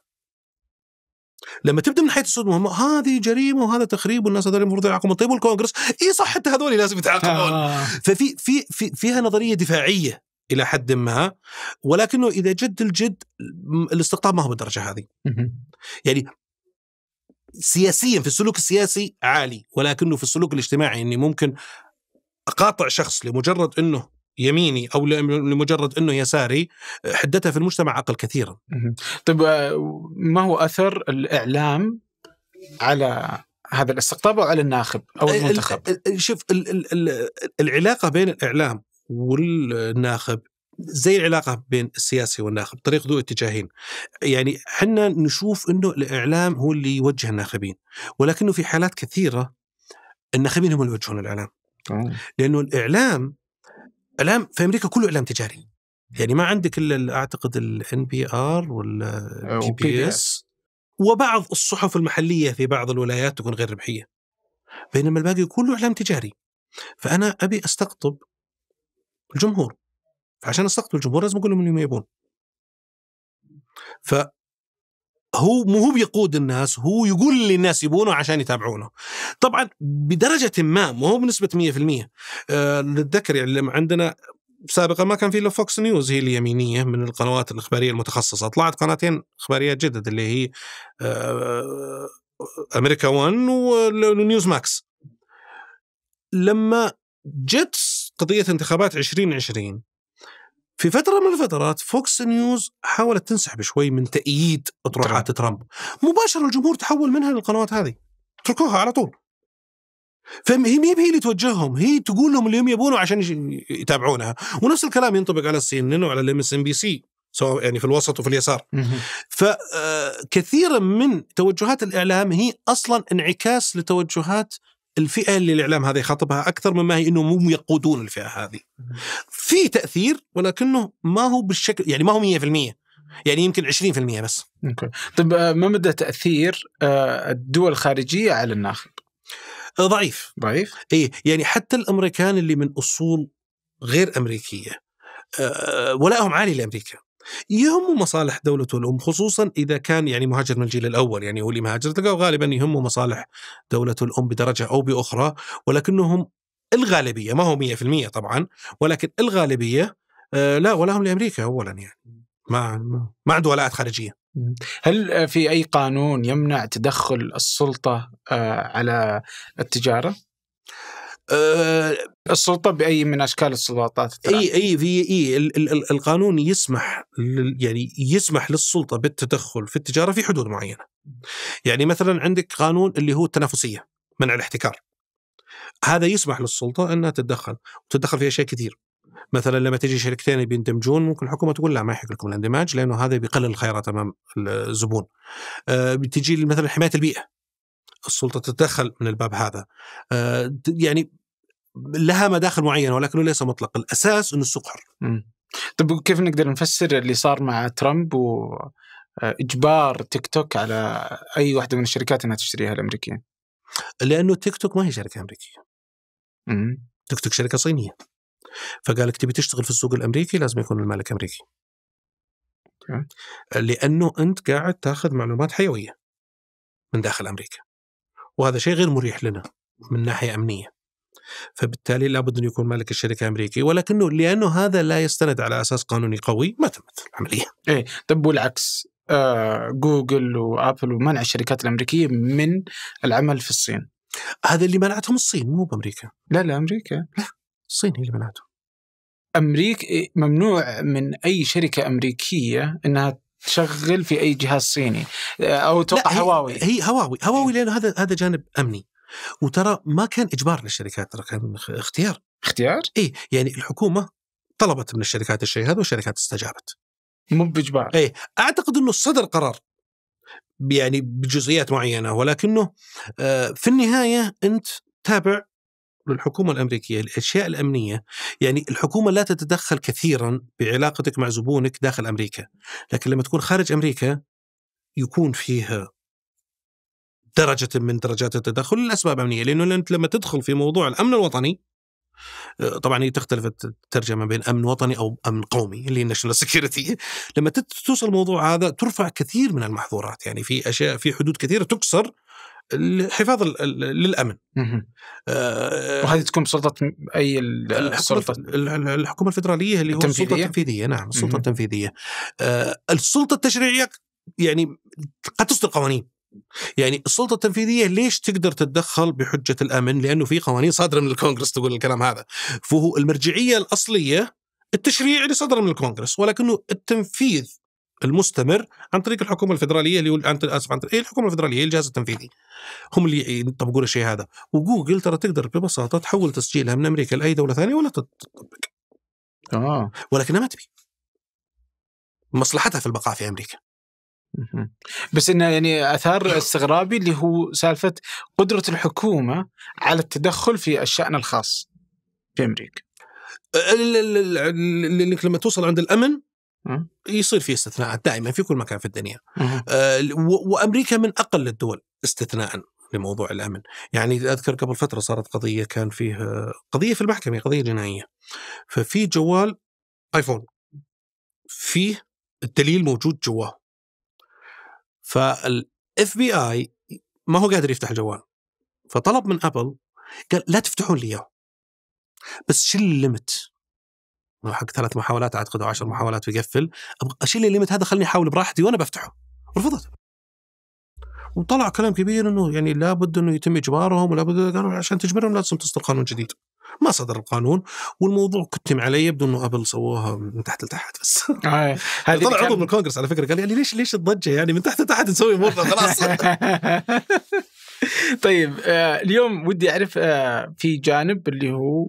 لما تبدا من حياه السود مهمه هذه جريمه وهذا تخريب والناس هذول المفروض يعاقبون طيب والكونغرس اي صح حتى هذول لازم يتعاقبون آه. ففي في في فيها نظريه دفاعيه الى حد ما ولكنه اذا جد الجد الاستقطاب ما هو بالدرجه هذه يعني سياسيا في السلوك السياسي عالي ولكنه في السلوك الاجتماعي اني ممكن اقاطع شخص لمجرد انه يميني او لمجرد انه يساري حدتها في المجتمع اقل كثيرا. طيب آه، ما هو اثر الاعلام على هذا الاستقطاب او على الناخب او المنتخب؟ شوف العلاقه بين الاعلام والناخب زي العلاقة بين السياسي والناخب طريق ذو اتجاهين يعني حنا نشوف أنه الإعلام هو اللي يوجه الناخبين ولكنه في حالات كثيرة الناخبين هم اللي يوجهون الإعلام لأنه الإعلام إعلام في أمريكا كله إعلام تجاري يعني ما عندك إلا أعتقد الان بي ار والبي بي اس وبعض الصحف المحلية في بعض الولايات تكون غير ربحية بينما الباقي كله إعلام تجاري فأنا أبي أستقطب الجمهور فعشان استقطب الجمهور لازم اقول لهم انهم يبون ف هو مو هو بيقود الناس هو يقول للناس يبونه عشان يتابعونه طبعا بدرجة ما مو هو بنسبة 100% أه نتذكر يعني لما عندنا سابقا ما كان في الا فوكس نيوز هي اليمينيه من القنوات الاخباريه المتخصصه، طلعت قناتين اخباريه جدد اللي هي امريكا 1 ونيوز ماكس. لما جت قضيه انتخابات 2020 في فترة من الفترات فوكس نيوز حاولت تنسحب شوي من تأييد أطروحات ترامب مباشرة الجمهور تحول منها للقنوات هذه تركوها على طول فهي ما هي اللي توجههم هي تقول لهم اللي هم يبونه عشان يتابعونها ونفس الكلام ينطبق على السي ان وعلى الام اس ام بي سي سواء يعني في الوسط وفي اليسار فكثيرا آه، من توجهات الاعلام هي اصلا انعكاس لتوجهات الفئه اللي الاعلام هذا يخاطبها اكثر مما هي انه هم يقودون الفئه هذه. في تاثير ولكنه ما هو بالشكل يعني ما هو 100% يعني يمكن 20% بس. اوكي. طيب آه، ما مدى تاثير آه، الدول الخارجيه على الناخب؟ آه، ضعيف. ضعيف؟ اي يعني حتى الامريكان اللي من اصول غير امريكيه ولائهم عالي لامريكا يهمه مصالح دولته الام خصوصا اذا كان يعني مهاجر من الجيل الاول يعني هو اللي مهاجر تلقاه غالبا يهمه مصالح دولته الام بدرجه او باخرى ولكنهم الغالبيه ما هو 100% طبعا ولكن الغالبيه آه لا ولا هم لامريكا اولا يعني ما ما عنده ولاءات خارجيه هل آه، في اي قانون يمنع تدخل السلطه آه، على التجاره؟ أه السلطه باي من اشكال السلطات اي اي في اي القانون يسمح يعني يسمح للسلطه بالتدخل في التجاره في حدود معينه. يعني مثلا عندك قانون اللي هو التنافسيه منع الاحتكار. هذا يسمح للسلطه انها تتدخل وتتدخل في اشياء كثير. مثلا لما تجي شركتين بيندمجون ممكن الحكومه تقول لا ما يحق لكم الاندماج لانه هذا بيقلل الخيارات امام الزبون. أه بتجي مثلا حمايه البيئه السلطه تتدخل من الباب هذا. أه يعني لها مداخل معينه ولكنه ليس مطلق الاساس انه السوق حر طيب كيف نقدر نفسر اللي صار مع ترامب و آه، اجبار تيك توك على اي واحده من الشركات انها تشتريها الامريكيه لانه تيك توك ما هي شركه امريكيه امم تيك توك شركه صينيه فقال لك تبي تشتغل في السوق الامريكي لازم يكون المالك امريكي مم. لانه انت قاعد تاخذ معلومات حيويه من داخل امريكا وهذا شيء غير مريح لنا من ناحيه امنيه فبالتالي لابد أن يكون مالك الشركة أمريكي ولكنه لأنه هذا لا يستند على أساس قانوني قوي ما تمت العملية إيه طب والعكس آه جوجل وابل ومنع الشركات الامريكيه من العمل في الصين هذا اللي منعتهم الصين مو بامريكا لا لا امريكا لا الصين هي اللي منعتهم امريكا إيه، ممنوع من اي شركه امريكيه انها تشغل في اي جهاز صيني آه، او توقع هواوي هي هواوي هواوي لانه هذا هذا جانب امني وترى ما كان اجبار للشركات ترى كان اختيار اختيار؟ اي يعني الحكومه طلبت من الشركات الشيء هذا والشركات استجابت مو باجبار اي اعتقد انه صدر قرار يعني بجزئيات معينه ولكنه آه، في النهايه انت تابع للحكومة الأمريكية الأشياء الأمنية يعني الحكومة لا تتدخل كثيرا بعلاقتك مع زبونك داخل أمريكا لكن لما تكون خارج أمريكا يكون فيها درجه من درجات التدخل لاسباب امنيه لانه انت لما تدخل في موضوع الامن الوطني آه، طبعا هي تختلف الترجمه بين امن وطني او امن قومي اللي ناشونال سكيورتي لما توصل الموضوع هذا ترفع كثير من المحظورات يعني في اشياء في حدود كثيره تكسر حفاظ للامن آه وهذه تكون بسلطه اي السلطه الحكومه الفدراليه اللي هو السلطه التنفيذيه نعم السلطه التنفيذيه آه السلطه التشريعيه يعني قد تصدر قوانين يعني السلطه التنفيذيه ليش تقدر تتدخل بحجه الامن؟ لانه في قوانين صادره من الكونغرس تقول الكلام هذا. فهو المرجعيه الاصليه التشريع اللي صدر من الكونغرس ولكنه التنفيذ المستمر عن طريق الحكومه الفدراليه اللي هو عن اسف عن طريق إيه، الحكومه الفدراليه الجهاز التنفيذي هم اللي يطبقون الشيء هذا وجوجل ترى تقدر ببساطه تحول تسجيلها من امريكا لاي دوله ثانيه ولا تطبق اه ولكنها ما تبي مصلحتها في البقاء في امريكا بس انه يعني اثار استغرابي اللي هو سالفه قدره الحكومه على التدخل في الشان الخاص في امريكا. لانك لما توصل عند الامن يصير في استثناءات دائما في كل مكان في الدنيا. آه، وامريكا من اقل الدول استثناء لموضوع الامن، يعني اذكر قبل فتره صارت قضيه كان فيه قضيه في المحكمه قضيه جنائيه. ففي جوال ايفون فيه الدليل موجود جواه فالاف بي اي ما هو قادر يفتح الجوال فطلب من ابل قال لا تفتحون لي اياه بس شيل الليمت حق ثلاث محاولات اعتقد او عشر محاولات ويقفل ابغى اشيل الليمت هذا خليني احاول براحتي وانا بفتحه رفضت وطلع كلام كبير انه يعني لابد انه يتم اجبارهم ولابد قالوا عشان تجبرهم لازم تصدر قانون جديد ما صدر القانون والموضوع كتم علي يبدو انه ابل سووها من تحت لتحت بس آه. طلع عضو من الكونغرس على فكره قال لي ليش ليش الضجه يعني من تحت لتحت نسوي موضوع خلاص طيب آه، اليوم ودي اعرف آه، في جانب اللي هو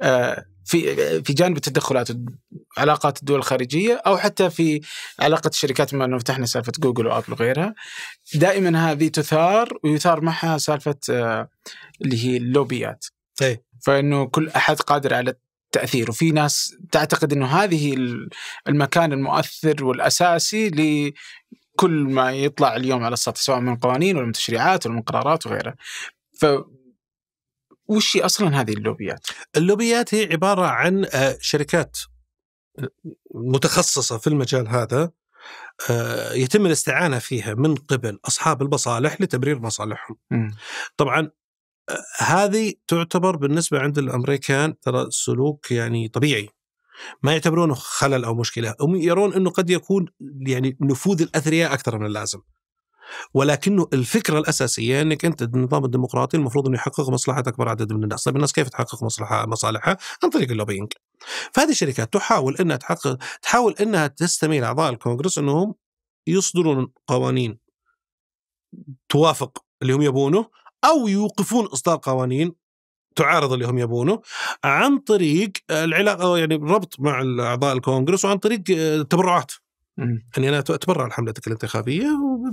آه، في في جانب التدخلات علاقات الدول الخارجيه او حتى في علاقه الشركات بما انه فتحنا سالفه جوجل وابل وغيرها دائما هذه تثار ويثار معها سالفه اللي هي اللوبيات أي. فانه كل احد قادر على التاثير وفي ناس تعتقد انه هذه المكان المؤثر والاساسي لكل ما يطلع اليوم على السطح سواء من قوانين ولا من تشريعات ولا من قرارات وغيرها ف وش اصلا هذه اللوبيات؟ اللوبيات هي عباره عن آه، شركات متخصصه في المجال هذا آه، يتم الاستعانه فيها من قبل اصحاب المصالح لتبرير مصالحهم. طبعا هذه تعتبر بالنسبة عند الأمريكان ترى سلوك يعني طبيعي ما يعتبرونه خلل أو مشكلة هم يرون أنه قد يكون يعني نفوذ الأثرياء أكثر من اللازم ولكنه الفكرة الأساسية أنك أنت النظام الديمقراطي المفروض أنه يحقق مصلحة أكبر عدد من الناس طيب الناس كيف تحقق مصلحة مصالحها عن طريق اللوبينج فهذه الشركات تحاول أنها تحقق تحاول أنها تستميل أعضاء الكونغرس أنهم يصدرون قوانين توافق اللي هم يبونه او يوقفون اصدار قوانين تعارض اللي هم يبونه عن طريق العلاقه يعني الربط مع اعضاء الكونغرس وعن طريق آه، تبرعات. يعني انا اتبرع لحملتك الانتخابيه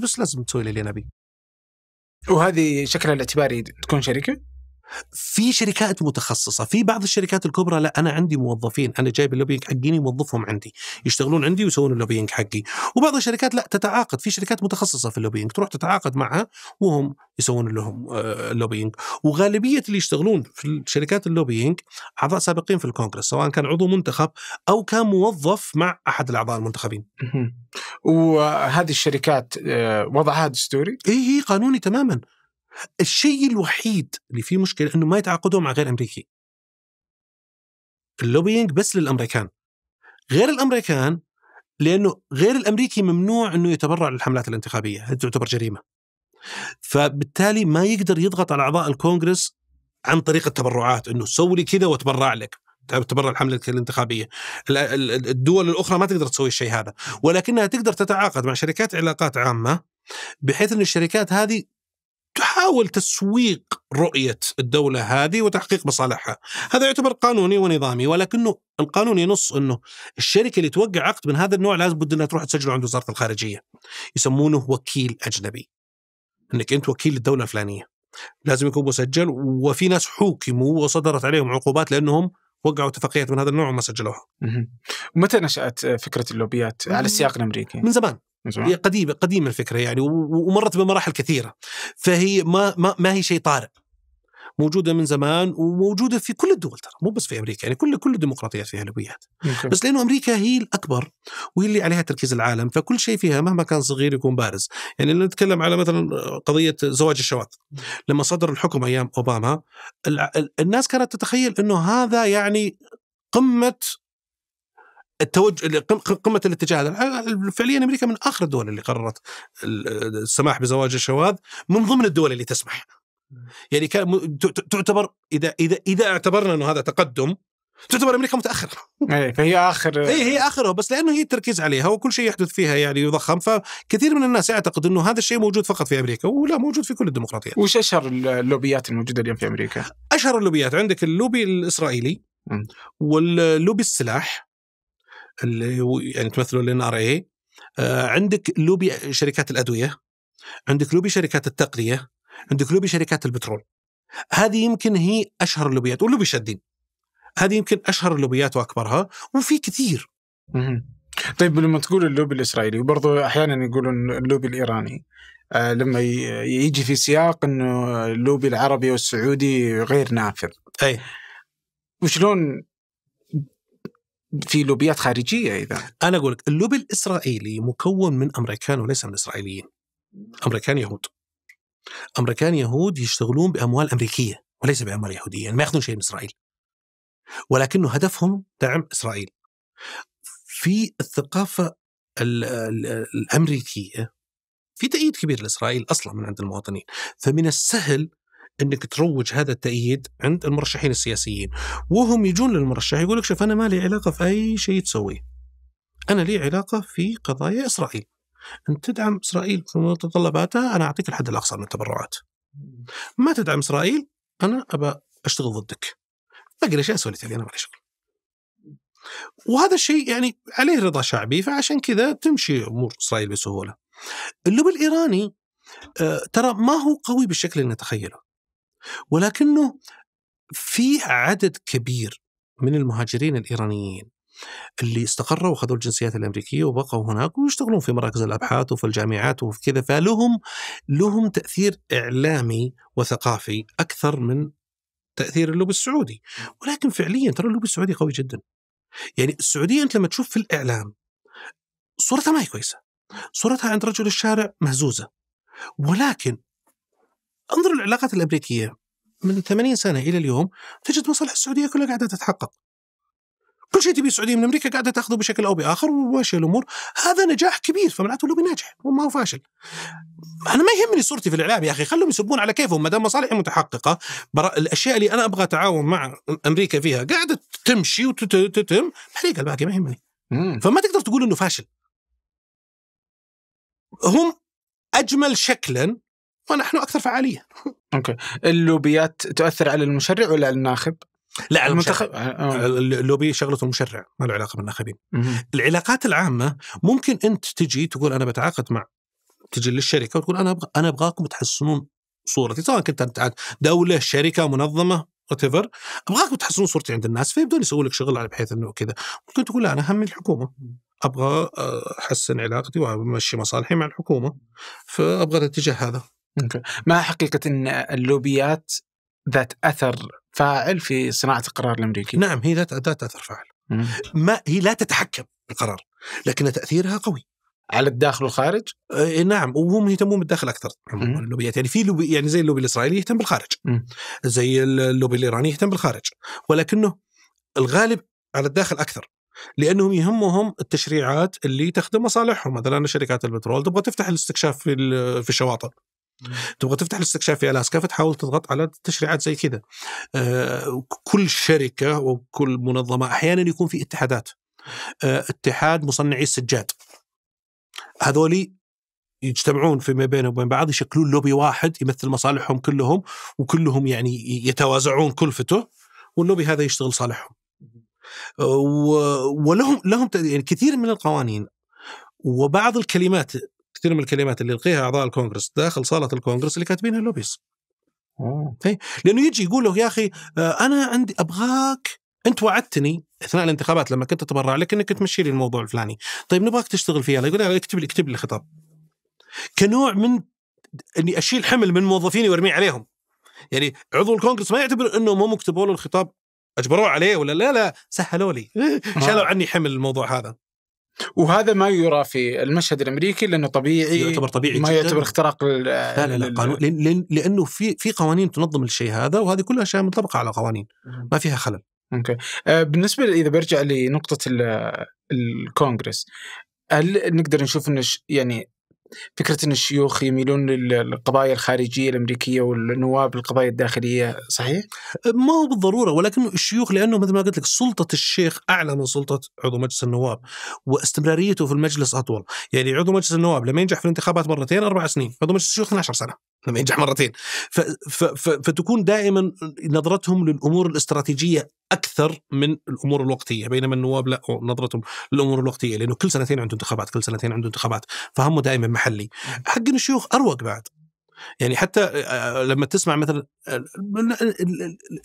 بس لازم تسوي لي اللي انا وهذه شكلها الاعتباري تكون شركه؟ في شركات متخصصه في بعض الشركات الكبرى لا انا عندي موظفين انا جايب اللوبينج حقيني موظفهم عندي يشتغلون عندي ويسوون اللوبينج حقي وبعض الشركات لا تتعاقد في شركات متخصصه في اللوبينج تروح تتعاقد معها وهم يسوون لهم آه، اللوبينج وغالبيه اللي يشتغلون في شركات اللوبينج اعضاء سابقين في الكونغرس سواء كان عضو منتخب او كان موظف مع احد الاعضاء المنتخبين وهذه الشركات آه، وضعها دستوري؟ اي قانوني تماما الشيء الوحيد اللي فيه مشكله انه ما يتعاقدوا مع غير امريكي اللوبينج بس للامريكان غير الامريكان لانه غير الامريكي ممنوع انه يتبرع للحملات الانتخابيه هذه تعتبر جريمه فبالتالي ما يقدر يضغط على اعضاء الكونغرس عن طريق التبرعات انه سوي لي كذا واتبرع لك تبرع الحملة الانتخابية الدول الأخرى ما تقدر تسوي الشيء هذا ولكنها تقدر تتعاقد مع شركات علاقات عامة بحيث أن الشركات هذه تحاول تسويق رؤية الدولة هذه وتحقيق مصالحها هذا يعتبر قانوني ونظامي ولكنه القانون ينص أنه الشركة اللي توقع عقد من هذا النوع لازم بد أنها تروح تسجله عند وزارة الخارجية يسمونه وكيل أجنبي أنك أنت وكيل للدولة الفلانية لازم يكون مسجل وفي ناس حوكموا وصدرت عليهم عقوبات لأنهم وقعوا اتفاقيات من هذا النوع وما سجلوها. متى نشأت فكرة اللوبيات على السياق الأمريكي؟ من زمان هي قديمه قديمه الفكره يعني ومرت بمراحل كثيره فهي ما ما, ما هي شيء طارئ موجوده من زمان وموجوده في كل الدول ترى مو بس في امريكا يعني كل كل الديمقراطيات فيها لويات بس لانه امريكا هي الاكبر وهي اللي عليها تركيز العالم فكل شيء فيها مهما كان صغير يكون بارز يعني لو نتكلم على مثلا قضيه زواج الشواذ لما صدر الحكم ايام اوباما الناس كانت تتخيل انه هذا يعني قمه التوجه قمه الاتجاه هذا فعليا امريكا من اخر الدول اللي قررت السماح بزواج الشواذ من ضمن الدول اللي تسمح يعني كان تعتبر اذا اذا اذا اعتبرنا انه هذا تقدم تعتبر امريكا متاخره اي فهي اخر اي هي اخره بس لانه هي التركيز عليها وكل شيء يحدث فيها يعني يضخم فكثير من الناس يعتقد انه هذا الشيء موجود فقط في امريكا ولا موجود في كل الديمقراطيات وش اشهر اللوبيات الموجوده اليوم في امريكا؟ اشهر اللوبيات عندك اللوبي الاسرائيلي واللوبي السلاح اللي هو يعني تمثله الان ار آه، اي عندك لوبي شركات الادويه عندك لوبي شركات التقنيه عندك لوبي شركات البترول هذه يمكن هي اشهر اللوبيات واللوبي شادين هذه يمكن اشهر اللوبيات واكبرها وفي كثير طيب لما تقول اللوبي الاسرائيلي وبرضه احيانا يقولون اللوبي الايراني آه، لما يجي في سياق انه اللوبي العربي والسعودي غير نافذ اي وشلون في لوبيات خارجيه اذا انا اقول لك اللوبي الاسرائيلي مكون من امريكان وليس من اسرائيليين امريكان يهود امريكان يهود يشتغلون باموال امريكيه وليس باموال يهوديه يعني ما ياخذون شيء من اسرائيل ولكنه هدفهم دعم اسرائيل في الثقافه الـ الـ الامريكيه في تأييد كبير لاسرائيل اصلا من عند المواطنين، فمن السهل انك تروج هذا التأييد عند المرشحين السياسيين وهم يجون للمرشح يقول لك شوف انا ما لي علاقه في اي شيء تسويه انا لي علاقه في قضايا اسرائيل انت تدعم اسرائيل في متطلباتها انا اعطيك الحد الاقصى من التبرعات ما تدعم اسرائيل انا ابى اشتغل ضدك باقي الاشياء اسوي لي انا ما لي شغل وهذا الشيء يعني عليه رضا شعبي فعشان كذا تمشي امور اسرائيل بسهوله اللوب الايراني آه، ترى ما هو قوي بالشكل اللي نتخيله ولكنه في عدد كبير من المهاجرين الايرانيين اللي استقروا واخذوا الجنسيات الامريكيه وبقوا هناك ويشتغلون في مراكز الابحاث وفي الجامعات وفي كذا فلهم لهم تاثير اعلامي وثقافي اكثر من تاثير اللوبي السعودي ولكن فعليا ترى اللوبي السعودي قوي جدا يعني السعوديه انت لما تشوف في الاعلام صورتها ما هي كويسه صورتها عند رجل الشارع مهزوزه ولكن انظر للعلاقات الامريكيه من 80 سنه الى اليوم تجد مصالح السعوديه كلها قاعده تتحقق. كل شيء تبيه السعوديه من امريكا قاعده تاخذه بشكل او باخر وماشيه الامور، هذا نجاح كبير فمعناته أنه ناجح وما هو فاشل. انا ما يهمني صورتي في الاعلام يا اخي خلهم يسبون على كيفهم ما دام مصالحي متحققه برا الاشياء اللي انا ابغى اتعاون مع امريكا فيها قاعده تمشي وتتم بحريق الباقي ما يهمني. فما تقدر تقول انه فاشل. هم اجمل شكلا ونحن اكثر فعاليه. اوكي، اللوبيات تؤثر على المشرع ولا على الناخب؟ لا على المنتخب آه، آه. اللوبي شغلته المشرع ما له علاقه بالناخبين. العلاقات العامه ممكن انت تجي تقول انا بتعاقد مع تجي للشركه وتقول انا ابغى انا ابغاكم تحسنون صورتي سواء كنت انت دوله شركه منظمه وات ابغاكم تحسنون صورتي عند الناس فيبدون يسووا لك شغل على بحيث انه كذا ممكن تقول لا انا همي الحكومه ابغى آه، احسن علاقتي وامشي مصالحي مع الحكومه فابغى الاتجاه هذا ما حقيقة أن اللوبيات ذات أثر فاعل في صناعة القرار الأمريكي نعم هي ذات, ذات أثر فاعل ما هي لا تتحكم بالقرار لكن تأثيرها قوي على الداخل والخارج؟ آه إيه، نعم وهم يهتمون بالداخل اكثر اللوبيات يعني في لوبي يعني زي اللوبي الاسرائيلي يهتم بالخارج مم. زي اللوبي الايراني يهتم بالخارج ولكنه الغالب على الداخل اكثر لانهم يهمهم التشريعات اللي تخدم مصالحهم مثلا شركات البترول تبغى تفتح الاستكشاف في في الشواطئ تبغى تفتح الاستكشاف في الاسكا فتحاول تضغط على تشريعات زي كذا آه، كل شركه وكل منظمه احيانا يكون في اتحادات آه، اتحاد مصنعي السجاد هذولي يجتمعون فيما بينهم وبين بعض يشكلون لوبي واحد يمثل مصالحهم كلهم وكلهم يعني يتوازعون كلفته واللوبي هذا يشتغل صالحهم آه، ولهم لهم يعني كثير من القوانين وبعض الكلمات كثير من الكلمات اللي يلقيها اعضاء الكونغرس داخل صاله الكونغرس اللي كاتبينها اللوبيز آه. إيه؟ لانه يجي يقول له يا اخي آه، انا عندي ابغاك انت وعدتني اثناء الانتخابات لما كنت اتبرع لك انك تمشي لي الموضوع الفلاني، طيب نبغاك تشتغل فيها يقول لي اكتب لي اكتب لي خطاب. كنوع من اني اشيل حمل من موظفيني وارميه عليهم. يعني عضو الكونغرس ما يعتبر انه مو مكتبوا له الخطاب اجبروه عليه ولا لا لا سهلوا لي شالوا آه. عني حمل الموضوع هذا. وهذا ما يرى في المشهد الامريكي لانه طبيعي يعتبر طبيعي ما جداً. يعتبر اختراق لا لا لا قانون لأن لانه في في قوانين تنظم الشيء هذا وهذه كلها اشياء منطبقه على قوانين ما فيها خلل. اوكي آه، بالنسبه اذا برجع لنقطه الكونغرس هل نقدر نشوف انه يعني فكرة أن الشيوخ يميلون للقضايا الخارجية الأمريكية والنواب للقضايا الداخلية صحيح؟ ما هو بالضرورة ولكن الشيوخ لأنه مثل ما قلت لك سلطة الشيخ أعلى من سلطة عضو مجلس النواب واستمراريته في المجلس أطول يعني عضو مجلس النواب لما ينجح في الانتخابات مرتين أربع سنين عضو مجلس الشيوخ 12 سنة لما ينجح مرتين ف ف ف فتكون دائما نظرتهم للامور الاستراتيجيه اكثر من الامور الوقتيه بينما النواب لا نظرتهم للامور الوقتيه لانه كل سنتين عنده انتخابات كل سنتين عنده انتخابات فهمه دائما محلي حق الشيوخ اروق بعد يعني حتى لما تسمع مثلا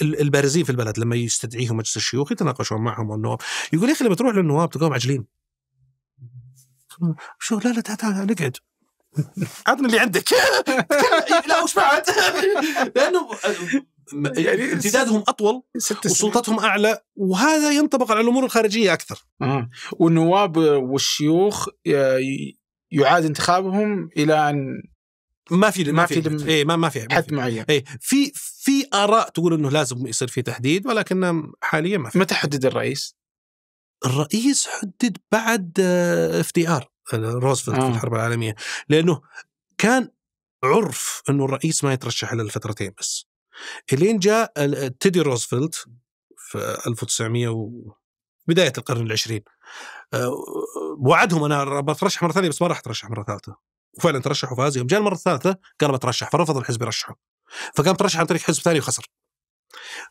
البارزين في البلد لما يستدعيهم مجلس الشيوخ يتناقشون معهم والنواب يقول يا اخي لما تروح للنواب تلقاهم عجلين شو لا لا تعال تعال نقعد عطني اللي عندك لا وش بعد لانه يعني امتدادهم اطول وسلطتهم اعلى وهذا ينطبق على الامور الخارجيه اكثر. والنواب والشيوخ يعاد انتخابهم الى ان ما في ما في إيه ما ما في حد معين إيه. إيه في في اراء تقول انه لازم يصير في تحديد ولكن حاليا ما في متى حدد الرئيس؟ الرئيس حدد بعد آه، اف دي ار روزفلت آه. في الحرب العالميه لانه كان عرف انه الرئيس ما يترشح الا لفترتين بس الين جاء تيدي روزفلت في 1900 و... بدايه القرن العشرين آه، وعدهم انا بترشح مره ثانيه بس ما راح اترشح مره ثالثه وفعلا ترشح وفاز يوم جاء المره الثالثه قال بترشح فرفض الحزب يرشحه فقام ترشح عن طريق حزب ثاني وخسر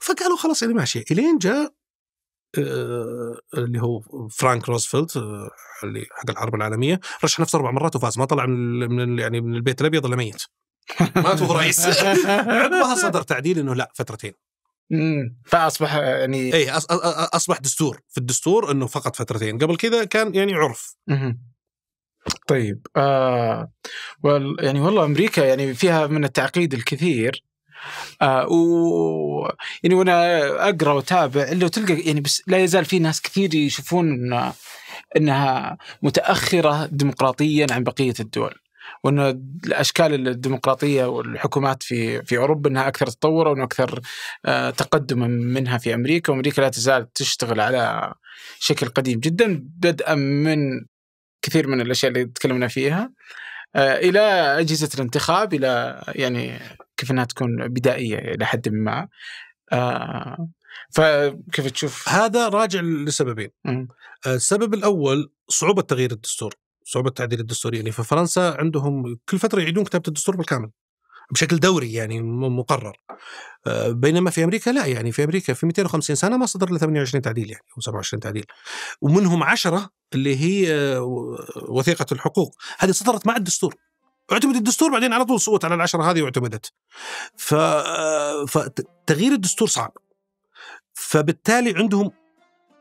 فقالوا خلاص يعني ماشي الين جاء آه، آه، اللي هو فرانك روزفلت آه، اللي حق الحرب العالميه رشح نفسه اربع مرات وفاز ما طلع من يعني من البيت الابيض الا ميت مات وهو رئيس عقبها صدر تعديل انه لا فترتين فاصبح يعني اي اصبح دستور في الدستور انه فقط فترتين قبل كذا كان يعني عرف طيب آه وال يعني والله امريكا يعني فيها من التعقيد الكثير آه و يعني وانا اقرا واتابع الا تلقى يعني بس لا يزال في ناس كثير يشوفون إن انها متاخره ديمقراطيا عن بقيه الدول. وان الاشكال الديمقراطيه والحكومات في في اوروبا انها اكثر تطورا واكثر آه، تقدما منها في امريكا، وامريكا لا تزال تشتغل على شكل قديم جدا بدءا من كثير من الاشياء اللي تكلمنا فيها آه، الى اجهزه الانتخاب الى يعني كيف انها تكون بدائيه الى حد ما آه فكيف تشوف هذا راجع لسببين آه، السبب الاول صعوبه تغيير الدستور صعوبه تعديل الدستور يعني ففرنسا عندهم كل فتره يعيدون كتابه الدستور بالكامل بشكل دوري يعني مقرر آه، بينما في امريكا لا يعني في امريكا في 250 سنه ما صدر الا 28 تعديل يعني او 27 تعديل ومنهم 10 اللي هي آه، وثيقه الحقوق هذه صدرت مع الدستور اعتمد الدستور بعدين على طول صوت على العشره هذه واعتمدت ف... فتغيير الدستور صعب فبالتالي عندهم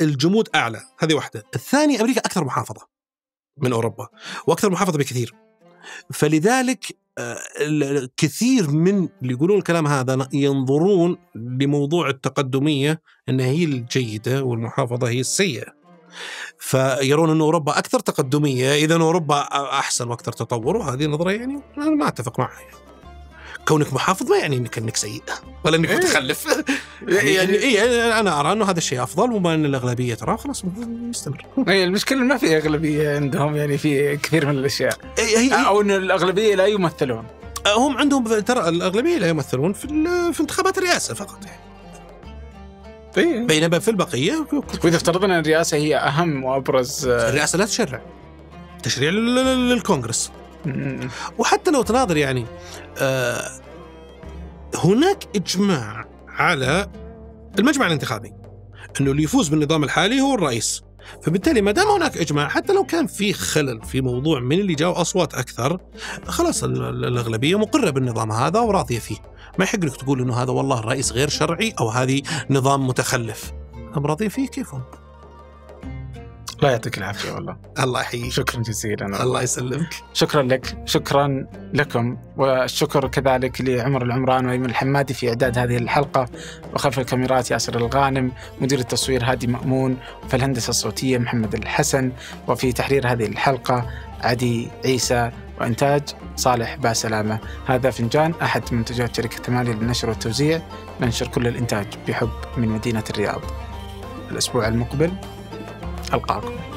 الجمود اعلى هذه واحده الثاني امريكا اكثر محافظه من اوروبا واكثر محافظه بكثير فلذلك آه، كثير من اللي يقولون الكلام هذا ينظرون لموضوع التقدميه انها هي الجيده والمحافظه هي السيئه فيرون أن أوروبا أكثر تقدمية إذا أوروبا أحسن وأكثر تطور وهذه نظره يعني أنا ما أتفق معها يعني. كونك محافظ ما يعني انك انك سيء ولا انك إيه. متخلف يعني, يعني اي إيه، انا ارى انه هذا الشيء افضل وما ان الاغلبيه تراه خلاص مستمر اي المشكله ما في اغلبيه عندهم يعني في كثير من الاشياء إيه، او ان الاغلبيه لا يمثلون أه، هم عندهم ترى الاغلبيه لا يمثلون في في انتخابات الرئاسه فقط يعني بينما في البقيه واذا افترضنا ان الرئاسه هي اهم وابرز الرئاسه لا تشرع تشريع للكونغرس وحتى لو تناظر يعني آه هناك اجماع على المجمع الانتخابي انه اللي يفوز بالنظام الحالي هو الرئيس فبالتالي ما دام هناك اجماع حتى لو كان في خلل في موضوع من اللي جاء اصوات اكثر خلاص الاغلبيه مقره بالنظام هذا وراضيه فيه ما يحق لك تقول انه هذا والله الرئيس غير شرعي او هذه نظام متخلف هم راضيين فيه كيفهم الله يعطيك العافيه والله الله يحييك شكرا جزيلا الله يسلمك شكرا لك شكرا لكم والشكر كذلك لعمر العمران وايمن الحمادي في اعداد هذه الحلقه وخلف الكاميرات ياسر الغانم مدير التصوير هادي مامون في الهندسه الصوتيه محمد الحسن وفي تحرير هذه الحلقه عدي عيسى وإنتاج صالح باسلامة هذا فنجان أحد منتجات شركة ثمانية للنشر والتوزيع ننشر كل الإنتاج بحب من مدينة الرياض الأسبوع المقبل ألقاكم